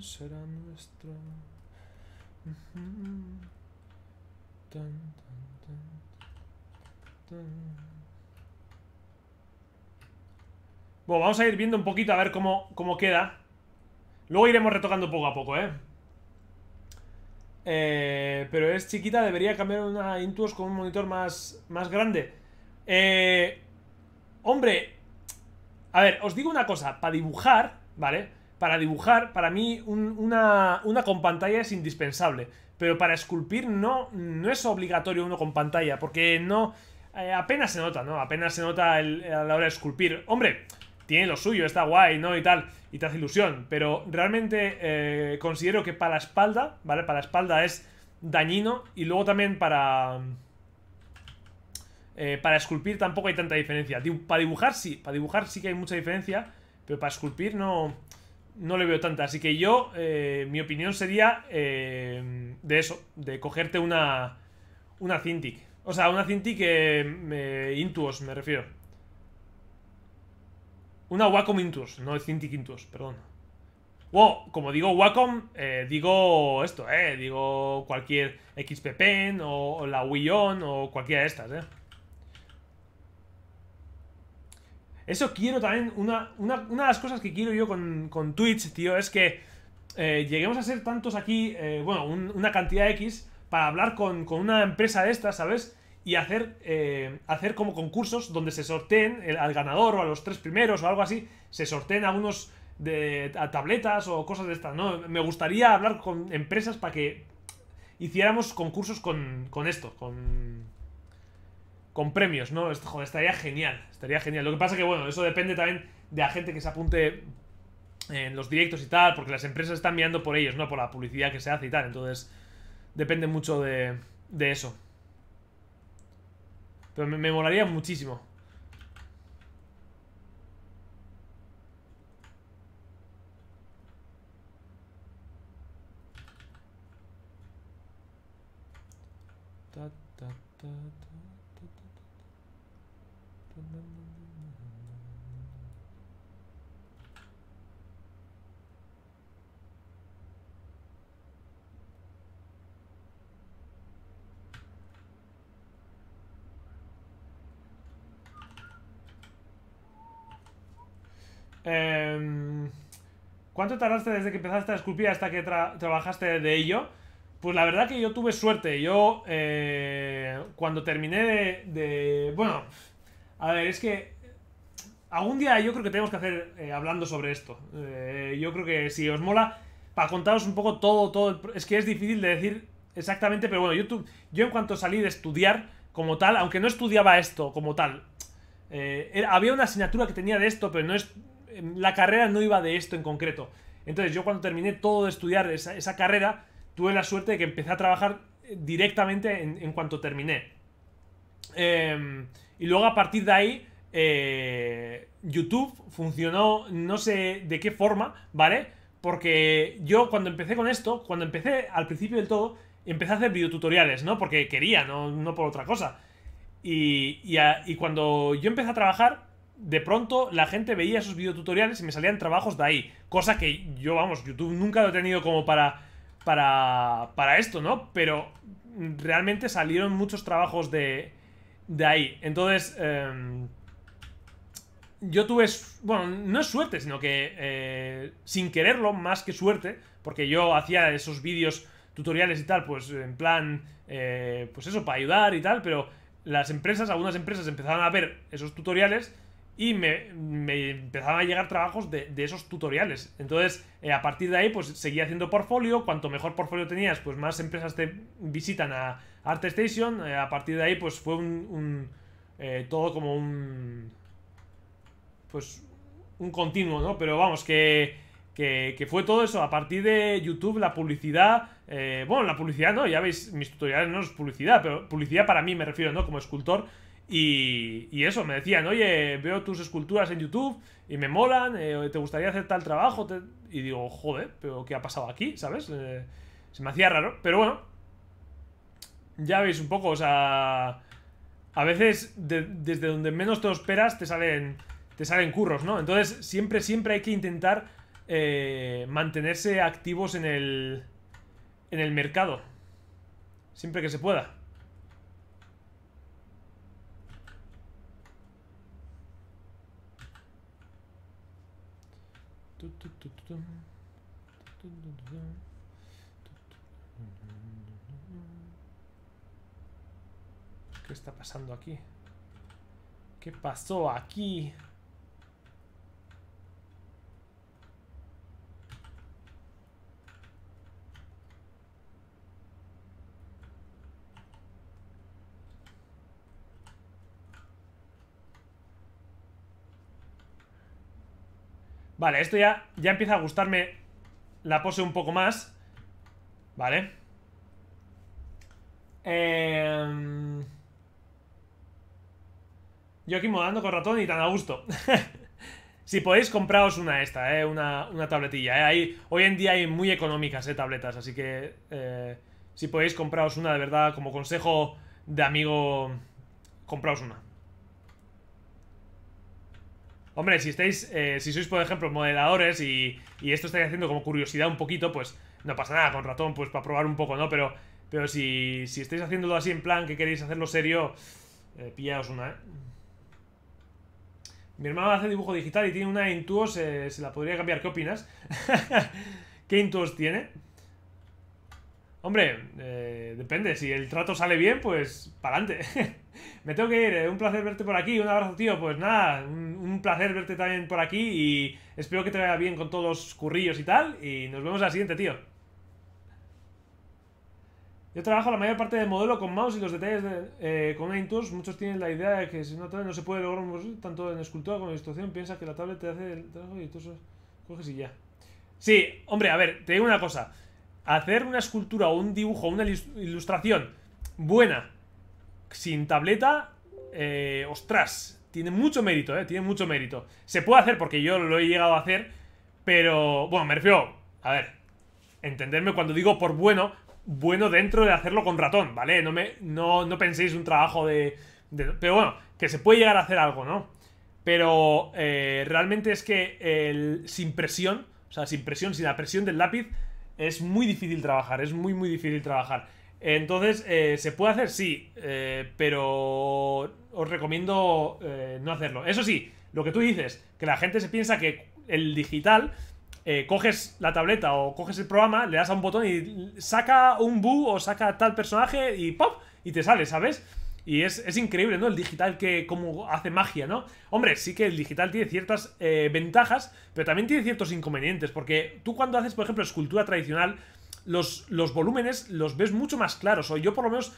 Speaker 2: será nuestro, bueno,
Speaker 1: vamos a ir viendo un poquito a ver cómo, cómo queda. Luego iremos retocando poco a poco, ¿eh? ¿eh? Pero es chiquita, debería cambiar una Intuos con un monitor más, más grande. Eh, hombre, a ver, os digo una cosa. Para dibujar, ¿vale? para dibujar, para mí una, con pantalla es indispensable. Pero para esculpir no, no es obligatorio uno con pantalla, porque no... Eh, apenas se nota, ¿no? Apenas se nota a la hora de esculpir. Hombre, tiene lo suyo, está guay, ¿no? Y tal, y te hace ilusión. Pero realmente eh, considero que para la espalda, ¿vale? Para la espalda es dañino. Y luego también para... Eh, para esculpir tampoco hay tanta diferencia. para dibujar sí, para dibujar sí que hay mucha diferencia. Pero para esculpir no no le veo tanta. Así que yo, eh, mi opinión sería eh, de eso, de cogerte una, una Cintiq. O sea, una Cintiq eh, Intuos, me refiero. Una Wacom Intuos, no Cintiq Intuos, perdón. Wow, como digo Wacom, eh, digo esto, eh, digo cualquier XP Pen o, o la Wii On o cualquiera de estas, eh. Eso quiero también, una, de las cosas que quiero yo con, Twitch, tío, es que eh, lleguemos a ser tantos aquí, eh, bueno, una cantidad X, para hablar con, una empresa de estas, ¿sabes? Y hacer, eh, hacer como concursos donde se sorteen al ganador o a los tres primeros o algo así, se sorteen algunos de a tabletas o cosas de estas, ¿no? Me gustaría hablar con empresas para que hiciéramos concursos con, con esto, con, con premios, ¿no? joder, estaría genial, estaría genial. Lo que pasa que, bueno, eso depende también de la gente que se apunte en los directos y tal, porque las empresas están mirando por ellos, ¿no? Por la publicidad que se hace y tal, entonces depende mucho de, de eso. Pero me molaría muchísimo. Eh, ¿Cuánto tardaste desde que empezaste a esculpir hasta que trabajaste de ello? Pues la verdad que yo tuve suerte. Yo, eh, cuando terminé de, Bueno, a ver, es que. Algún día yo creo que tenemos que hacer eh, hablando sobre esto. Eh, yo creo que si os mola, para contaros un poco todo, todo. es que es difícil de decir exactamente, pero bueno, yo, yo en cuanto salí de estudiar como tal, aunque no estudiaba esto como tal, había una asignatura que tenía de esto, pero no es la carrera no iba de esto en concreto. Entonces yo cuando terminé todo de estudiar esa, carrera, tuve la suerte de que empecé a trabajar eh, directamente en, cuanto terminé. Em, y luego a partir de ahí, eh, YouTube funcionó no sé de qué forma, ¿vale? Porque yo cuando empecé con esto, cuando empecé al principio del todo, empecé a hacer videotutoriales, ¿no? Porque quería, no, por otra cosa. Y, y cuando yo empecé a trabajar, de pronto la gente veía esos videotutoriales y me salían trabajos de ahí. Cosa que yo, vamos, YouTube nunca lo he tenido como para, para, para esto, ¿no? Pero realmente salieron muchos trabajos de, de ahí. Entonces, em, yo tuve, bueno, no es suerte, sino que eh, sin quererlo, más que suerte, porque yo hacía esos vídeos tutoriales y tal, pues en plan, eh, pues eso, para ayudar y tal, pero las empresas, algunas empresas empezaron a ver esos tutoriales y me, empezaban a llegar trabajos de, esos tutoriales. Entonces, eh, a partir de ahí, pues seguía haciendo portfolio. Cuanto mejor portfolio tenías, pues más empresas te visitan a ArtStation. Station eh, a partir de ahí, pues fue un... Eh, todo como un... Pues un continuo, ¿no? Pero vamos, que... Que, fue todo eso a partir de YouTube, la publicidad. bueno, la publicidad no, ya veis, mis tutoriales no son publicidad, pero publicidad para mí me refiero, ¿no? Como escultor, y, eso, me decían, oye, veo tus esculturas en YouTube y me molan, eh, te gustaría hacer tal trabajo. Y digo, joder, pero ¿qué ha pasado aquí? ¿Sabes? Eh, se me hacía raro, pero bueno. Ya veis un poco, o sea. A veces, desde donde menos te esperas, te salen, te salen curros, ¿no? Entonces, siempre, siempre hay que intentar eh, mantenerse activos en el, en el mercado. Siempre que se pueda. ¿Qué está pasando aquí? ¿Qué pasó aquí? Vale, esto ya, ya empieza a gustarme la pose un poco más. Vale. Eh... Yo aquí modando con ratón y tan a gusto. si podéis, compraos una esta, ¿eh? Una, tabletilla, ¿eh? hoy en día hay muy económicas, ¿eh? Tabletas, así que... Eh, si podéis, compraos una, de verdad, como consejo de amigo, compraos una. Hombre, si estáis, eh, si sois, por ejemplo, modeladores y, esto estáis haciendo como curiosidad un poquito, pues no pasa nada con ratón, pues para probar un poco, ¿no? Pero, pero si, si estáis haciéndolo así en plan que queréis hacerlo serio, eh, pillaos una, ¿eh? Mi hermano hace dibujo digital y tiene una Intuos, eh, se la podría cambiar. ¿Qué opinas? ¿Qué Intuos tiene? Hombre, eh, depende. Si el trato sale bien, pues para adelante. Me tengo que ir. Eh. Un placer verte por aquí. Un abrazo, tío. Pues nada, un, placer verte también por aquí. Y espero que te vaya bien con todos los currillos y tal. Y nos vemos la siguiente, tío. Yo trabajo la mayor parte del modelo con mouse y los detalles de, eh, con Muchos tienen la idea de que si no no se puede lograr tanto en escultura como en ilustración, piensa que la tablet te hace el trabajo y tú coges y ya. Sí, hombre, a ver, te digo una cosa. Hacer una escultura o un dibujo, una ilustración buena, sin tableta, eh, ostras, tiene mucho mérito, eh, tiene mucho mérito. Se puede hacer porque yo lo he llegado a hacer, pero, bueno, me refiero, a ver, entenderme cuando digo por bueno, bueno dentro de hacerlo con ratón, ¿vale? No, me, no, no penséis un trabajo de, Pero bueno, que se puede llegar a hacer algo, ¿no? Pero eh, realmente es que el, sin presión, o sea, sin presión, sin la presión del lápiz, es muy difícil trabajar, es muy, muy difícil trabajar. Entonces, eh, ¿se puede hacer? Sí, eh, pero os recomiendo no hacerlo. Eso sí, lo que tú dices, que la gente se piensa que el digital eh, coges la tableta o coges el programa, le das a un botón y saca un bu o saca tal personaje y ¡pop! Y te sale, ¿sabes? Y es, increíble, ¿no? El digital que como hace magia, ¿no? Hombre, sí que el digital tiene ciertas eh, ventajas, pero también tiene ciertos inconvenientes, porque tú cuando haces, por ejemplo, escultura tradicional, los, volúmenes los ves mucho más claros. O yo por lo menos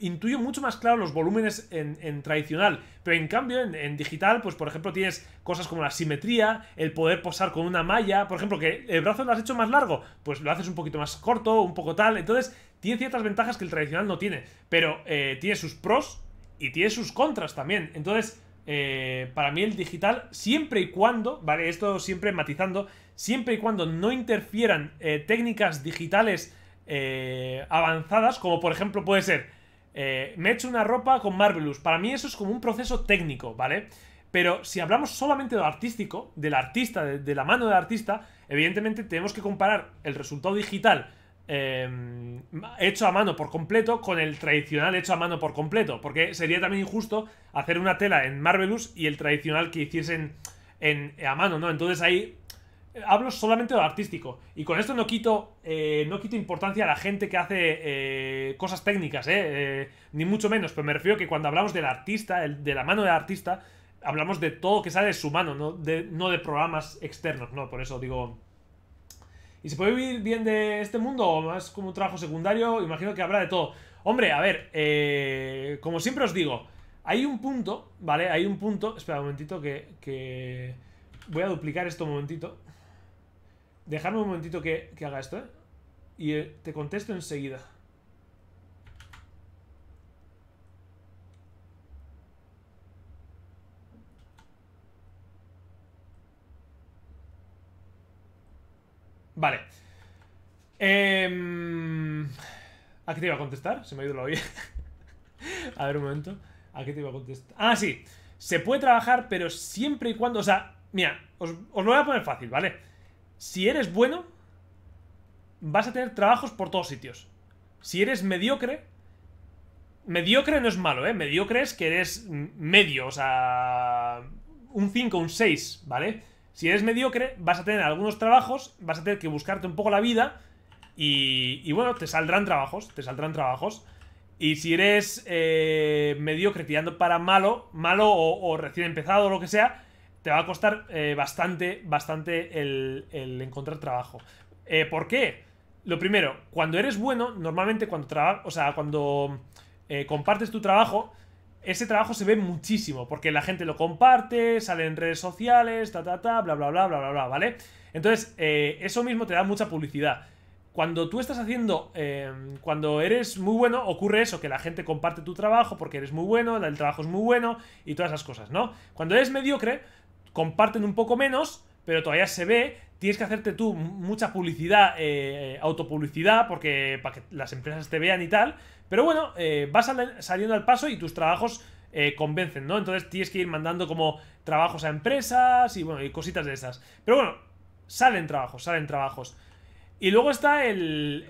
Speaker 1: intuyo mucho más claro los volúmenes en, tradicional. Pero en cambio, en, digital, pues por ejemplo, tienes cosas como la simetría, el poder posar con una malla. Por ejemplo, que el brazo lo has hecho más largo, pues lo haces un poquito más corto, un poco tal. Entonces, tiene ciertas ventajas que el tradicional no tiene. Pero eh, tiene sus pros y tiene sus contras también. Entonces eh, para mí el digital, siempre y cuando, ¿vale? Esto siempre matizando, siempre y cuando no interfieran eh, técnicas digitales eh, avanzadas, como por ejemplo puede ser, me he hecho una ropa con Marvelous, para mí eso es como un proceso técnico, ¿vale? Pero si hablamos solamente de lo artístico, del artista, de la mano del artista, evidentemente tenemos que comparar el resultado digital Em, hecho a mano por completo con el tradicional hecho a mano por completo. Porque sería también injusto hacer una tela en Marvelous y el tradicional que hiciesen en, a mano, ¿no? Entonces ahí eh, hablo solamente de lo artístico. Y con esto no quito, eh, no quito importancia a la gente que hace eh, cosas técnicas, ni mucho menos. Pero me refiero que cuando hablamos del artista, el, de la mano del artista, hablamos de todo que sale de su mano, no de, no de programas externos, ¿no? Por eso digo ¿Y se puede vivir bien de este mundo o más como trabajo secundario? Imagino que habrá de todo. Hombre, a ver, eh, como siempre os digo, hay un punto, ¿vale? Hay un punto, espera un momentito que, Voy a duplicar esto un momentito. Dejadme un momentito que, haga esto, ¿eh? Y eh, te contesto enseguida. Vale. Eh, em, ¿A qué te iba a contestar? Se me ha ido la oye, a ver un momento. ¿A qué te iba a contestar? Ah, sí. Se puede trabajar, pero siempre y cuando... O sea, mira, os, os lo voy a poner fácil, ¿vale? Si eres bueno, vas a tener trabajos por todos sitios. Si eres mediocre, mediocre no es malo, ¿eh? Mediocre es que eres medio, o sea, un 5, un 6, ¿vale? Si eres mediocre, vas a tener algunos trabajos, vas a tener que buscarte un poco la vida y, bueno, te saldrán trabajos, te saldrán trabajos. Y si eres eh, mediocre tirando para malo, malo o, recién empezado o lo que sea, te va a costar eh, bastante, bastante el, encontrar trabajo. Eh, ¿Por qué? Lo primero, cuando eres bueno, normalmente cuando, o sea, cuando eh, compartes tu trabajo, ese trabajo se ve muchísimo, porque la gente lo comparte, sale en redes sociales, ta, ta, ta, bla, bla, bla, bla, bla, bla, ¿vale? Entonces, eh, eso mismo te da mucha publicidad. Cuando tú estás haciendo, eh, cuando eres muy bueno, ocurre eso, que la gente comparte tu trabajo porque eres muy bueno, el trabajo es muy bueno y todas esas cosas, ¿no? Cuando eres mediocre, comparten un poco menos, pero todavía se ve tienes que hacerte tú mucha publicidad, eh, eh, autopublicidad, porque para que las empresas te vean y tal. Pero bueno, eh, vas saliendo al paso y tus trabajos convencen, ¿no? Entonces tienes que ir mandando como trabajos a empresas y bueno, y cositas de esas. Pero bueno, salen trabajos, salen trabajos. Y luego está el,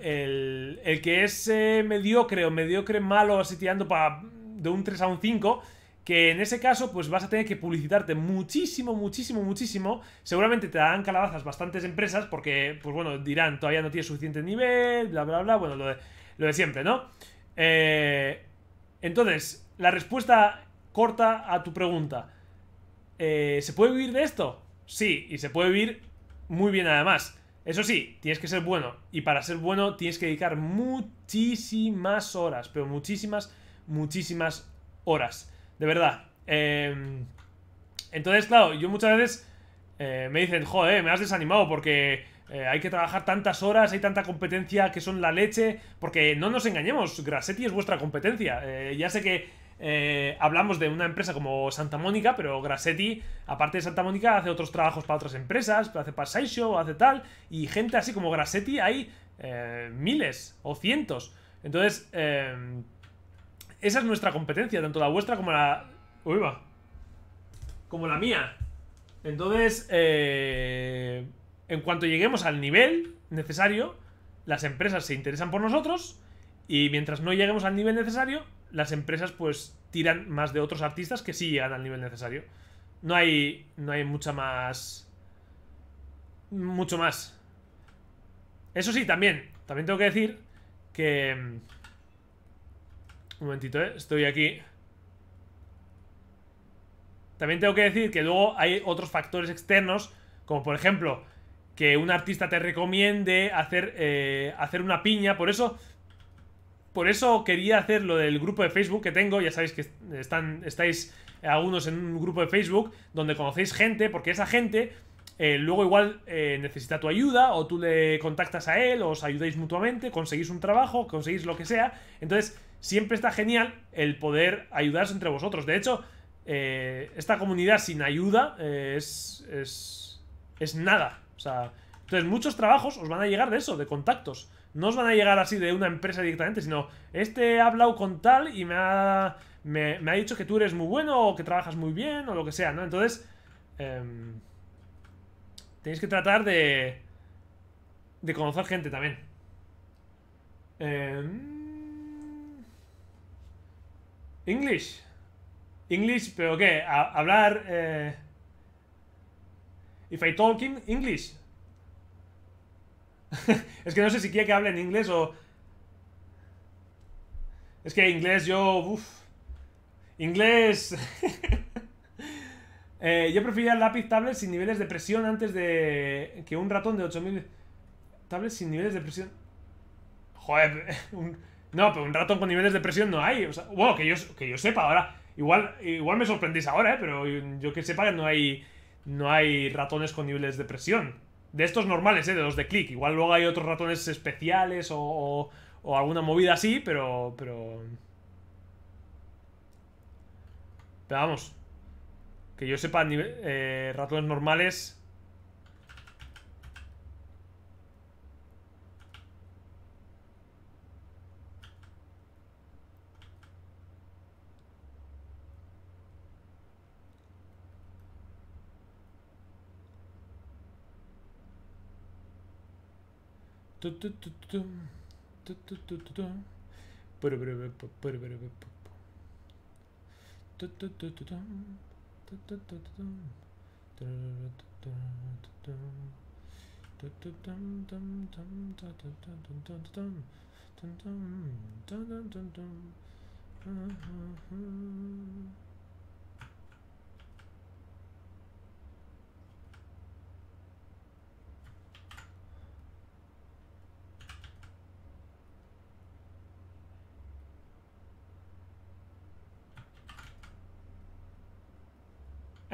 Speaker 1: el, que es mediocre o mediocre malo, así tirando para de un 3 a un 5, que en ese caso pues vas a tener que publicitarte muchísimo, muchísimo, muchísimo. Seguramente te darán calabazas bastantes empresas porque, pues bueno, dirán, todavía no tienes suficiente nivel, bla, bla, bla, bueno, lo de, siempre, ¿no? Eh, entonces, la respuesta corta a tu pregunta, eh, ¿se puede vivir de esto? Sí, y se puede vivir muy bien además. Eso sí, tienes que ser bueno, y para ser bueno tienes que dedicar muchísimas horas, pero muchísimas, muchísimas horas. De verdad. Em, entonces, claro, yo muchas veces eh, me dicen, joder, me has desanimado porque eh, hay que trabajar tantas horas, hay tanta competencia que son la leche. Porque no nos engañemos, Grassetti es vuestra competencia. Eh, ya sé que hablamos de una empresa como Santa Mónica, pero Grassetti, aparte de Santa Mónica, hace otros trabajos para otras empresas, hace para Sideshow, hace tal, y gente así como Grassetti hay miles o cientos. Entonces, eh, esa es nuestra competencia, tanto la vuestra como la... Uy, va. Como la mía. Entonces, eh, en cuanto lleguemos al nivel necesario, las empresas se interesan por nosotros y mientras no lleguemos al nivel necesario, las empresas pues tiran más de otros artistas que sí llegan al nivel necesario. No hay, no hay mucha más... Mucho más. Eso sí, también, también tengo que decir que mm, un momentito, eh. Estoy aquí. También tengo que decir que luego hay otros factores externos, como por ejemplo que un artista te recomiende hacer, eh, hacer una piña. Por eso, por eso quería hacer lo del grupo de Facebook que tengo. Ya sabéis que están, estáis algunos en un grupo de Facebook donde conocéis gente, porque esa gente eh, luego igual necesita tu ayuda o tú le contactas a él, o os ayudáis mutuamente, conseguís un trabajo, conseguís lo que sea. Entonces, siempre está genial el poder ayudaros entre vosotros. De hecho, eh, esta comunidad sin ayuda eh, es, es, es, nada. O sea, entonces muchos trabajos os van a llegar de eso, de contactos. No os van a llegar así de una empresa directamente, sino este ha hablado con tal y me ha, me, ha dicho que tú eres muy bueno o que trabajas muy bien o lo que sea, ¿no? Entonces, eh, tenéis que tratar de, de conocer gente también. Eh, English. English, pero ¿qué? hablar... Eh, if I talk in English. es que no sé si quiere que hable en inglés o... Es que inglés yo... Uf. Inglés... eh, yo prefería lápiz tablet sin niveles de presión antes de... Que un ratón de 8000... Tablet sin niveles de presión... Joder, un... No, pero un ratón con niveles de presión no hay. bueno, que yo, sepa ahora. Igual, igual me sorprendís ahora, ¿eh? Pero yo que sepa no hay, no hay ratones con niveles de presión. De estos normales, ¿eh? De los de clic. Igual luego hay otros ratones especiales o, alguna movida así, pero... Pero, pero vamos. Que yo sepa, eh, ratones normales...
Speaker 2: Uh-huh.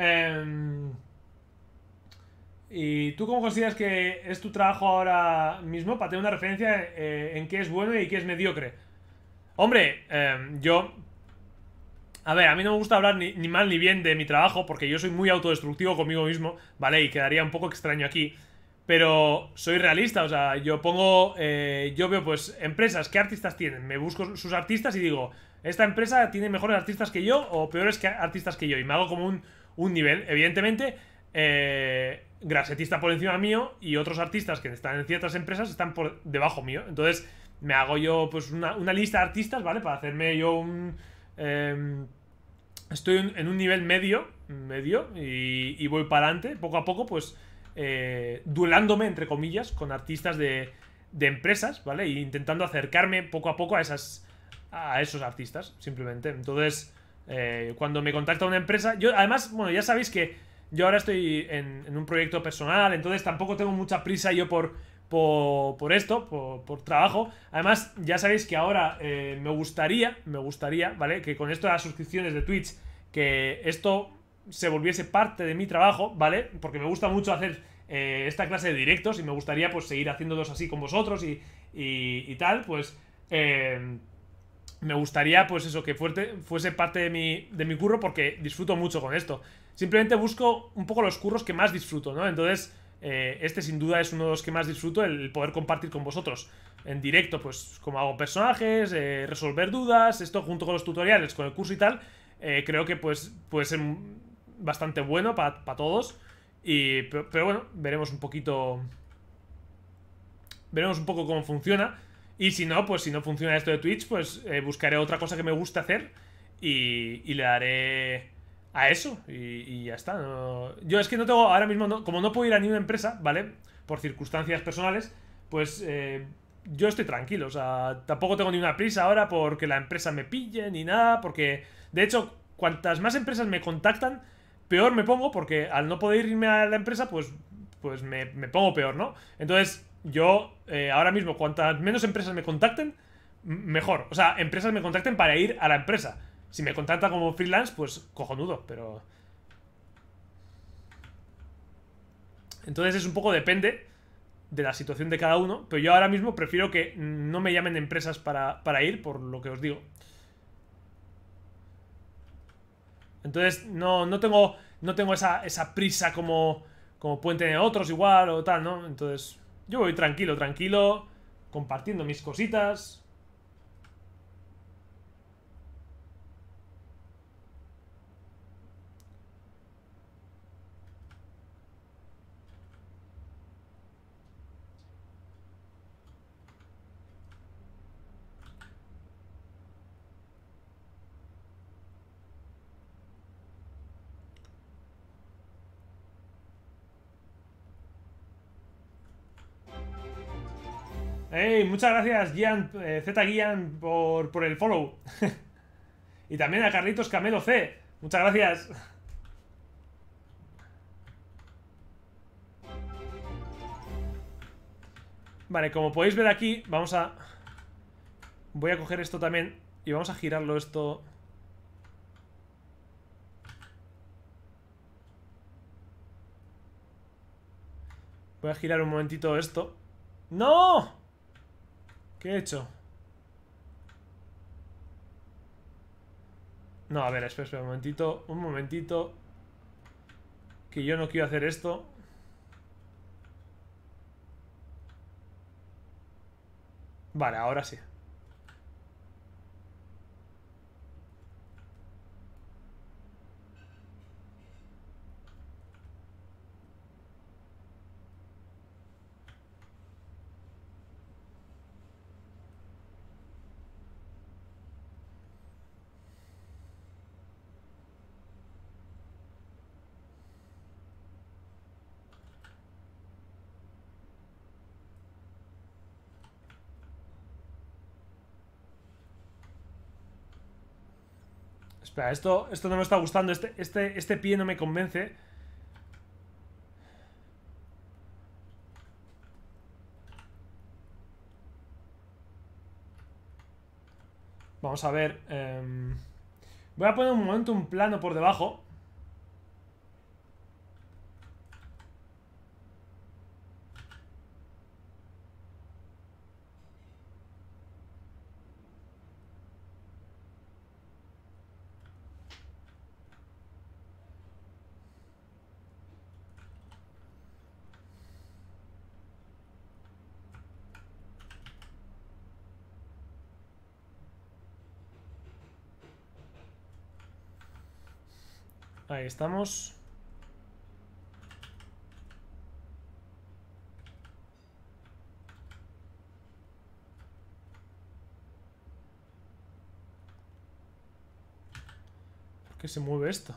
Speaker 2: Em,
Speaker 1: ¿Y tú cómo consideras que es tu trabajo ahora mismo para tener una referencia eh, en qué es bueno y qué es mediocre? Hombre, em, yo... A ver, a mí no me gusta hablar ni, mal ni bien de mi trabajo porque yo soy muy autodestructivo conmigo mismo, ¿vale? Y quedaría un poco extraño aquí. Pero soy realista, o sea, yo pongo... Eh, yo veo pues empresas, ¿qué artistas tienen? Me busco sus artistas y digo, ¿esta empresa tiene mejores artistas que yo o peores que artistas que yo? Y me hago como un un nivel, evidentemente. Eh, por encima mío y otros artistas que están en ciertas empresas están por debajo mío. Entonces me hago yo pues una, una lista de artistas, ¿vale? Para hacerme yo un... Em, estoy en un nivel medio, medio, y, voy para adelante, poco a poco, pues eh, duelándome, entre comillas, con artistas de, de empresas, ¿vale? y e intentando acercarme poco a poco a, esas, a esos artistas, simplemente. Entonces... Eh, cuando me contacta una empresa, yo además, bueno, ya sabéis que yo ahora estoy en, un proyecto personal, entonces tampoco tengo mucha prisa yo por, por, por esto, por, trabajo. Además, ya sabéis que ahora eh, me gustaría, me gustaría, ¿vale? Que con esto de las suscripciones de Twitch, que esto se volviese parte de mi trabajo, ¿vale? Porque me gusta mucho hacer eh, esta clase de directos y me gustaría pues seguir haciéndolos así con vosotros y, y, tal, pues... Eh, me gustaría, pues eso, que fuerte, fuese parte de mi, de mi curro porque disfruto mucho con esto. Simplemente busco un poco los curros que más disfruto, ¿no? Entonces, eh, este sin duda es uno de los que más disfruto, el poder compartir con vosotros en directo, pues como hago personajes, eh, resolver dudas, esto junto con los tutoriales, con el curso y tal, eh, creo que pues puede ser bastante bueno para todos. Y, pero bueno, veremos un poquito... Veremos un poco cómo funciona. Y si no, pues si no funciona esto de Twitch, pues eh, buscaré otra cosa que me guste hacer y, y le daré a eso y, ya está. yo es que no tengo, ahora mismo, como no puedo ir a ninguna empresa, ¿vale? Por circunstancias personales, pues eh, yo estoy tranquilo. O sea, tampoco tengo ni una prisa ahora porque la empresa me pille ni nada, porque de hecho, cuantas más empresas me contactan, peor me pongo porque al no poder irme a la empresa, pues, pues me, me pongo peor, ¿no? Entonces yo eh, ahora mismo, cuantas menos empresas me contacten, mejor. O sea, empresas me contacten para ir a la empresa. Si me contacta como freelance, pues cojonudo, pero... Entonces es un poco depende de la situación de cada uno, pero yo ahora mismo prefiero que no me llamen empresas para, ir, por lo que os digo. Entonces no, no tengo, no tengo esa, esa prisa como, como pueden tener otros igual o tal, ¿no? Entonces... Yo voy tranquilo, tranquilo, compartiendo mis cositas. muchas gracias, eh, Gian, por, por el follow. y también a Carlitos Camelo C. Muchas gracias. Vale, como podéis ver aquí, vamos a... Voy a coger esto también y vamos a girarlo esto... Voy a girar un momentito esto. ¡No! ¿Qué he hecho? No, a ver, espera, un momentito, un momentito. Que yo no quiero hacer esto. Vale, ahora sí. Espera, esto, esto no me está gustando. Este, este, este pie no me convence. Vamos a ver. Em, voy a poner un momento un plano por debajo. estamos. ¿Por qué se mueve esto?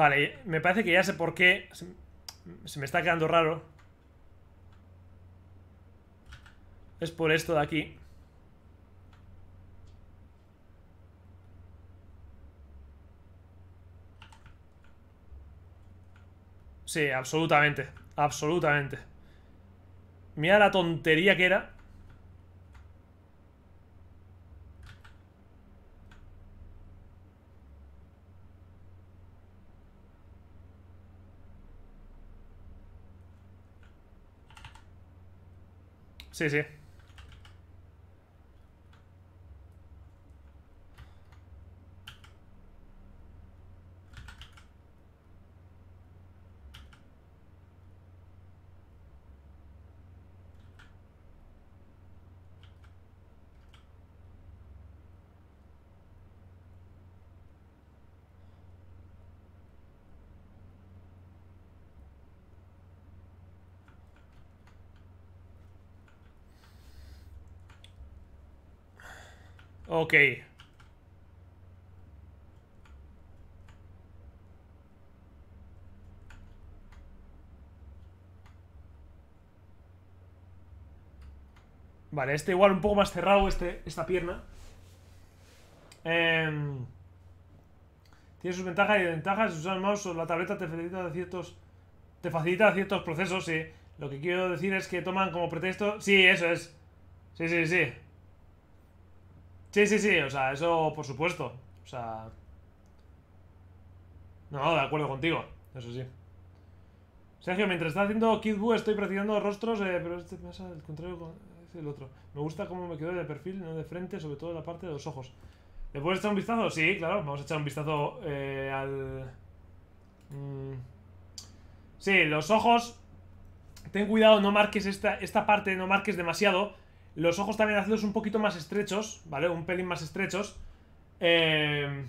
Speaker 1: Vale, me parece que ya sé por qué. Se me está quedando raro. Es por esto de aquí. Sí, absolutamente. Absolutamente. Mira la tontería que era. Sí, sí. Ok. Vale, este igual un poco más cerrado, este, esta pierna. Em, tiene sus ventajas y desventajas. Si usas el mouse o la tableta te facilita ciertos, te facilita ciertos procesos, sí. Lo que quiero decir es que toman como pretexto... Sí, eso es. Sí, sí, sí. Sí, sí, sí, o sea, eso por supuesto. O sea... No, de acuerdo contigo, eso sí. Sergio, mientras está haciendo Kid Buu estoy practicando rostros, eh, pero este pasa al contrario con el otro. Me gusta cómo me quedó de perfil, no de frente, sobre todo la parte de los ojos. ¿Le puedes echar un vistazo? Sí, claro, vamos a echar un vistazo eh, al... Mm, sí, los ojos... Ten cuidado, no marques esta, esta parte, no marques demasiado, los ojos también hacedos un poquito más estrechos, ¿vale? Un pelín más estrechos. Eh,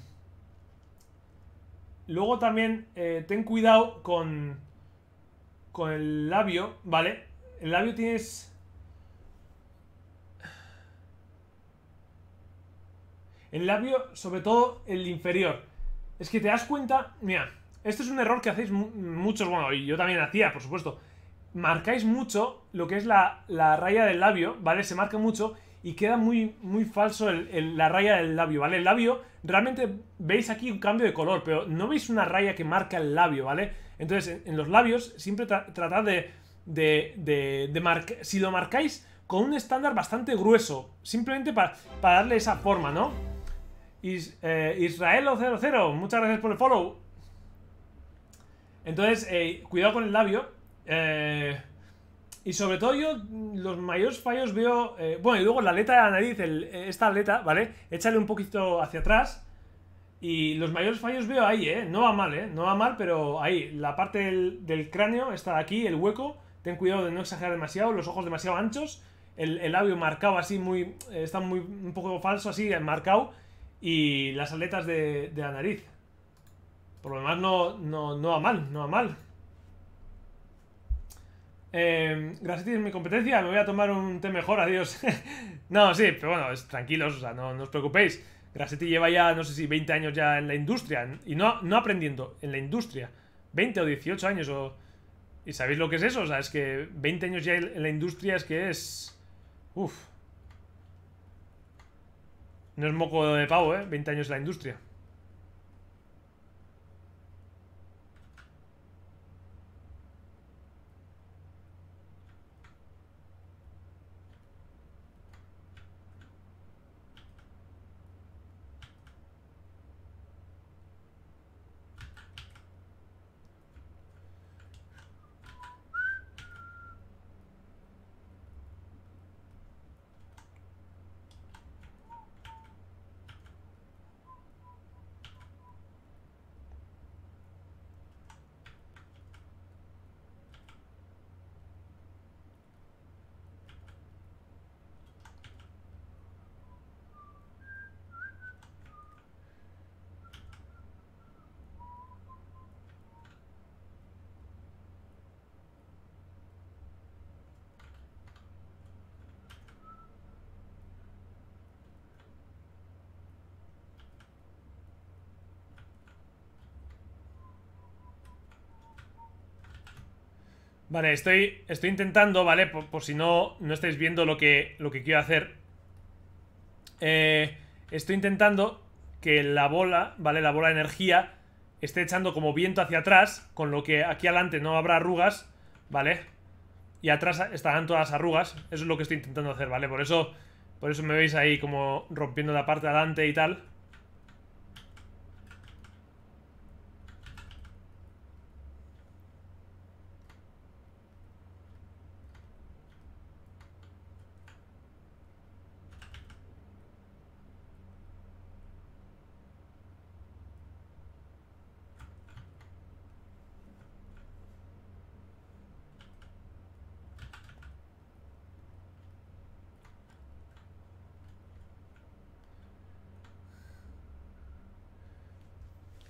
Speaker 1: luego también eh, ten cuidado con, con el labio, ¿vale? El labio tienes... El labio, sobre todo el inferior. Es que te das cuenta... Mira, esto es un error que hacéis muchos, bueno, y yo también hacía, por supuesto marcáis mucho lo que es la, la, raya del labio, ¿vale? Se marca mucho y queda muy, muy falso la raya del labio, ¿vale? El labio, realmente veis aquí un cambio de color, pero no veis una raya que marca el labio, ¿vale? Entonces, en, los labios siempre tratad de, de, de, marcar... Si lo marcáis con un estándar bastante grueso, simplemente para, para darle esa forma, ¿no? Israel eh, 00 muchas gracias por el follow. Entonces, eh, cuidado con el labio, eh, y sobre todo yo los mayores fallos veo... Eh, bueno, y luego la aleta de la nariz, esta aleta, ¿vale? Échale un poquito hacia atrás. Y los mayores fallos veo ahí, ¿eh? No va mal, ¿eh? No va mal, pero ahí, la parte del, cráneo está aquí, el hueco. Ten cuidado de no exagerar demasiado, los ojos demasiado anchos. El, labio marcado así, muy... Eh, está muy, un poco falso así, marcado. Y las aletas de, la nariz. Por lo demás no, no, no va mal, no va mal. Eh, es mi competencia, me voy a tomar un té mejor, adiós. no, sí, pero bueno, es, tranquilos, o sea, no, no, os preocupéis. Grassetti lleva ya, no sé si 20 años ya en la industria, y no, no aprendiendo, en la industria. 20 o 18 años o... ¿Y sabéis lo que es eso? O sea, es que 20 años ya en la industria es que es... Uf. No es moco de pavo, ¿eh? 20 años en la industria. Vale, estoy, estoy intentando, ¿vale? Por, si no, no estáis viendo lo que, lo que quiero hacer. Eh, estoy intentando que la bola, ¿vale? La bola de energía esté echando como viento hacia atrás, con lo que aquí adelante no habrá arrugas, ¿vale? Y atrás estarán todas las arrugas. Eso es lo que estoy intentando hacer, ¿vale? Por eso, por eso me veis ahí como rompiendo la parte de adelante y tal.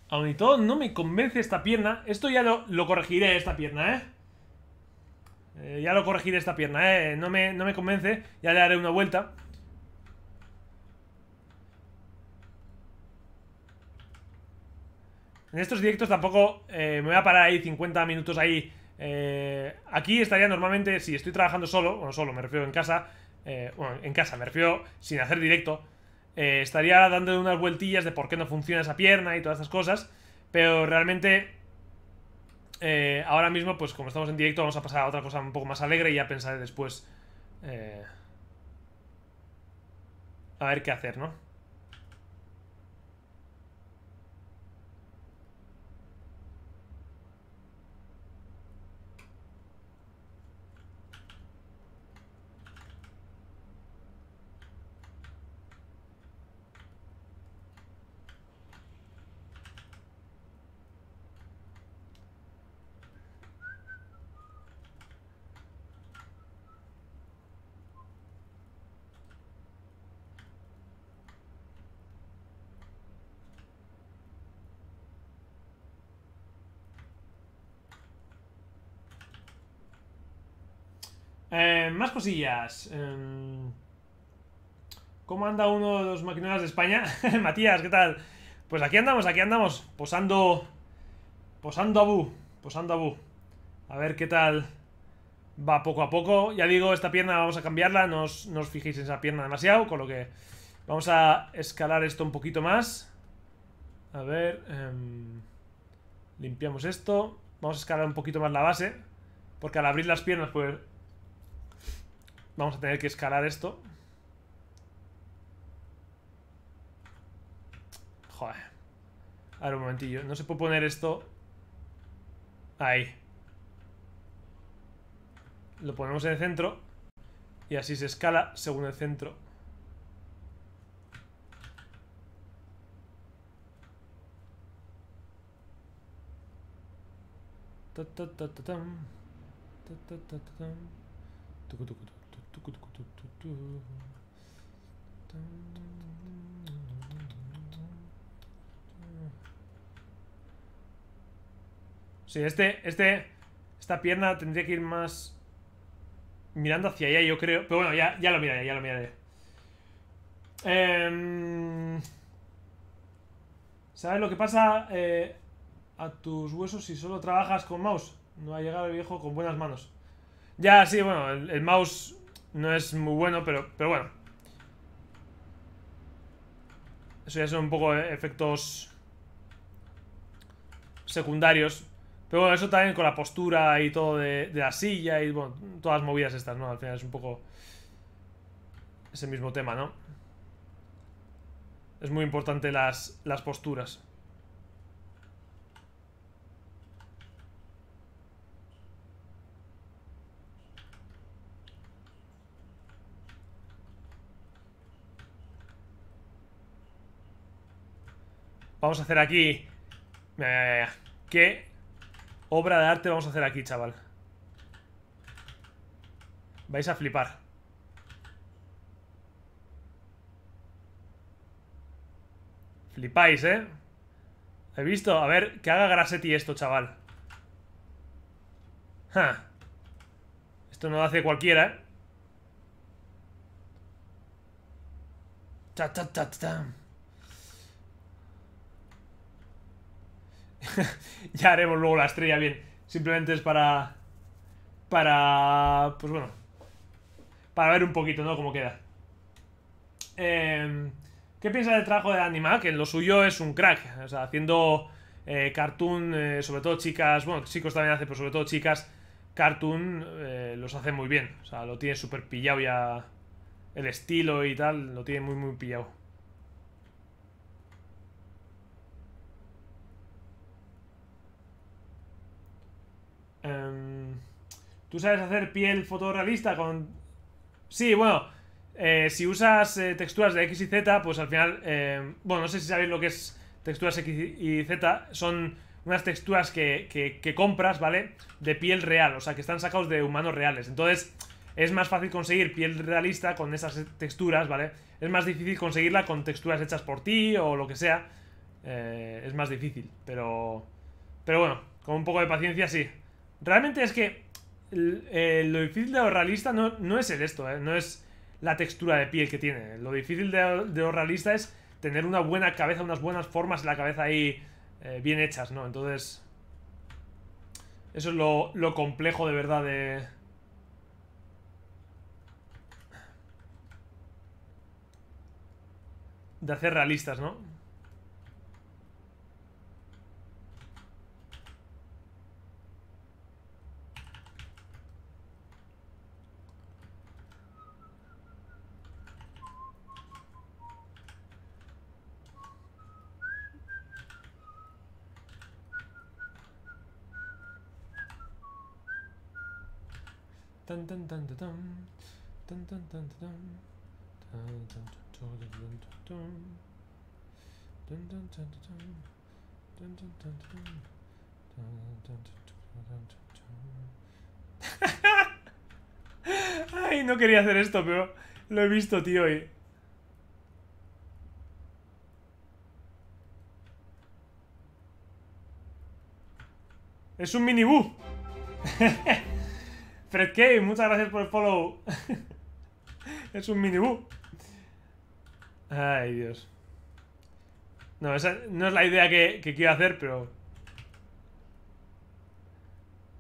Speaker 1: Aún y todo no me convence esta pierna. Esto ya lo, corregiré, esta pierna, ¿eh? ¿eh? Ya lo corregiré esta pierna, ¿eh? No me, no me convence. Ya le daré una vuelta. En estos directos tampoco eh, me voy a parar ahí 50 minutos ahí. Eh, aquí estaría normalmente, si estoy trabajando solo, bueno, solo, me refiero en casa, bueno, en casa, me refiero sin hacer directo, eh, estaría dando unas vueltillas de por qué no funciona esa pierna y todas esas cosas. Pero realmente, eh, ahora mismo, pues como estamos en directo, vamos a pasar a otra cosa un poco más alegre y ya pensaré después. Eh, a ver qué hacer, ¿no? Em, ¿Cómo anda uno de los maquinolas de España? Matías, ¿qué tal? Pues aquí andamos, aquí andamos, posando... Posando a posando a A ver qué tal va poco a poco. Ya digo, esta pierna vamos a cambiarla, no os, fijéis en esa pierna demasiado, con lo que vamos a escalar esto un poquito más. A ver, em, limpiamos esto. Vamos a escalar un poquito más la base, porque al abrir las piernas, pues Vamos a tener que escalar esto. Joder. A ver, un momentillo. No se puede poner esto... Ahí. Lo ponemos en el centro. Y así se escala según el centro. Ta Sí, este, este, esta pierna tendría que ir más mirando hacia allá, yo creo. Pero bueno, ya, ya lo miraré, ya lo miraré. Em, ¿Sabes lo que pasa eh, a tus huesos si solo trabajas con mouse? No ha llegado el viejo con buenas manos. Ya, sí, bueno, el mouse no es muy bueno, pero, pero bueno. Eso ya son un poco eh, efectos secundarios. Pero bueno, eso también con la postura y todo de, la silla y bueno, todas las movidas estas, ¿no? Al final es un poco ese mismo tema, ¿no? Es muy importante las, las posturas. Vamos a hacer aquí... Eh, ¿Qué obra de arte vamos a hacer aquí, chaval? Vais a flipar. Flipáis, ¿eh? He visto. A ver, que haga Grasetti esto, chaval. Ja. Esto no lo hace cualquiera, ¿eh?
Speaker 2: Ta, ta, ta, ta.
Speaker 1: ya haremos luego la estrella bien. Simplemente es para... Para... Pues bueno. Para ver un poquito, ¿no? Cómo queda. Em, ¿Qué piensa del trabajo de Anima? Que en lo suyo es un crack. O sea, haciendo eh, cartoon, eh, sobre todo chicas... Bueno, chicos también hace, pero sobre todo chicas... Cartoon eh, los hace muy bien. O sea, lo tiene súper pillado ya... El estilo y tal, lo tiene muy, muy pillado. Em, ¿Tú sabes hacer piel fotorrealista con...? Sí, bueno, eh, si usas eh, texturas de X y Z, pues al final... Em, bueno, no sé si sabéis lo que es texturas X y Z. Son unas texturas que, compras, ¿vale? De piel real, o sea, que están sacados de humanos reales. Entonces, es más fácil conseguir piel realista con esas eh, texturas, ¿vale? Es más difícil conseguirla con texturas hechas por ti o lo que sea. es más difícil, pero... Pero bueno, con un poco de paciencia sí. Realmente es que eh, lo difícil de lo realista no, no es el esto, eh, no es la textura de piel que tiene. Lo difícil de, lo realista es tener una buena cabeza, unas buenas formas en la cabeza ahí eh, bien hechas, ¿no? Entonces, eso es lo, lo complejo de verdad de... De hacer realistas, ¿no?
Speaker 2: Tan tan tan tan tan tan tan tan
Speaker 1: Ay, no quería hacer esto, pero lo he visto, tío, y... Es un minibús. Red K, muchas gracias por el follow. es un minibú. Ay, Dios. No, esa no es la idea que, quiero hacer, pero...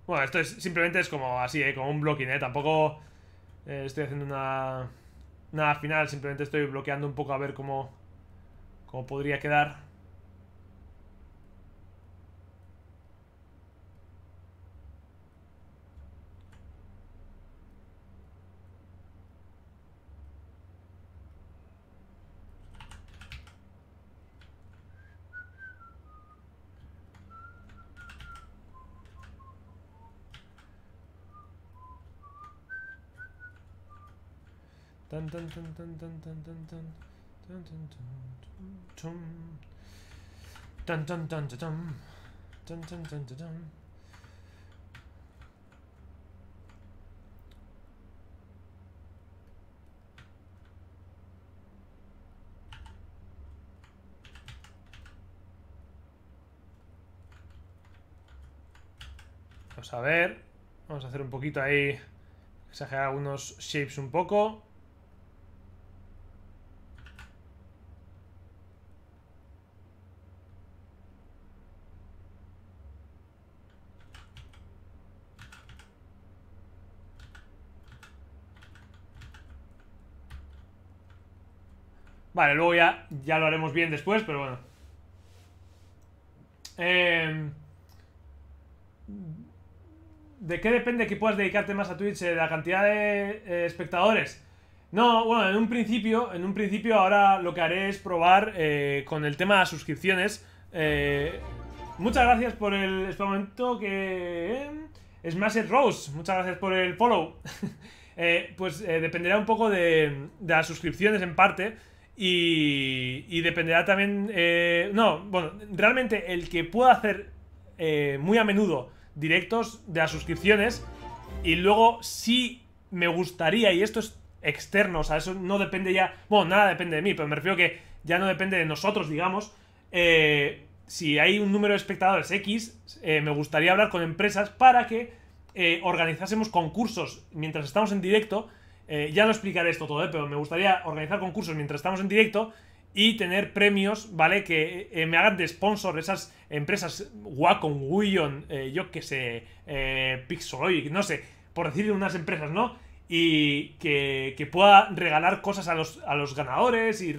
Speaker 1: Bueno, esto es simplemente es como así, ¿eh? como un blocking, ¿eh? Tampoco eh, estoy haciendo una... Nada final, simplemente estoy bloqueando un poco a ver cómo... Cómo podría quedar.
Speaker 2: Tan tan tan tan tan tan tan tan tan tan tan tan tan tan tan
Speaker 1: Vamos a ver. Vamos a hacer un poquito ahí. Exagerar algunos shapes un poco. Vale, luego ya, lo haremos bien después, pero bueno. Em, ¿De qué depende que puedas dedicarte más a Twitch? ¿De la cantidad de eh, espectadores? No, bueno, en un principio, en un principio ahora lo que haré es probar eh, con el tema de las suscripciones. Eh, muchas gracias por el momento que... es em, es Rose, muchas gracias por el follow. pues dependerá un poco de, de las suscripciones en parte. Y, dependerá también... Eh, no, bueno, realmente el que pueda hacer eh, muy a menudo directos de las suscripciones y luego sí me gustaría, y esto es externo, o sea, eso no depende ya, bueno, nada depende de mí, pero me refiero que ya no depende de nosotros, digamos, eh, si hay un número de espectadores X, me gustaría hablar con empresas para que eh, organizásemos concursos mientras estamos en directo eh, ya lo explicaré esto todo, eh, pero me gustaría organizar concursos mientras estamos en directo y tener premios, ¿vale? Que eh, me hagan de sponsor esas empresas Wacom, eh, yo que sé, Pixologic, no sé, por decir unas empresas, ¿no? Y que, que pueda regalar cosas a los, ganadores y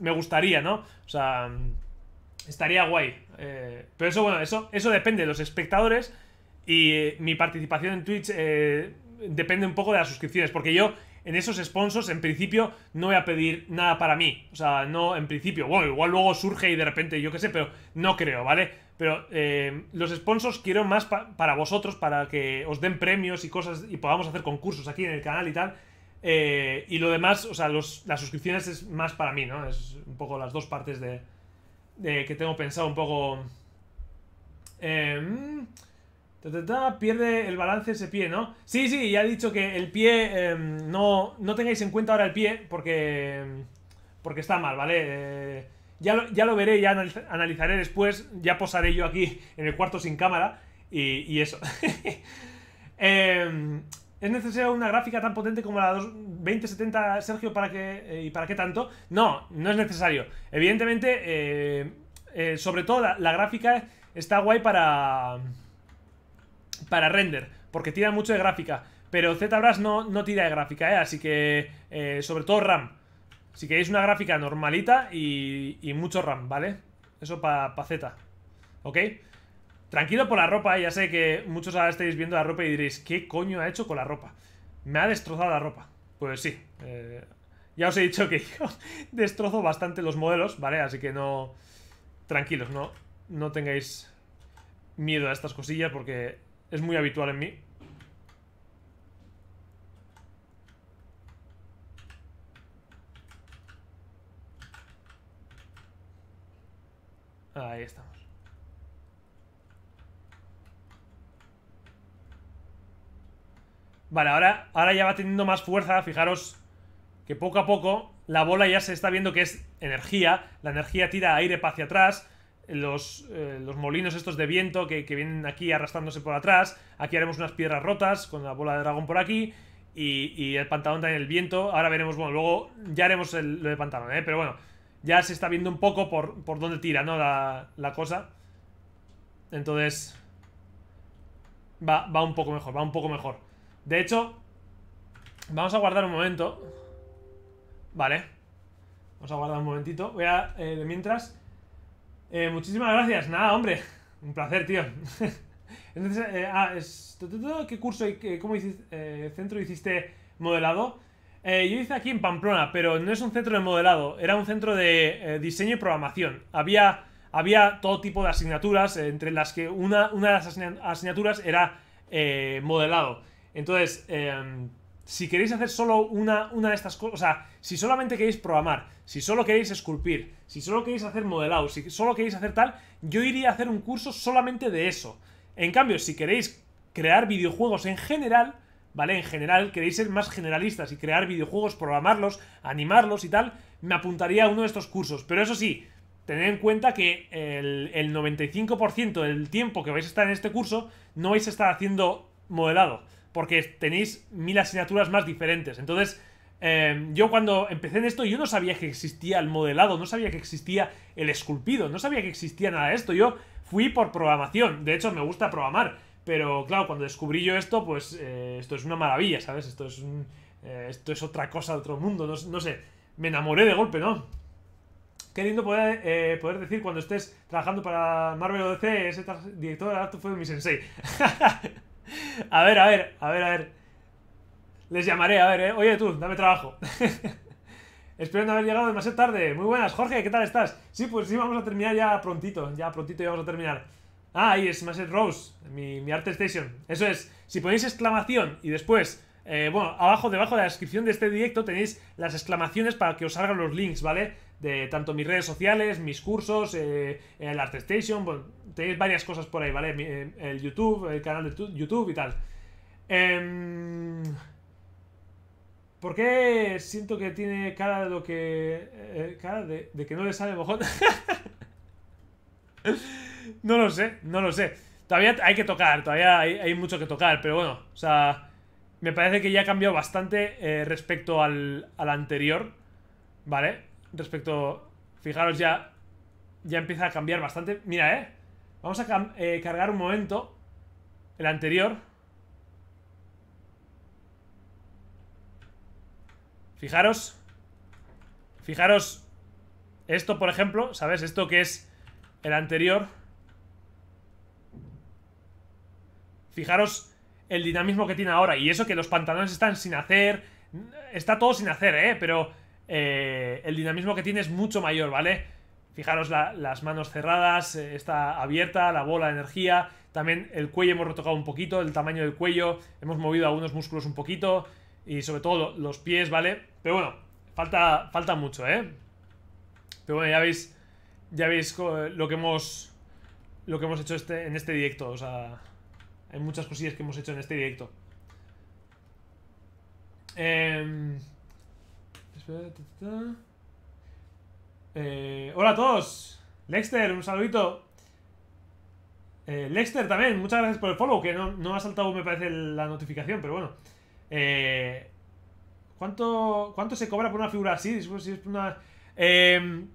Speaker 1: me gustaría, ¿no? O sea, estaría guay. pero eso, bueno, eso, eso depende de los espectadores y mi participación en Twitch depende un poco de las suscripciones, porque yo en esos sponsors, en principio, no voy a pedir nada para mí. O sea, no, en principio, bueno, igual luego surge y de repente yo qué sé, pero no creo, ¿vale? Pero eh, los sponsors quiero más para vosotros, para que os den premios y cosas y podamos hacer concursos aquí en el canal y tal. Eh, y lo demás, o sea, las suscripciones es más para mí, ¿no? Es un poco las dos partes de, de que tengo pensado un poco... Eh, pierde el balance ese pie, ¿no? Sí, sí, ya he dicho que el pie em, no, tengáis en cuenta ahora el pie porque, em, porque está mal, ¿vale? Eh, ya, lo, ya lo veré, ya analizaré después, ya posaré yo aquí en el cuarto sin cámara y, eso. Em, ¿Es necesaria una gráfica tan potente como la 2070, Sergio, para qué, eh, y para qué tanto? No, no es necesario. Evidentemente, eh, sobre todo la gráfica está guay para para render, porque tira mucho de gráfica. Pero ZBrush no, no tira de gráfica, ¿eh? así que eh, sobre todo RAM. Si queréis una gráfica normalita y, mucho RAM, ¿vale? Eso para Z, ¿ok? Tranquilo por la ropa, ¿eh? ya sé que muchos ahora estáis viendo la ropa y diréis ¿Qué coño ha hecho con la ropa? Me ha destrozado la ropa Pues sí, eh, ya os he dicho que yo destrozo bastante los modelos, ¿vale? Así que no... Tranquilos, no, no tengáis miedo a estas cosillas porque es muy habitual en mí. Ahí estamos. Vale, ahora, ahora ya va teniendo más fuerza. Fijaros que poco a poco la bola ya se está viendo que es energía. La energía tira aire hacia atrás los, eh, los, molinos estos de viento que, vienen aquí arrastrándose por atrás. Aquí haremos unas piedras rotas con la bola de dragón por aquí. Y, el pantalón también, el viento. Ahora veremos, bueno, luego ya haremos lo de pantalón, ¿eh? Pero bueno, ya se está viendo un poco por, dónde tira, ¿no? La, la cosa. Entonces... Va, un poco mejor, va un poco mejor. De hecho, vamos a guardar un momento. Vale. Vamos a guardar un momentito. Voy a, eh, mientras... Eh, muchísimas gracias. Nada, hombre. Un placer, tío. Entonces, eh, ah, ¿qué curso y qué, cómo eh, centro hiciste modelado? yo hice aquí en Pamplona, pero no es un centro de modelado, era un centro de diseño y programación. Había, había todo tipo de asignaturas, entre las que una, una de las asignaturas era modelado. Entonces, em, si queréis hacer solo una, de estas cosas, o sea, si solamente queréis programar, si solo queréis esculpir, si solo queréis hacer modelado, si solo queréis hacer tal, yo iría a hacer un curso solamente de eso. En cambio, si queréis crear videojuegos en general, ¿vale? En general, queréis ser más generalistas y crear videojuegos, programarlos, animarlos y tal, me apuntaría a uno de estos cursos. Pero eso sí, tened en cuenta que el, el 95% del tiempo que vais a estar en este curso no vais a estar haciendo modelado porque tenéis mil asignaturas más diferentes. Entonces, em, yo cuando empecé en esto, yo no sabía que existía el modelado, no sabía que existía el esculpido, no sabía que existía nada de esto. Yo fui por programación, de hecho me gusta programar, pero claro, cuando descubrí yo esto, pues eh, esto es una maravilla, ¿sabes? Esto es, eh, esto es otra cosa otro mundo, no, sé, me enamoré de golpe, ¿no? Qué lindo poder, eh, poder decir cuando estés trabajando para Marvel o DC, ese director de arte fue mi sensei. A ver, a ver, a ver, a ver. Les llamaré, a ver, eh. Oye tú, dame trabajo. Espero no haber llegado demasiado tarde. Muy buenas, Jorge, ¿qué tal estás? Sí, pues sí, vamos a terminar ya prontito. Ya prontito ya vamos a terminar. Ah, ahí es Master Rose, mi, Art Station. Eso es, si ponéis exclamación y después, eh, bueno, abajo, debajo de la descripción de este directo tenéis las exclamaciones para que os salgan los links, ¿vale? De tanto mis redes sociales, mis cursos, eh, el Art Station, bueno, tenéis varias cosas por ahí, ¿vale? Eh, el YouTube, el canal de YouTube y tal. Eh, ¿Por qué siento que tiene cara de lo que... Eh, cara de, que no le sale mojón? no lo sé, no lo sé. Todavía hay que tocar, todavía hay, mucho que tocar, pero bueno, o sea... Me parece que ya ha cambiado bastante eh, respecto al, al anterior, ¿vale? Respecto... Fijaros ya... Ya empieza a cambiar bastante. Mira, ¿eh? Vamos a eh, cargar un momento el anterior. Fijaros. Fijaros esto, por ejemplo, ¿sabes? Esto que es el anterior. Fijaros el dinamismo que tiene ahora. Y eso que los pantalones están sin hacer. Está todo sin hacer, ¿eh? Pero eh, el dinamismo que tiene es mucho mayor, ¿vale? Fijaros las manos cerradas, eh, está abierta, la bola de energía. También el cuello hemos retocado un poquito, el tamaño del cuello. Hemos movido algunos músculos un poquito. Y sobre todo los pies, ¿vale? Pero bueno, falta, falta mucho, ¿eh? Pero bueno, ya veis, ya veis lo que hemos, lo que hemos hecho este, en este directo. O sea, hay muchas cosillas que hemos hecho en este directo. Em, eh, hola a todos. Lexter, un saludito. Eh, Lexter también, muchas gracias por el follow, que no, no ha saltado, me parece, la notificación, pero bueno. Eh, ¿cuánto, ¿Cuánto se cobra por una figura así? Si em,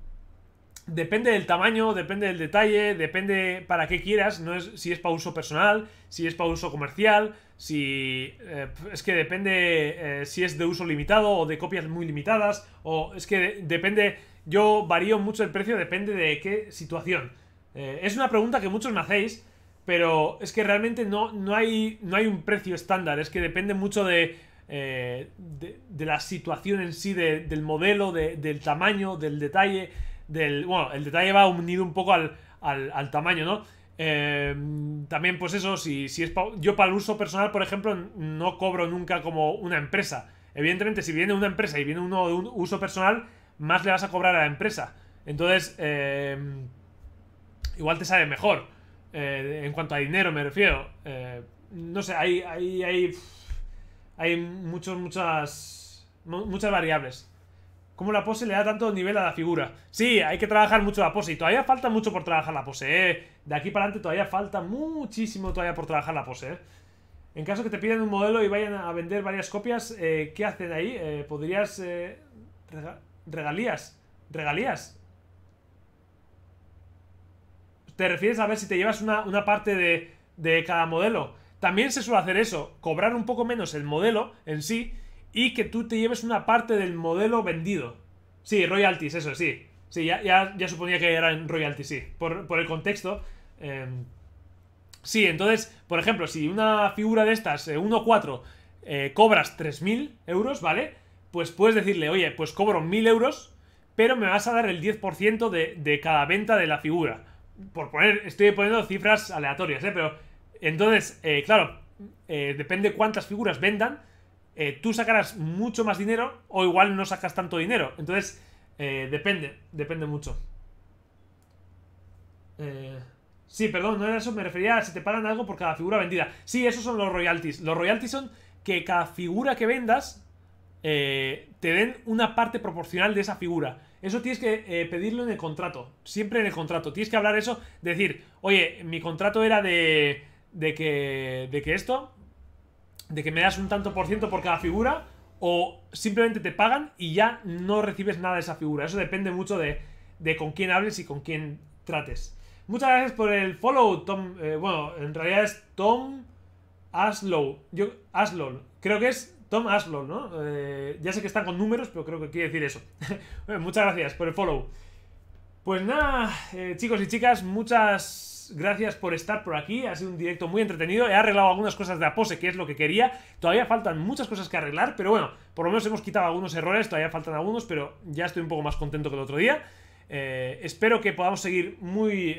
Speaker 1: depende del tamaño, depende del detalle, depende para qué quieras. No es, si es para uso personal, si es para uso comercial, si. Eh, es que depende eh, si es de uso limitado o de copias muy limitadas, o es que depende yo varío mucho el precio, depende de qué situación. Eh, es una pregunta que muchos me hacéis, pero es que realmente no, no, hay, no hay un precio estándar, es que depende mucho de, eh, de, la situación en sí, del modelo, del tamaño, del detalle, del... Bueno, el detalle va unido un poco al, al, tamaño, ¿no? Em, también, pues eso, si, si es yo para el uso personal, por ejemplo, no cobro nunca como una empresa. Evidentemente, si viene una empresa y viene uno de un uso personal, más le vas a cobrar a la empresa. Entonces, eh, igual te sale mejor. Eh, en cuanto a dinero me refiero. Eh, no sé, hay, hay, hay, hay muchos, muchas, muchas variables. ¿Cómo la pose le da tanto nivel a la figura? Sí, hay que trabajar mucho la pose. Y todavía falta mucho por trabajar la pose. ¿eh? De aquí para adelante todavía falta muchísimo todavía por trabajar la pose. ¿eh? En caso que te pidan un modelo y vayan a vender varias copias, eh, ¿qué hacen ahí? Eh, ¿Podrías Regalías. Regalías. Te refieres a ver si te llevas una, parte de, cada modelo. También se suele hacer eso, cobrar un poco menos el modelo en sí y que tú te lleves una parte del modelo vendido. Sí, royalties, eso, sí. Sí, ya, suponía que en royalties, sí, por, por el contexto. Em, sí, entonces, por ejemplo, si una figura de estas, 1 eh, 1.4, eh, cobras 3.000 euros, ¿vale? pues puedes decirle, oye, pues cobro 1000 euros, pero me vas a dar el 10% de, de, cada venta de la figura. Por poner, estoy poniendo cifras aleatorias, ¿eh? Pero entonces, eh, claro, eh, depende cuántas figuras vendan, eh, tú sacarás mucho más dinero o igual no sacas tanto dinero. Entonces, depende, depende mucho. sí, perdón, no era eso, me refería a si te pagan algo por cada figura vendida. Sí, esos son los royalties. Los royalties son que cada figura que vendas eh, te den una parte proporcional de esa figura. Eso tienes que eh, pedirlo en el contrato, siempre en el contrato. Tienes que hablar eso, decir, oye, mi contrato era de, de, que, esto, de que me das un tanto por ciento por cada figura, o simplemente te pagan y ya no recibes nada de esa figura. Eso depende mucho de, con quién hables y con quién trates. Muchas gracias por el follow, Tom. Eh, bueno, en realidad es Tom Aslow. Yo, Aslow, creo que es Tom Aslow, ¿no? Eh, ya sé que están con números, pero creo que quiere decir eso. muchas gracias por el follow. Pues nada, eh, chicos y chicas, muchas gracias por estar por aquí. Ha sido un directo muy entretenido. He arreglado algunas cosas de Apose, que es lo que quería. Todavía faltan muchas cosas que arreglar, pero bueno, por lo menos hemos quitado algunos errores. Todavía faltan algunos, pero ya estoy un poco más contento que el otro día. Eh, espero que podamos seguir muy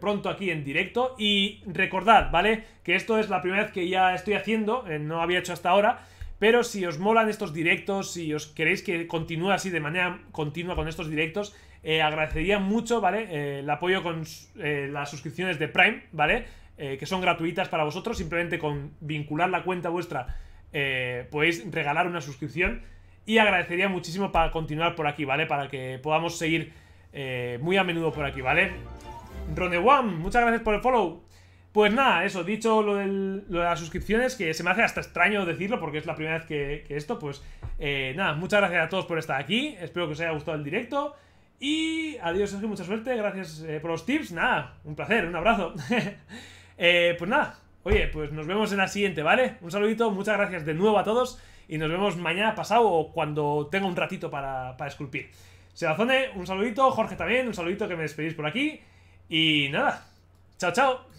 Speaker 1: pronto aquí en directo. Y recordad, ¿vale? Que esto es la primera vez que ya estoy haciendo, no había hecho hasta ahora. Pero si os molan estos directos, si os queréis que continúe así de manera continua con estos directos, eh, agradecería mucho, ¿vale? Eh, el apoyo con eh, las suscripciones de Prime, ¿vale? que son gratuitas para vosotros, simplemente con vincular la cuenta vuestra podéis regalar una suscripción y agradecería muchísimo para continuar por aquí, ¿vale? Para que podamos seguir muy a menudo por aquí, ¿vale? Ronewan, muchas gracias por el follow. Pues nada, eso, dicho lo, de las suscripciones, que se me hace hasta extraño decirlo porque es la primera vez que, esto, pues eh, nada, muchas gracias a todos por estar aquí, espero que os haya gustado el directo y adiós Sergio, mucha suerte, gracias eh, por los tips, nada, un placer, un abrazo. Eh, pues nada, oye, pues nos vemos en la siguiente, ¿vale? Un saludito, muchas gracias de nuevo a todos y nos vemos mañana pasado o cuando tenga un ratito para, para esculpir. Sebazone, un saludito, Jorge también, un saludito que me despedís por aquí y nada, chao chao.